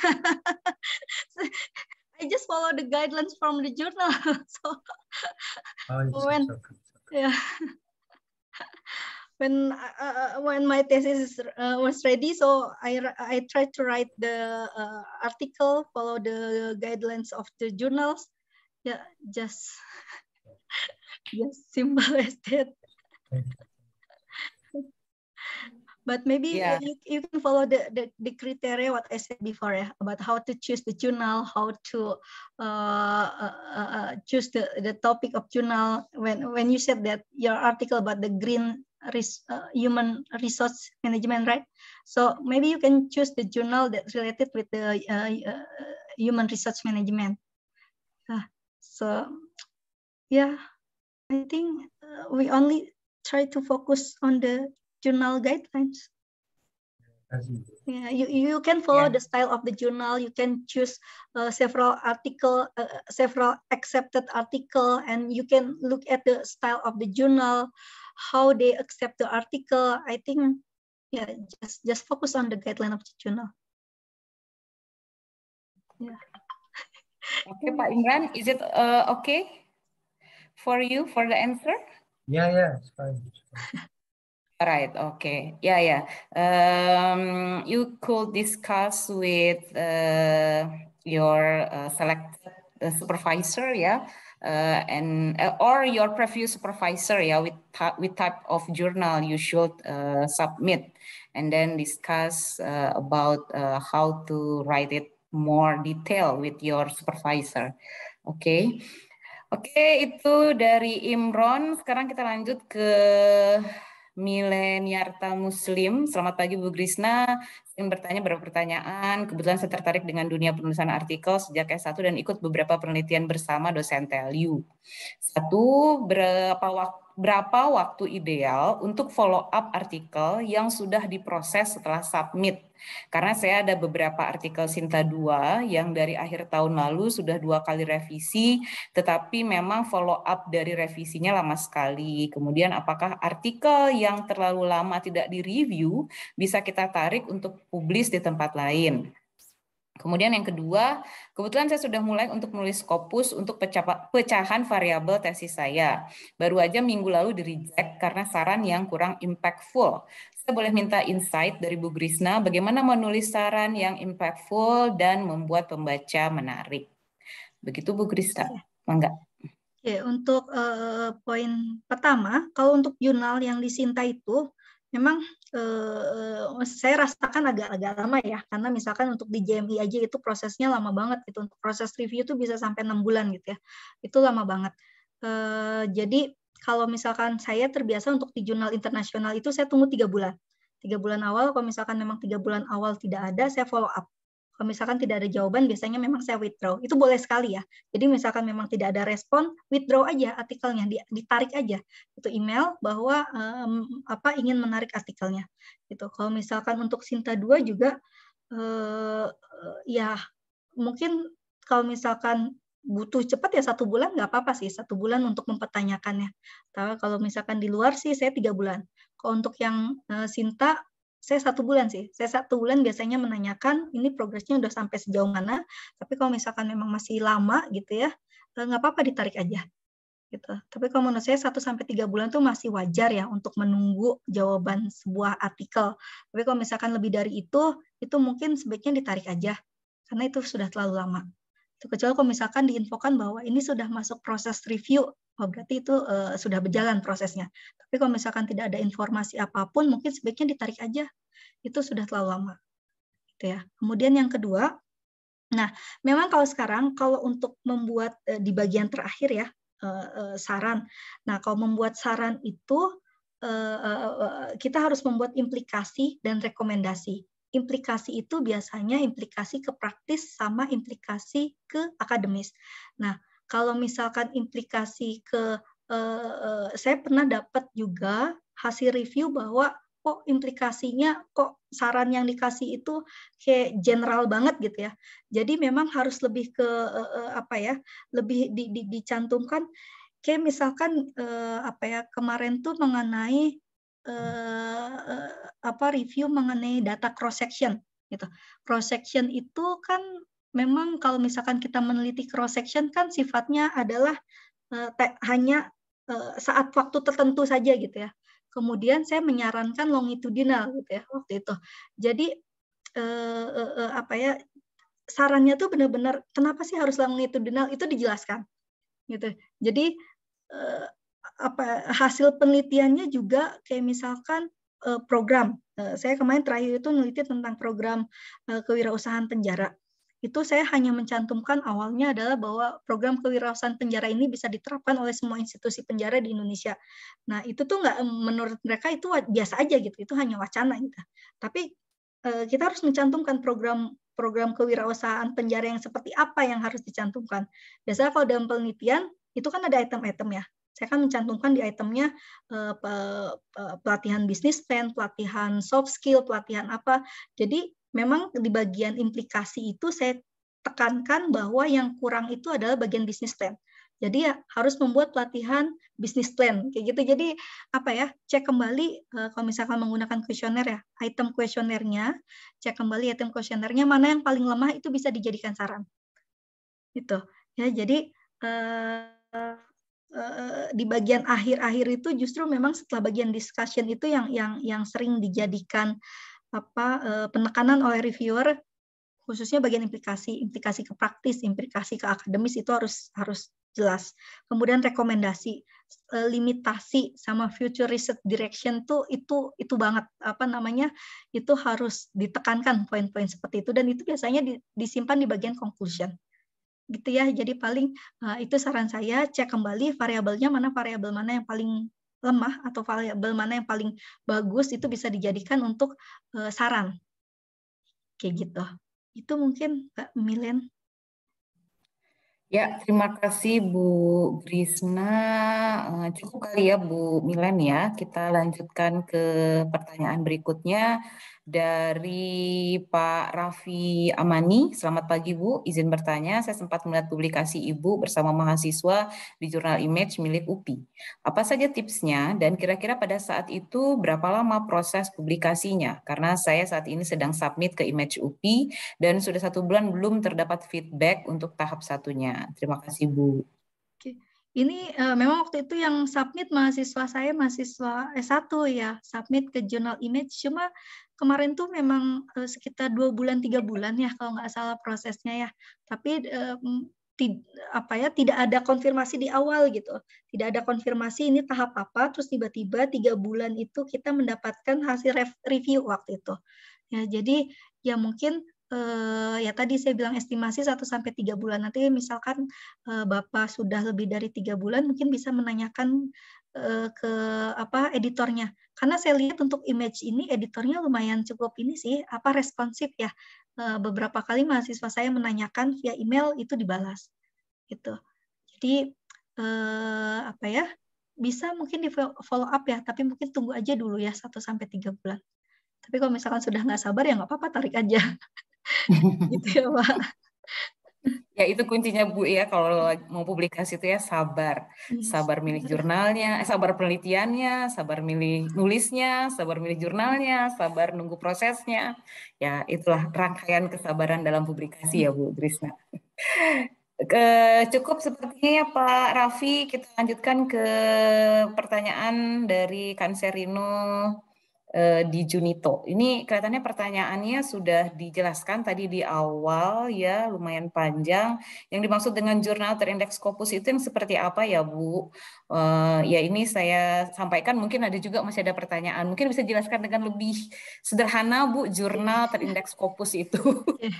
I just follow the guidelines from the journal. so oh, iya, when yeah. Ya. When uh, uh, uh, when my thesis uh, was ready, so I I tried to write the uh, article, follow the guidelines of the journals. Yeah, just just simple as that. Thank but maybe yeah. you, you, can follow the, the, the, criteria what i said before yeah. about how to choose the journal how to uh, uh, uh, uh, choose the, the topic of journal when when you said that your article about the green res, uh, human resource management right so maybe you can choose the journal that related with the uh, human resource management ah, so yeah i think we only try to focus on the journal guidelines. Yeah, you, you can follow yeah. the style of the journal. You can choose uh, several article, uh, uh, several accepted article, and you can look at the style of the journal, how they accept the article. I think, yeah, just just focus on the guideline of the journal. Yeah. okay, Pak Imran, is it uh, okay for you for the answer? Yeah, yeah, it's fine. It's fine. Right. Okay. Yeah. Yeah. Um, you could discuss with uh, your uh, selected uh, supervisor. Yeah. Uh, and uh, or your previous supervisor. Yeah. With with type of journal you should uh, submit, and then discuss uh, about uh, how to write it more detail with your supervisor. Okay. Oke, okay, itu dari Imron. Sekarang kita lanjut ke Mileniarta Muslim. Selamat pagi Bu Grisna. Ingin bertanya beberapa pertanyaan. Kebetulan saya tertarik dengan dunia penulisan artikel sejak S1 dan ikut beberapa penelitian bersama dosen TLU. Satu, berapa waktu berapa waktu ideal untuk follow up artikel yang sudah diproses setelah submit. Karena saya ada beberapa artikel Sinta 2 yang dari akhir tahun lalu sudah dua kali revisi, tetapi memang follow up dari revisinya lama sekali. Kemudian apakah artikel yang terlalu lama tidak direview bisa kita tarik untuk publis di tempat lain? Kemudian yang kedua, kebetulan saya sudah mulai untuk menulis skopus untuk pecahan variabel tesis saya. Baru aja minggu lalu di reject karena saran yang kurang impactful. Saya boleh minta insight dari Bu Grisna bagaimana menulis saran yang impactful dan membuat pembaca menarik. Begitu Bu Grisna, iya. mangga. Oke, untuk uh, poin pertama, kalau untuk jurnal yang disinta itu, memang uh, saya rasakan agak-agak lama ya karena misalkan untuk di JMI aja itu prosesnya lama banget gitu untuk proses review itu bisa sampai enam bulan gitu ya itu lama banget uh, jadi kalau misalkan saya terbiasa untuk di jurnal internasional itu saya tunggu tiga bulan tiga bulan awal kalau misalkan memang tiga bulan awal tidak ada saya follow up misalkan tidak ada jawaban, biasanya memang saya withdraw. Itu boleh sekali ya. Jadi misalkan memang tidak ada respon, withdraw aja artikelnya, ditarik aja. Itu email bahwa um, apa ingin menarik artikelnya. Itu. Kalau misalkan untuk Sinta 2 juga uh, ya mungkin kalau misalkan butuh cepat ya satu bulan nggak apa-apa sih satu bulan untuk mempertanyakannya. Tapi kalau misalkan di luar sih saya tiga bulan. Kalau untuk yang eh, Sinta saya satu bulan sih. Saya satu bulan biasanya menanyakan ini progresnya udah sampai sejauh mana. Tapi kalau misalkan memang masih lama gitu ya, eh, nggak apa-apa ditarik aja. Gitu. Tapi kalau menurut saya satu sampai tiga bulan tuh masih wajar ya untuk menunggu jawaban sebuah artikel. Tapi kalau misalkan lebih dari itu, itu mungkin sebaiknya ditarik aja karena itu sudah terlalu lama. Gitu. Kecuali kalau misalkan diinfokan bahwa ini sudah masuk proses review, oh berarti itu uh, sudah berjalan prosesnya. Tapi kalau misalkan tidak ada informasi apapun, mungkin sebaiknya ditarik aja. Itu sudah terlalu lama. Gitu ya. Kemudian yang kedua, nah memang kalau sekarang kalau untuk membuat uh, di bagian terakhir ya uh, uh, saran. Nah kalau membuat saran itu kita harus membuat implikasi dan rekomendasi implikasi itu biasanya implikasi ke praktis sama implikasi ke akademis. Nah, kalau misalkan implikasi ke eh, eh saya pernah dapat juga hasil review bahwa kok oh, implikasinya kok saran yang dikasih itu kayak general banget gitu ya. Jadi memang harus lebih ke eh, eh apa ya, lebih di, di, dicantumkan kayak misalkan eh, apa ya kemarin tuh mengenai uh, apa review mengenai data cross section gitu. Cross section itu kan memang kalau misalkan kita meneliti cross section kan sifatnya adalah eh, hanya uh, saat waktu tertentu saja gitu ya. Kemudian saya menyarankan longitudinal gitu ya waktu itu. Jadi uh, uh, apa ya sarannya tuh benar-benar kenapa sih harus longitudinal itu dijelaskan gitu. Jadi apa hasil penelitiannya juga kayak misalkan eh, program. Eh, saya kemarin terakhir itu meneliti tentang program eh, kewirausahaan penjara. Itu saya hanya mencantumkan awalnya adalah bahwa program kewirausahaan penjara ini bisa diterapkan oleh semua institusi penjara di Indonesia. Nah itu tuh nggak menurut mereka itu biasa aja gitu, itu hanya wacana gitu. Tapi kita harus mencantumkan program program kewirausahaan penjara yang seperti apa yang harus dicantumkan. Biasanya kalau dalam penelitian itu kan ada item-item ya saya akan mencantumkan di itemnya eh, pelatihan bisnis plan, pelatihan soft skill, pelatihan apa. Jadi memang di bagian implikasi itu saya tekankan bahwa yang kurang itu adalah bagian bisnis plan. Jadi ya harus membuat pelatihan bisnis plan kayak gitu. Jadi apa ya? Cek kembali eh, kalau misalkan menggunakan kuesioner ya, item kuesionernya, cek kembali item kuesionernya mana yang paling lemah itu bisa dijadikan saran. Gitu. Ya, jadi eh, Eh, di bagian akhir-akhir itu justru memang setelah bagian discussion itu yang yang yang sering dijadikan apa eh, penekanan oleh reviewer khususnya bagian implikasi implikasi ke praktis implikasi ke akademis itu harus harus jelas kemudian rekomendasi eh, limitasi sama future research direction tuh itu itu banget apa namanya itu harus ditekankan poin-poin seperti itu dan itu biasanya disimpan di bagian conclusion gitu ya. Jadi paling uh, itu saran saya cek kembali variabelnya mana variabel mana yang paling lemah atau variabel mana yang paling bagus itu bisa dijadikan untuk uh, saran. Kayak gitu. Itu mungkin Mbak Milen. Ya, terima kasih Bu Brisna. Eh, cukup kali ya Bu Milen ya. Kita lanjutkan ke pertanyaan berikutnya dari Pak Raffi Amani. Selamat pagi Bu, izin bertanya. Saya sempat melihat publikasi Ibu bersama mahasiswa di jurnal Image milik UPI. Apa saja tipsnya dan kira-kira pada saat itu berapa lama proses publikasinya? Karena saya saat ini sedang submit ke Image UPI dan sudah satu bulan belum terdapat feedback untuk tahap satunya. Terima kasih Bu. Oke. Ini uh, memang waktu itu yang submit mahasiswa saya mahasiswa S1 ya, submit ke jurnal image cuma kemarin tuh memang uh, sekitar dua bulan tiga bulan ya kalau nggak salah prosesnya ya. Tapi um, apa ya tidak ada konfirmasi di awal gitu tidak ada konfirmasi ini tahap apa terus tiba-tiba tiga bulan itu kita mendapatkan hasil review waktu itu ya jadi ya mungkin eh, ya tadi saya bilang estimasi 1 sampai tiga bulan. Nanti misalkan eh, Bapak sudah lebih dari tiga bulan mungkin bisa menanyakan eh, ke apa editornya. Karena saya lihat untuk image ini editornya lumayan cukup ini sih apa responsif ya. Eh, beberapa kali mahasiswa saya menanyakan via email itu dibalas. Gitu. Jadi eh, apa ya? bisa mungkin di follow up ya, tapi mungkin tunggu aja dulu ya 1 sampai tiga bulan. Tapi kalau misalkan sudah nggak sabar ya nggak apa-apa tarik aja. gitu ya Pak. Ya itu kuncinya Bu ya kalau mau publikasi itu ya sabar. Iya sabar milih jurnalnya, eh, sabar penelitiannya, sabar milih nulisnya, sabar milih jurnalnya, sabar nunggu prosesnya. Ya itulah rangkaian kesabaran dalam publikasi ya Bu ke Cukup sepertinya ya Pak Raffi, kita lanjutkan ke pertanyaan dari Kanserino Eh, di Junito. Ini kelihatannya pertanyaannya sudah dijelaskan tadi di awal ya lumayan panjang. Yang dimaksud dengan jurnal terindeks Scopus itu yang seperti apa ya Bu? Uh, ya ini saya sampaikan mungkin ada juga masih ada pertanyaan. Mungkin bisa jelaskan dengan lebih sederhana Bu jurnal terindeks Scopus itu. Iya.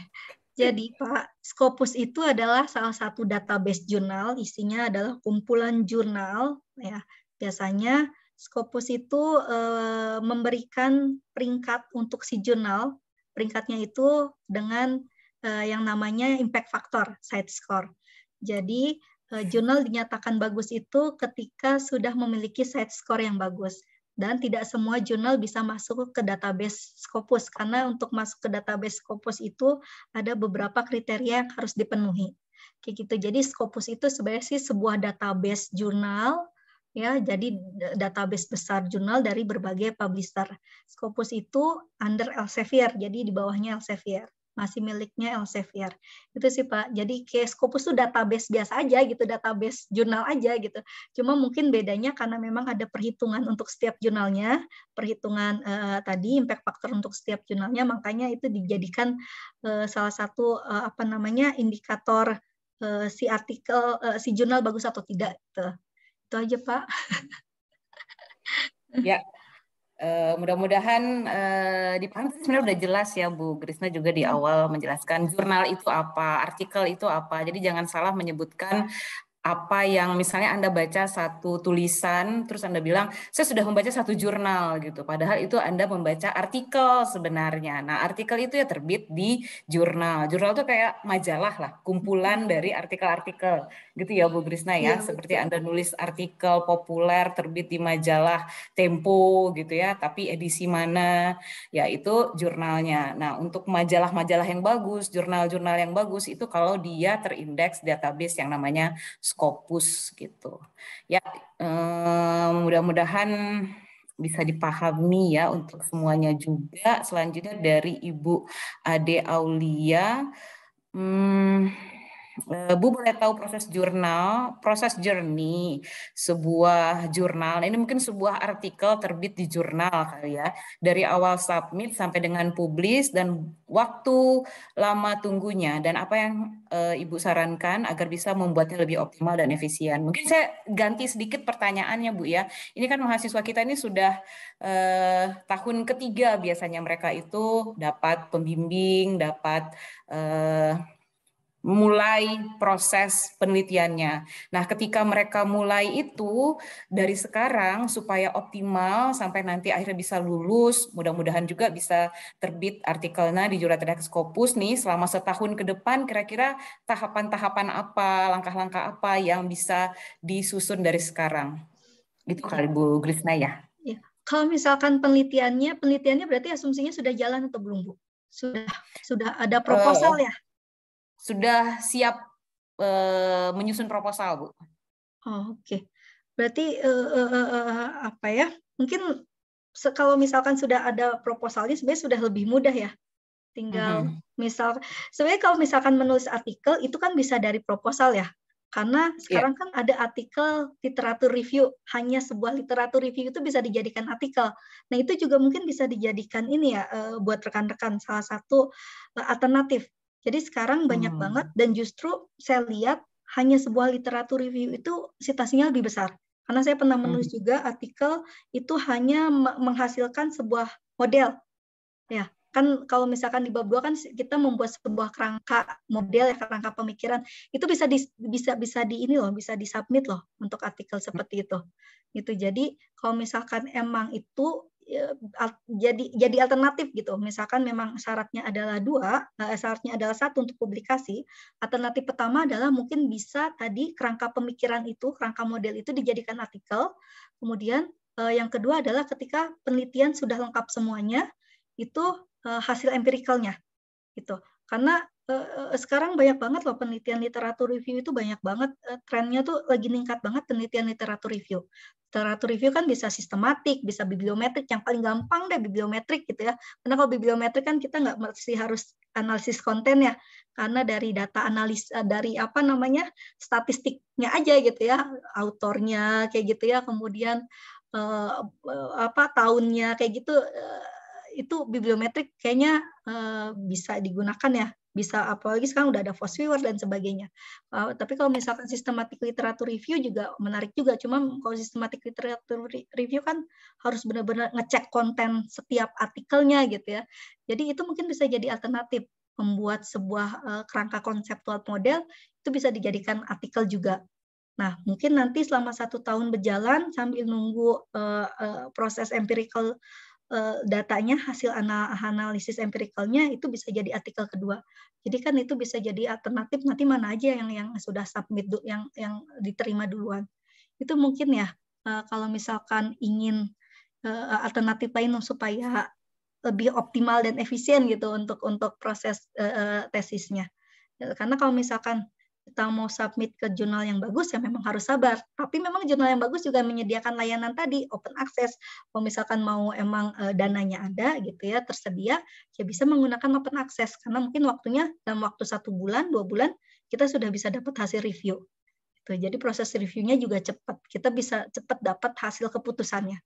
Jadi Pak, Scopus itu adalah salah satu database jurnal, isinya adalah kumpulan jurnal ya. Biasanya Scopus itu eh, memberikan peringkat untuk si jurnal, peringkatnya itu dengan eh, yang namanya impact factor, site score. Jadi eh, jurnal dinyatakan bagus itu ketika sudah memiliki site score yang bagus dan tidak semua jurnal bisa masuk ke database Scopus karena untuk masuk ke database Scopus itu ada beberapa kriteria yang harus dipenuhi. Kayak gitu. Jadi Scopus itu sebenarnya sih sebuah database jurnal ya jadi e, database besar jurnal dari berbagai publisher. Scopus itu under Elsevier, jadi di bawahnya Elsevier masih miliknya Elsevier. Itu sih Pak. Jadi kayak Scopus itu database biasa aja gitu, database jurnal aja gitu. Cuma mungkin bedanya karena memang ada perhitungan untuk setiap jurnalnya, perhitungan uh, tadi impact factor untuk setiap jurnalnya, makanya itu dijadikan uh, salah satu uh, apa namanya indikator uh, si artikel uh, si jurnal bagus atau tidak gitu. Itu aja, Pak. ya. Uh, mudah-mudahan uh, eh, pantai sebenarnya sudah jelas ya Bu Krisna juga di hmm. awal menjelaskan jurnal itu apa, artikel itu apa. Jadi jangan salah menyebutkan apa yang misalnya Anda baca satu tulisan terus Anda bilang saya sudah membaca satu jurnal gitu padahal itu Anda membaca artikel sebenarnya. Nah, artikel itu ya terbit di jurnal. Jurnal itu kayak majalah lah, kumpulan hmm. dari artikel-artikel gitu ya Bu Brisna ya, ya seperti Anda nulis artikel populer terbit di majalah Tempo gitu ya, tapi edisi mana ya itu jurnalnya. Nah, untuk majalah-majalah yang bagus, jurnal-jurnal yang bagus itu kalau dia terindeks database yang namanya Scopus gitu. Ya, um, mudah-mudahan bisa dipahami ya untuk semuanya juga. Selanjutnya dari Ibu Ade Aulia. Hmm, Eh, Bu boleh tahu proses jurnal, proses journey, sebuah jurnal. Nah, ini mungkin sebuah artikel terbit di jurnal kali ya. Dari awal submit sampai dengan publis dan waktu lama tunggunya dan apa yang e, Ibu sarankan agar bisa membuatnya lebih optimal dan efisien. Mungkin saya ganti sedikit pertanyaannya Bu ya. Ini kan mahasiswa kita ini sudah e, tahun ketiga biasanya mereka itu dapat pembimbing, dapat mulai proses penelitiannya. Nah, ketika mereka mulai itu dari sekarang supaya optimal sampai nanti akhirnya bisa lulus, mudah-mudahan juga bisa terbit artikelnya di Jurnal terdekat Scopus nih selama setahun ke depan kira-kira tahapan-tahapan apa, langkah-langkah apa yang bisa disusun dari sekarang. Itu kali Bu Grisna ya. ya. Kalau misalkan penelitiannya, penelitiannya berarti asumsinya sudah jalan atau belum Bu? Sudah sudah ada proposal uh, ya? sudah siap uh, menyusun proposal, Bu. Oh, Oke. Okay. Berarti uh, uh, uh, apa ya? Mungkin kalau misalkan sudah ada proposalnya sebenarnya sudah lebih mudah ya. Tinggal mm-hmm. misal sebenarnya kalau misalkan menulis artikel itu kan bisa dari proposal ya. Karena iya. sekarang yeah. kan ada artikel literatur review, hanya sebuah literatur review itu bisa dijadikan artikel. Nah, itu juga mungkin bisa dijadikan ini ya eh, buat rekan-rekan salah satu eh, alternatif jadi sekarang banyak hmm. banget dan justru saya lihat hanya sebuah literatur review itu citasinya lebih besar. Karena saya pernah menulis hmm. juga artikel itu hanya menghasilkan sebuah model. Ya, kan kalau misalkan di bab 2 kan kita membuat sebuah kerangka model ya kerangka pemikiran itu bisa di, bisa bisa di ini loh bisa di submit loh untuk artikel seperti itu Itu jadi kalau misalkan emang itu Ya, jadi jadi alternatif gitu. Misalkan memang syaratnya adalah dua, eh, syaratnya adalah satu untuk publikasi. Alternatif pertama adalah mungkin bisa tadi kerangka pemikiran itu, kerangka model itu dijadikan artikel. Kemudian eh, yang kedua adalah ketika penelitian sudah lengkap semuanya, itu eh, hasil empirikalnya gitu. Karena sekarang banyak banget loh penelitian literatur review itu banyak banget trennya tuh lagi ningkat banget penelitian literatur review literatur review kan bisa sistematik, bisa bibliometrik. Yang paling gampang deh bibliometrik gitu ya. Karena kalau bibliometrik kan kita nggak mesti harus analisis konten ya, karena dari data analis eh, dari apa namanya statistiknya aja gitu ya, autornya kayak gitu ya, kemudian eh, eh apa tahunnya kayak gitu. Eh, itu bibliometrik kayaknya eh, bisa digunakan ya bisa apalagi sekarang udah ada force viewer dan sebagainya. Uh, tapi kalau misalkan sistematik literatur review juga menarik juga. Cuma kalau sistematik literatur review kan harus benar-benar ngecek konten setiap artikelnya gitu ya. Jadi itu mungkin bisa jadi alternatif membuat sebuah uh, kerangka konseptual model itu bisa dijadikan artikel juga. Nah, mungkin nanti selama satu tahun berjalan sambil nunggu uh, uh, proses empirical Eh, datanya hasil analisis empirikalnya itu bisa jadi artikel kedua. Jadi kan itu bisa jadi alternatif nanti mana aja yang yang sudah submit yang yang diterima duluan. Itu mungkin ya eh, kalau misalkan ingin eh, alternatif lain supaya lebih optimal dan efisien gitu untuk untuk proses tesisnya. Ya, karena kalau misalkan kita mau submit ke jurnal yang bagus ya memang harus sabar. Tapi memang jurnal yang bagus juga menyediakan layanan tadi open access. Kalau misalkan mau emang e, dananya ada gitu ya tersedia, ya bisa menggunakan open access karena mungkin waktunya dalam waktu satu bulan dua bulan kita sudah bisa dapat hasil review. Gitu. Jadi proses reviewnya juga cepat. Kita bisa cepat dapat hasil keputusannya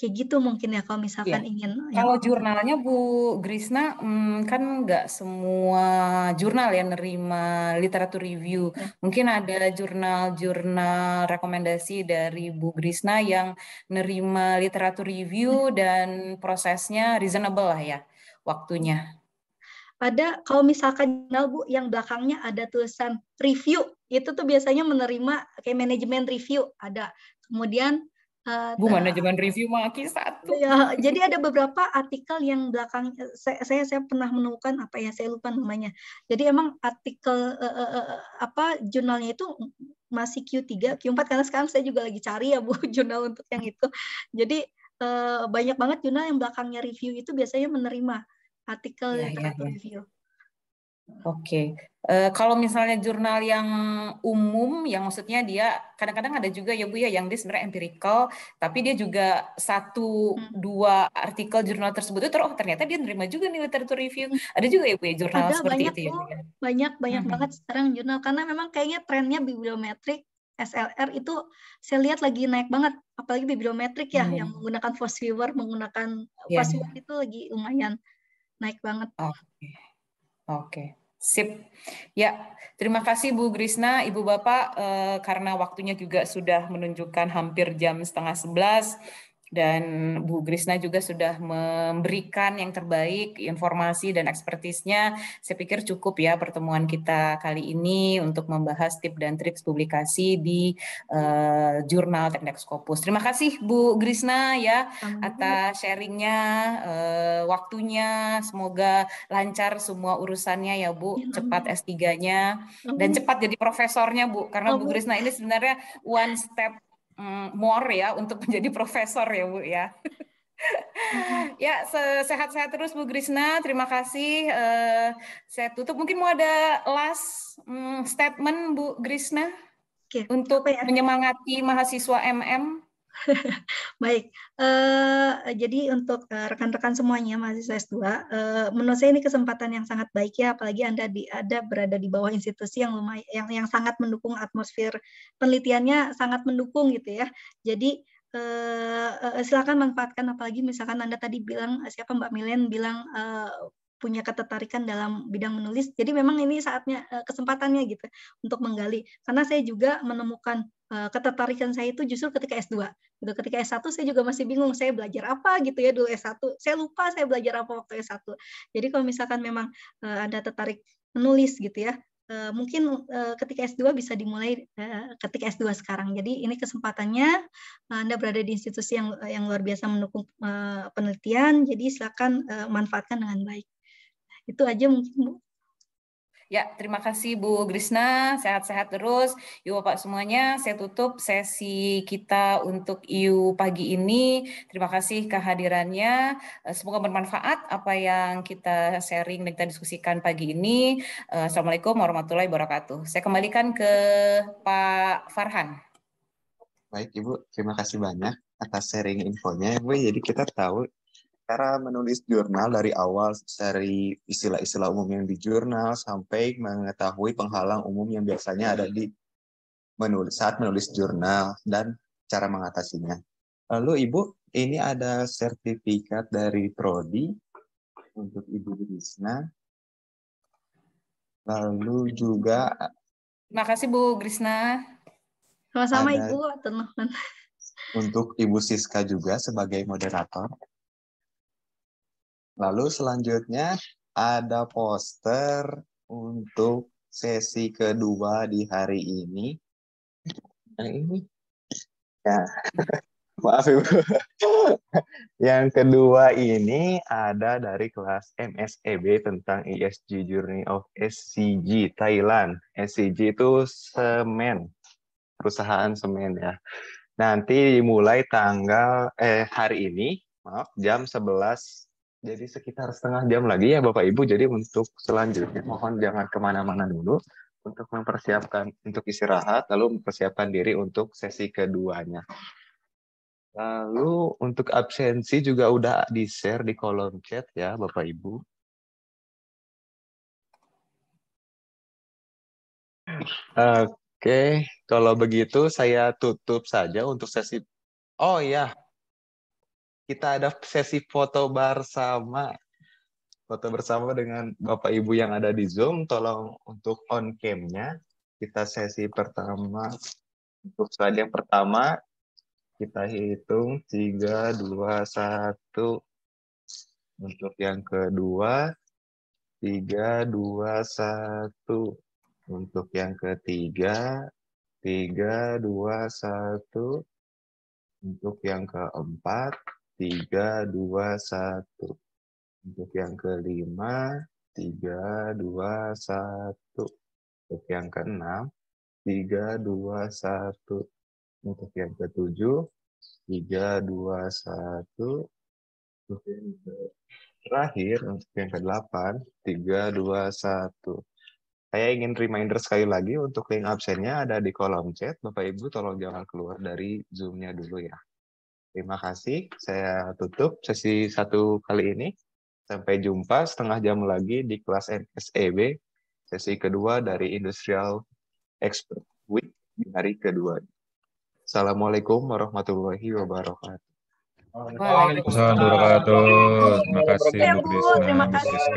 kayak gitu mungkin ya kalau iya. misalkan yeah. ingin kalau ya. jurnalnya Bu Grisna hmm, kan nggak semua jurnal yang nerima literatur review yeah. mungkin ada jurnal-jurnal rekomendasi dari Bu Grisna yang nerima literatur review yeah. dan prosesnya reasonable lah ya waktunya ada kalau misalkan jurnal Bu yang belakangnya ada tulisan review itu tuh biasanya menerima kayak manajemen review ada kemudian Uh, Bu manajemen review maki satu. Ya, jadi ada beberapa artikel yang belakang eh, saya, saya saya pernah menemukan apa ya saya lupa namanya. Jadi emang artikel uh, uh, apa jurnalnya itu masih Q3, Q4 karena sekarang saya juga lagi cari ya Bu jurnal untuk yang itu. Jadi uh, banyak banget jurnal yang belakangnya review itu biasanya menerima artikel ya, literatur ya, ya. review. Oke, okay. E, kalau misalnya jurnal yang umum, yang maksudnya dia kadang-kadang ada juga ya Bu ya yang dia sebenarnya empirical, tapi dia juga satu hmm. dua artikel jurnal tersebut itu oh ternyata dia nerima juga nih literatur review. Hmm. Ada juga ya Bu ya jurnal ada seperti banyak itu ya. ya? Banyak banyak hmm. banget sekarang jurnal karena memang kayaknya trennya bibliometrik SLR itu saya lihat lagi naik banget, apalagi bibliometrik ya, hmm. yang menggunakan force viewer, menggunakan yeah. Iya, iya. viewer itu lagi lumayan naik banget. Oke, okay. oke. Okay. Sip. Ya, terima kasih Bu Grisna, Ibu Bapak, eh, karena waktunya juga sudah menunjukkan hampir jam setengah sebelas dan Bu Grisna juga sudah memberikan yang terbaik informasi dan ekspertisnya. Saya pikir cukup ya pertemuan kita kali ini untuk membahas tip dan trik publikasi di uh, jurnal Teknik Skopus. Terima kasih Bu Grisna ya atas sharingnya, uh, waktunya. Semoga lancar semua urusannya ya Bu, ya, cepat S3-nya dan cepat jadi profesornya Bu karena Bu Grisna ini sebenarnya one step Mm, more ya untuk menjadi profesor ya Bu ya. ya sehat-sehat terus Bu Grisna. Terima kasih. Uh, saya tutup. Mungkin mau ada last um, statement Bu Grisna okay. untuk ya? menyemangati mahasiswa MM. Baik, uh, jadi untuk eh, rekan-rekan uh, semuanya mahasiswa S2, uh, eh, menurut saya ini kesempatan yang sangat baik ya, apalagi Anda di, ada berada di bawah institusi yang lumayan, yang, yang sangat mendukung atmosfer penelitiannya, sangat mendukung gitu ya. Jadi uh, uh, silakan manfaatkan, apalagi misalkan Anda tadi bilang, siapa Mbak Milen bilang uh, punya ketertarikan dalam bidang menulis. Jadi memang ini saatnya eh, kesempatannya gitu untuk menggali. Karena saya juga menemukan eh, ketertarikan saya itu justru ketika S2. Gitu. Ketika S1 saya juga masih bingung saya belajar apa gitu ya dulu S1. Saya lupa saya belajar apa waktu S1. Jadi kalau misalkan memang eh, ada tertarik menulis gitu ya, mungkin ketika S2 bisa dimulai ketika S2 sekarang. Jadi ini kesempatannya Anda berada di institusi yang yang luar biasa mendukung penelitian. Jadi silakan manfaatkan dengan baik. Itu aja mungkin Bu. Ya, terima kasih Bu Grisna. Sehat-sehat terus. Yuk Bapak semuanya, saya tutup sesi kita untuk IU pagi ini. Terima kasih kehadirannya. Eh, semoga bermanfaat apa yang kita sharing dan kita diskusikan pagi ini. Eh, Assalamualaikum warahmatullahi wabarakatuh. Saya kembalikan ke Pak Farhan. Baik Ibu, terima kasih banyak atas sharing infonya. Bu, jadi kita tahu cara menulis jurnal dari awal dari istilah-istilah umum yang di jurnal sampai mengetahui penghalang umum yang biasanya ada di menulis saat menulis jurnal dan cara mengatasinya. Lalu Ibu, ini ada sertifikat dari prodi untuk Ibu Grisna. Lalu juga Terima kasih Bu Grisna. Sama-sama Ibu, teman Untuk Ibu Siska juga sebagai moderator. Lalu selanjutnya ada poster untuk sesi kedua di hari ini. Yang nah, ini. Ya. Maaf Ibu. Yang kedua ini ada dari kelas MSEB tentang ESG Journey of SCG Thailand. SCG itu semen, perusahaan semen ya. Nanti dimulai tanggal eh hari ini, maaf, jam 11 jadi sekitar setengah jam lagi ya Bapak Ibu. Jadi untuk selanjutnya mohon jangan kemana-mana dulu untuk mempersiapkan untuk istirahat, lalu mempersiapkan diri untuk sesi keduanya. Lalu untuk absensi juga udah di-share di kolom chat ya Bapak Ibu. Oke, kalau begitu saya tutup saja untuk sesi. Oh ya, kita ada sesi foto bersama. Foto bersama dengan Bapak Ibu yang ada di Zoom, tolong untuk on cam-nya. Kita sesi pertama, untuk slide yang pertama, kita hitung 3, 2, 1. Untuk yang kedua, 3, 2, 1. Untuk yang ketiga, 3, 2, 1. Untuk yang keempat, tiga dua satu untuk yang kelima tiga dua satu untuk yang keenam tiga dua satu untuk yang ketujuh tiga dua satu untuk yang terakhir untuk yang kedelapan. tiga dua satu saya ingin reminder sekali lagi untuk link absennya ada di kolom chat. Bapak Ibu tolong jangan keluar dari zoomnya dulu ya. Terima kasih. Saya tutup sesi satu kali ini. Sampai jumpa setengah jam lagi di kelas NSEB, sesi kedua dari Industrial Expert Week di hari kedua. Assalamualaikum warahmatullahi wabarakatuh. Waalaikumsalam warahmatullahi wabarakatuh. Terima kasih Terima kasih.